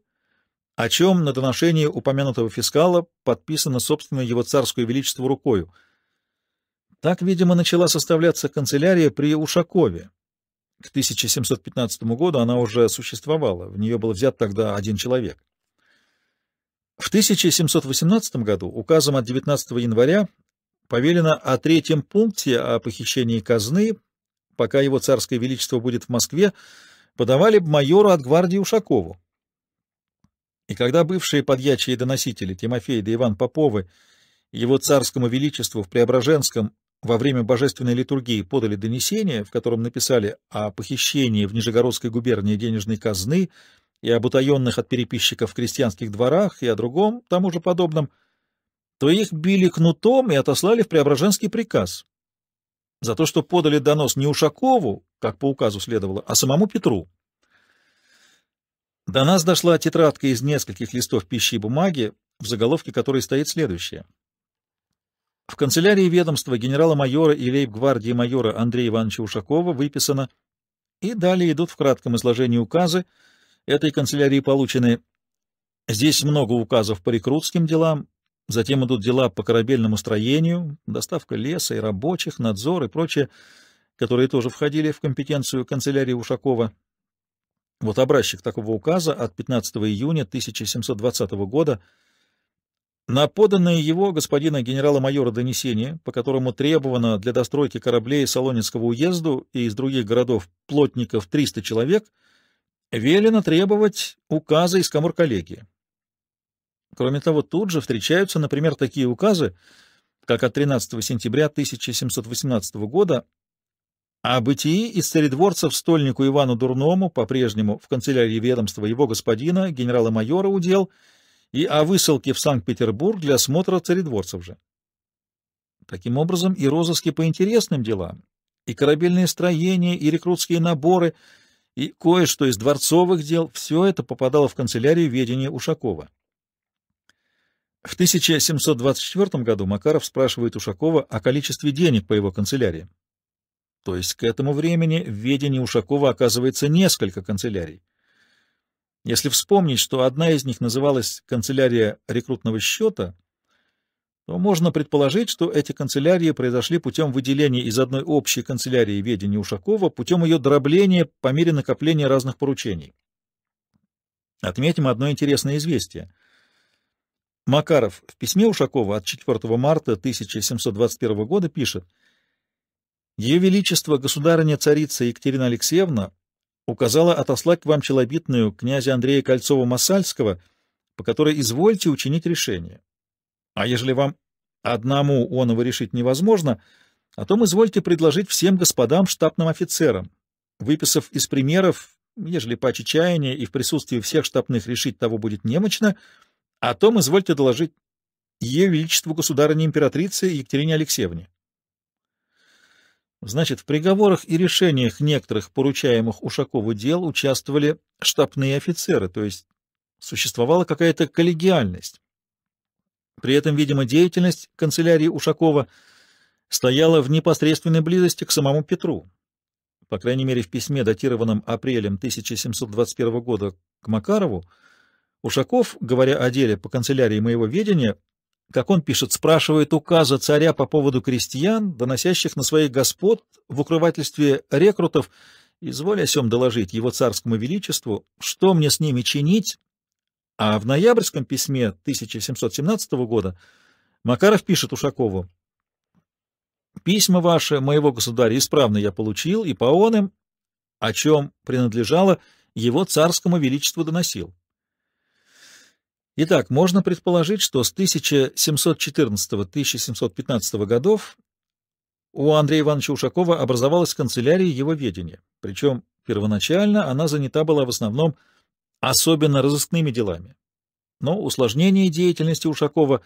о чем на доношении упомянутого фискала подписано, собственно, его царскую величество рукою. Так, видимо, начала составляться канцелярия при Ушакове, к 1715 году она уже существовала, в нее был взят тогда один человек. В 1718 году указом от 19 января повелено о третьем пункте о похищении казны, пока его царское величество будет в Москве, подавали майору от гвардии Ушакову. И когда бывшие подьячие доносители Тимофей да Иван Поповы его царскому величеству в Преображенском во время божественной литургии подали донесение, в котором написали о похищении в Нижегородской губернии денежной казны и об утаенных от переписчиков крестьянских дворах и о другом тому же подобном, то их били кнутом и отослали в Преображенский приказ за то, что подали донос не Ушакову, как по указу следовало, а самому Петру. До нас дошла тетрадка из нескольких листов пищи и бумаги, в заголовке которой стоит следующее — в канцелярии ведомства генерала-майора и лейб-гвардии майора Андрея Ивановича Ушакова выписано, и далее идут в кратком изложении указы этой канцелярии полученные. Здесь много указов по рекрутским делам, затем идут дела по корабельному строению, доставка леса и рабочих, надзор и прочее, которые тоже входили в компетенцию канцелярии Ушакова. Вот образчик такого указа от 15 июня 1720 года — на поданное его господина генерала-майора донесение, по которому требовано для достройки кораблей Солонинского уезду и из других городов плотников 300 человек, велено требовать указа из комор коллегии. Кроме того, тут же встречаются, например, такие указы, как от 13 сентября 1718 года о бытии из царедворцев стольнику Ивану Дурному, по-прежнему в канцелярии ведомства его господина, генерала-майора удел — и о высылке в Санкт-Петербург для осмотра царедворцев же. Таким образом, и розыски по интересным делам, и корабельные строения, и рекрутские наборы, и кое-что из дворцовых дел — все это попадало в канцелярию ведения Ушакова. В 1724 году Макаров спрашивает Ушакова о количестве денег по его канцелярии. То есть к этому времени в ведении Ушакова оказывается несколько канцелярий. Если вспомнить, что одна из них называлась «канцелярия рекрутного счета», то можно предположить, что эти канцелярии произошли путем выделения из одной общей канцелярии ведения Ушакова, путем ее дробления по мере накопления разных поручений. Отметим одно интересное известие. Макаров в письме Ушакова от 4 марта 1721 года пишет «Ее Величество, государыня-царица Екатерина Алексеевна, указала отослать к вам челобитную князя Андрея Кольцова-Масальского, по которой извольте учинить решение. А ежели вам одному оного решить невозможно, о а том извольте предложить всем господам штабным офицерам, выписав из примеров, ежели по чаяния и в присутствии всех штабных решить того будет немочно, о том извольте доложить Ее Величеству Государыне Императрице Екатерине Алексеевне. Значит, в приговорах и решениях некоторых поручаемых Ушакову дел участвовали штабные офицеры, то есть существовала какая-то коллегиальность. При этом, видимо, деятельность канцелярии Ушакова стояла в непосредственной близости к самому Петру. По крайней мере, в письме, датированном апрелем 1721 года к Макарову, Ушаков, говоря о деле по канцелярии моего ведения, как он пишет, спрашивает указа царя по поводу крестьян, доносящих на своих господ в укрывательстве рекрутов, изволя сем доложить его царскому величеству, что мне с ними чинить, а в ноябрьском письме 1717 года Макаров пишет Ушакову, «Письма ваши моего государя исправно я получил и по он им, о чем принадлежало, его царскому величеству доносил. Итак, можно предположить, что с 1714-1715 годов у Андрея Ивановича Ушакова образовалась канцелярия его ведения, причем первоначально она занята была в основном особенно разыскными делами. Но усложнение деятельности Ушакова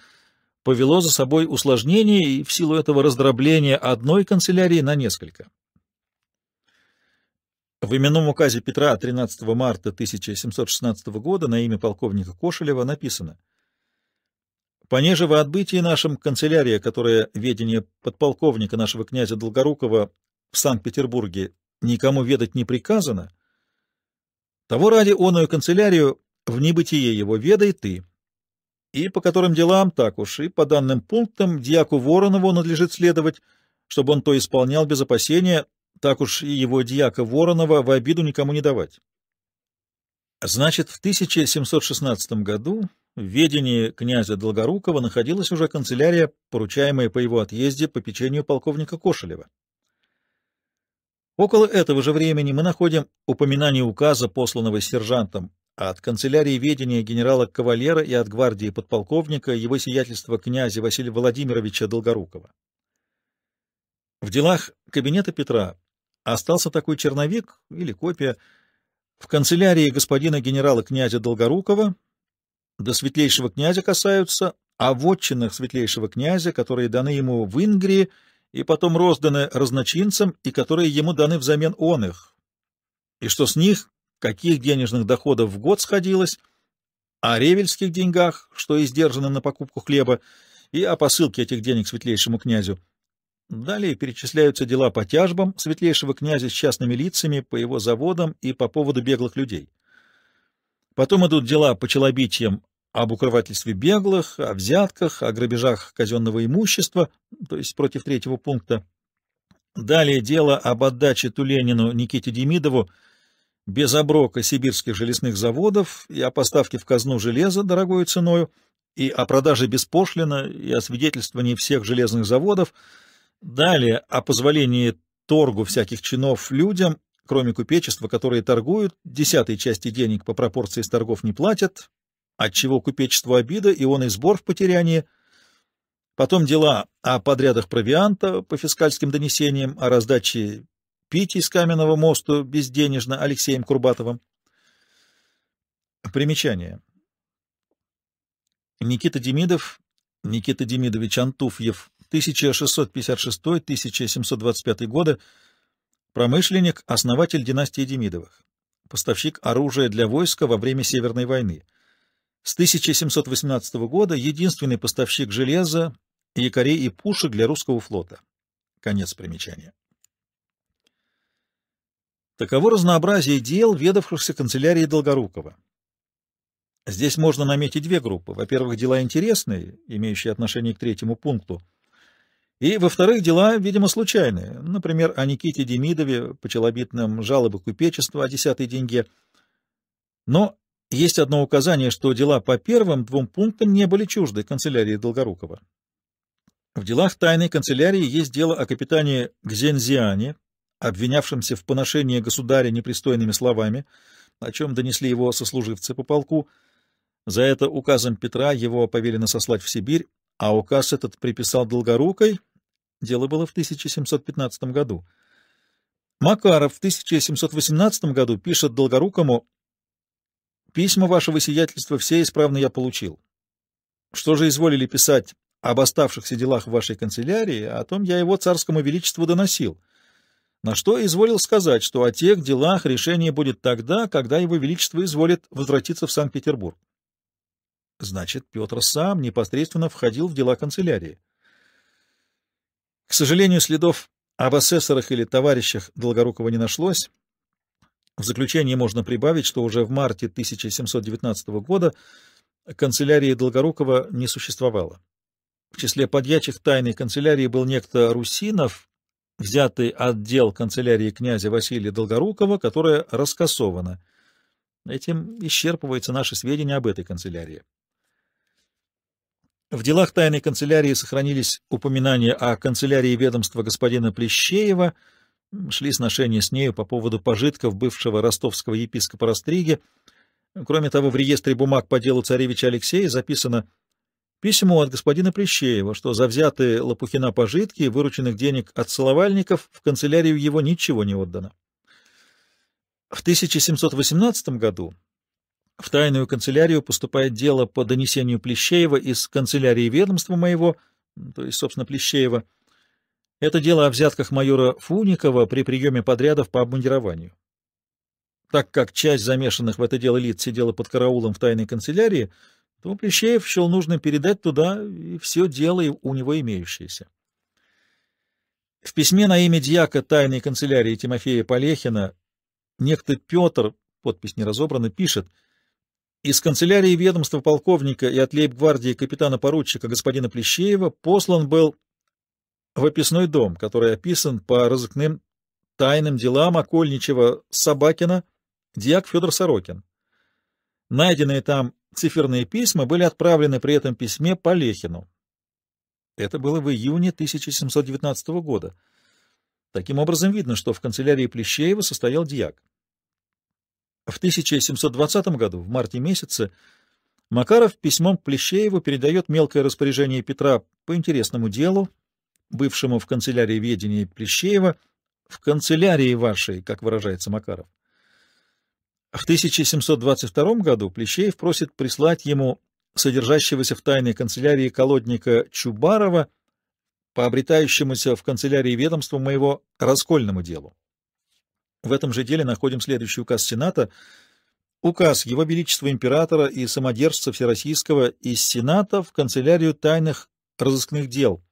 повело за собой усложнение и в силу этого раздробление одной канцелярии на несколько. В именном указе Петра 13 марта 1716 года на имя полковника Кошелева написано «Понеже во отбытии нашем канцелярия, которая ведение подполковника нашего князя Долгорукова в Санкт-Петербурге никому ведать не приказано, того ради оную канцелярию в небытие его ведай ты, и по которым делам так уж, и по данным пунктам дьяку Воронову надлежит следовать, чтобы он то исполнял без опасения, так уж и его дьяка Воронова в обиду никому не давать. Значит, в 1716 году в ведении князя Долгорукова находилась уже канцелярия, поручаемая по его отъезде по печенью полковника Кошелева. Около этого же времени мы находим упоминание указа, посланного сержантом от канцелярии ведения генерала Кавалера и от гвардии подполковника его сиятельства князя Василия Владимировича Долгорукова. В делах кабинета Петра Остался такой черновик или копия в канцелярии господина генерала князя Долгорукова. До светлейшего князя касаются, о а вотчинах светлейшего князя, которые даны ему в Ингрии и потом розданы разночинцам, и которые ему даны взамен он их, и что с них, каких денежных доходов в год сходилось, о ревельских деньгах, что издержано на покупку хлеба, и о посылке этих денег светлейшему князю. Далее перечисляются дела по тяжбам светлейшего князя с частными лицами, по его заводам и по поводу беглых людей. Потом идут дела по челобитиям об укрывательстве беглых, о взятках, о грабежах казенного имущества, то есть против третьего пункта. Далее дело об отдаче Туленину Никите Демидову без оброка сибирских железных заводов и о поставке в казну железа дорогою ценою, и о продаже беспошлина, и о свидетельствовании всех железных заводов — Далее о позволении торгу всяких чинов людям, кроме купечества, которые торгуют, десятой части денег по пропорции с торгов не платят, отчего купечеству обида, и он и сбор в потерянии. Потом дела о подрядах провианта по фискальским донесениям, о раздаче питий с каменного мосту безденежно Алексеем Курбатовым. Примечание. Никита Демидов, Никита Демидович Антуфьев, 1656-1725 годы, промышленник, основатель династии Демидовых, поставщик оружия для войска во время Северной войны. С 1718 года единственный поставщик железа, якорей и пушек для русского флота. Конец примечания. Таково разнообразие дел, ведавшихся канцелярией Долгорукова. Здесь можно наметить две группы. Во-первых, дела интересные, имеющие отношение к третьему пункту — и, во-вторых, дела, видимо, случайные. Например, о Никите Демидове по челобитным жалобы купечества о десятой деньге. Но есть одно указание, что дела по первым двум пунктам не были чужды канцелярии Долгорукова. В делах тайной канцелярии есть дело о капитане Гзензиане, обвинявшемся в поношении государя непристойными словами, о чем донесли его сослуживцы по полку. За это указом Петра его повелено сослать в Сибирь, а указ этот приписал Долгорукой Дело было в 1715 году. Макаров в 1718 году пишет Долгорукому «Письма вашего сиятельства все исправно я получил. Что же изволили писать об оставшихся делах в вашей канцелярии, о том я его царскому величеству доносил, на что изволил сказать, что о тех делах решение будет тогда, когда его величество изволит возвратиться в Санкт-Петербург». Значит, Петр сам непосредственно входил в дела канцелярии. К сожалению, следов об асессорах или товарищах Долгорукова не нашлось. В заключение можно прибавить, что уже в марте 1719 года канцелярии Долгорукова не существовало. В числе подьячих тайной канцелярии был некто Русинов, взятый отдел канцелярии князя Василия Долгорукова, которая раскосована. Этим исчерпываются наши сведения об этой канцелярии. В делах тайной канцелярии сохранились упоминания о канцелярии ведомства господина Плещеева, шли сношения с нею по поводу пожитков бывшего ростовского епископа Растриги. Кроме того, в реестре бумаг по делу царевича Алексея записано письмо от господина Плещеева, что за взятые Лопухина пожитки и вырученных денег от целовальников в канцелярию его ничего не отдано. В 1718 году в тайную канцелярию поступает дело по донесению Плещеева из канцелярии ведомства моего, то есть, собственно, Плещеева. Это дело о взятках майора Фуникова при приеме подрядов по обмундированию. Так как часть замешанных в это дело лиц сидела под караулом в тайной канцелярии, то Плещеев счел нужно передать туда и все дело у него имеющееся. В письме на имя дьяка тайной канцелярии Тимофея Полехина некто Петр, подпись не разобрана, пишет — из канцелярии ведомства полковника и от лейб-гвардии капитана-поручика господина Плещеева послан был в описной дом, который описан по разыскным тайным делам Окольничева Собакина диак Федор Сорокин. Найденные там циферные письма были отправлены при этом письме Полехину. Это было в июне 1719 года. Таким образом, видно, что в канцелярии Плещеева состоял диак. В 1720 году, в марте месяце, Макаров письмом к Плещееву передает мелкое распоряжение Петра по интересному делу, бывшему в канцелярии ведения Плещеева, в канцелярии вашей, как выражается Макаров. В 1722 году Плещеев просит прислать ему содержащегося в тайной канцелярии колодника Чубарова по обретающемуся в канцелярии ведомства моего раскольному делу. В этом же деле находим следующий указ Сената. Указ Его Величества Императора и самодержца Всероссийского из Сената в канцелярию тайных разыскных дел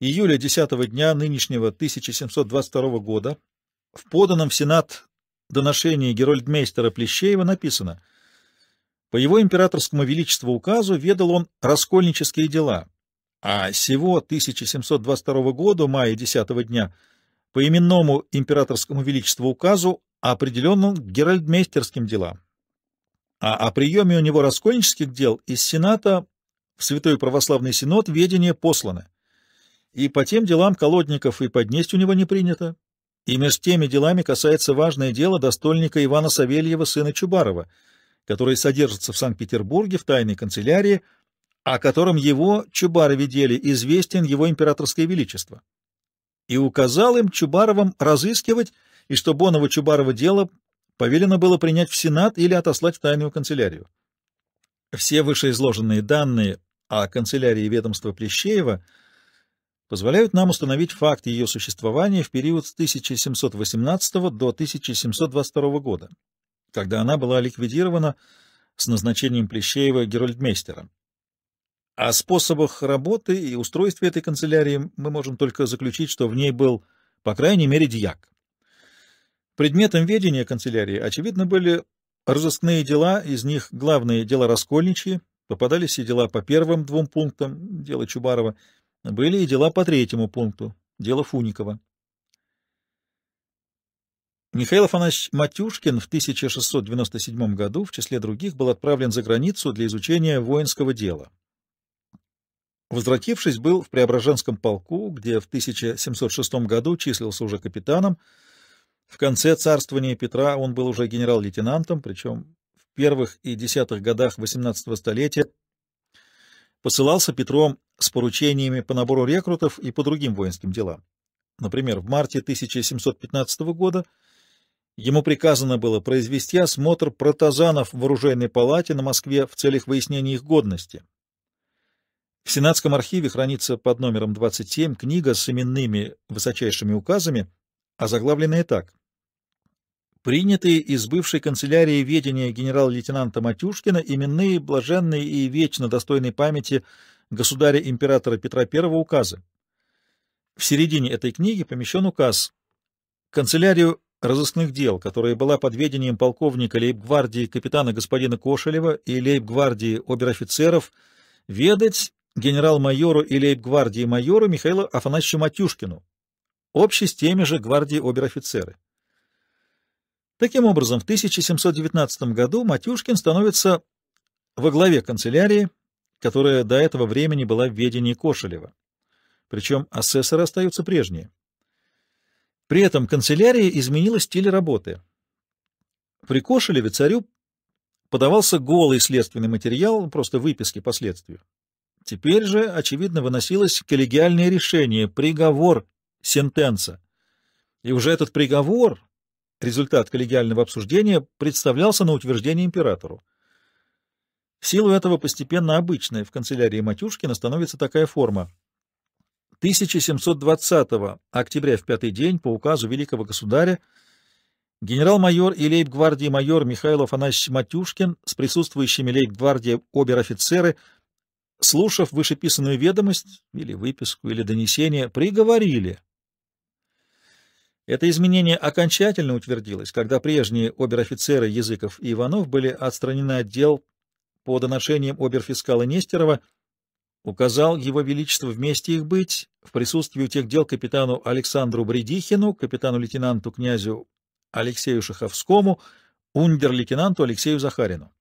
июля 10 дня нынешнего 1722 года в поданном в Сенат доношении Герольдмейстера Плещеева написано «По его императорскому величеству указу ведал он раскольнические дела, а сего 1722 года, мая 10 дня, — по именному императорскому величеству указу, а определенным геральдмейстерским делам. А о приеме у него раскольнических дел из Сената в Святой Православный Синод ведение послано. И по тем делам колодников и поднесть у него не принято. И между теми делами касается важное дело достольника Ивана Савельева, сына Чубарова, который содержится в Санкт-Петербурге в тайной канцелярии, о котором его, Чубарове деле, известен его императорское величество и указал им Чубаровым разыскивать, и что Бонова-Чубарова дело повелено было принять в Сенат или отослать в тайную канцелярию. Все вышеизложенные данные о канцелярии ведомства Плещеева позволяют нам установить факт ее существования в период с 1718 до 1722 года, когда она была ликвидирована с назначением Плещеева герольдмейстером. О способах работы и устройстве этой канцелярии мы можем только заключить, что в ней был, по крайней мере, дьяк. Предметом ведения канцелярии, очевидно, были разыскные дела, из них главные дела раскольничьи, попадались и дела по первым двум пунктам, дела Чубарова, были и дела по третьему пункту, дела Фуникова. Михаил Афанасьевич Матюшкин в 1697 году в числе других был отправлен за границу для изучения воинского дела. Возвратившись, был в Преображенском полку, где в 1706 году числился уже капитаном. В конце царствования Петра он был уже генерал-лейтенантом, причем в первых и десятых годах XVIII столетия посылался Петром с поручениями по набору рекрутов и по другим воинским делам. Например, в марте 1715 года ему приказано было произвести осмотр протазанов в оружейной палате на Москве в целях выяснения их годности, в Сенатском архиве хранится под номером 27 книга с именными высочайшими указами, озаглавленная так. Принятые из бывшей канцелярии ведения генерал-лейтенанта Матюшкина именные блаженные и вечно достойной памяти государя-императора Петра I указы. В середине этой книги помещен указ «Канцелярию разыскных дел, которая была под ведением полковника лейб-гвардии капитана господина Кошелева и лейб-гвардии обер-офицеров, ведать генерал-майору и лейб-гвардии майору Михаилу Афанасьевичу Матюшкину, общей с теми же гвардии обер-офицеры. Таким образом, в 1719 году Матюшкин становится во главе канцелярии, которая до этого времени была в ведении Кошелева. Причем асессоры остаются прежние. При этом канцелярия изменила стиль работы. При Кошелеве царю подавался голый следственный материал, просто выписки по следствию. Теперь же, очевидно, выносилось коллегиальное решение, приговор, сентенца. И уже этот приговор, результат коллегиального обсуждения, представлялся на утверждение императору. В силу этого постепенно обычная в канцелярии Матюшкина становится такая форма. 1720 октября в пятый день по указу великого государя генерал-майор и лейб-гвардии майор Михаил Афанасьевич Матюшкин с присутствующими лейб-гвардии обер-офицеры – слушав вышеписанную ведомость или выписку или донесение, приговорили. Это изменение окончательно утвердилось, когда прежние обер-офицеры Языков и Иванов были отстранены от дел по доношениям обер-фискала Нестерова, указал его величество вместе их быть в присутствии у тех дел капитану Александру Бредихину, капитану-лейтенанту князю Алексею Шаховскому, ундер-лейтенанту Алексею Захарину.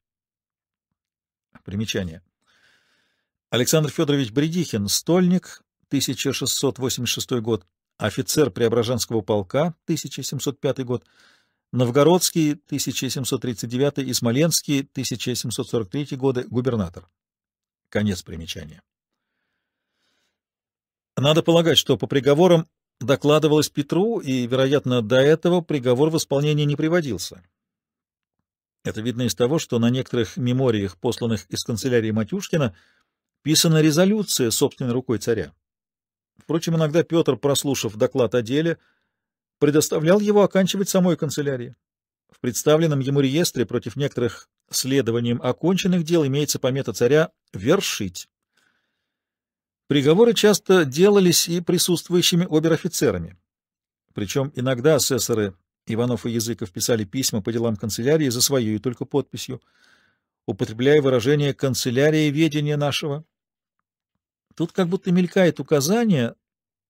Примечание. Александр Федорович Бредихин, стольник, 1686 год, офицер Преображенского полка, 1705 год, Новгородский, 1739 и Смоленский, 1743 годы, губернатор. Конец примечания. Надо полагать, что по приговорам докладывалось Петру, и, вероятно, до этого приговор в исполнение не приводился. Это видно из того, что на некоторых мемориях, посланных из канцелярии Матюшкина, писана резолюция собственной рукой царя. Впрочем, иногда Петр, прослушав доклад о деле, предоставлял его оканчивать самой канцелярии. В представленном ему реестре против некоторых следованием оконченных дел имеется помета царя «вершить». Приговоры часто делались и присутствующими обер-офицерами. Причем иногда асессоры Иванов и Языков писали письма по делам канцелярии за свою и только подписью, употребляя выражение «канцелярия ведения нашего», Тут как будто мелькает указание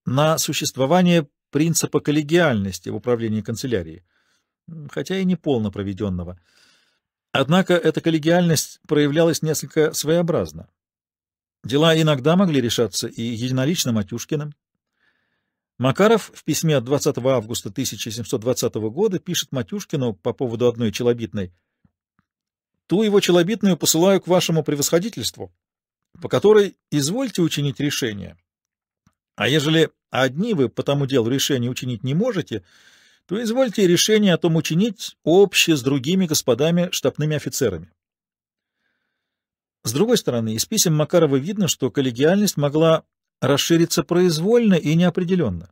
на существование принципа коллегиальности в управлении канцелярией, хотя и не полно проведенного. Однако эта коллегиальность проявлялась несколько своеобразно. Дела иногда могли решаться и единолично Матюшкиным. Макаров в письме от 20 августа 1720 года пишет Матюшкину по поводу одной челобитной «Ту его челобитную посылаю к вашему превосходительству, по которой извольте учинить решение. А ежели одни вы по тому делу решение учинить не можете, то извольте решение о том учинить общее с другими господами штабными офицерами. С другой стороны, из писем Макарова видно, что коллегиальность могла расшириться произвольно и неопределенно.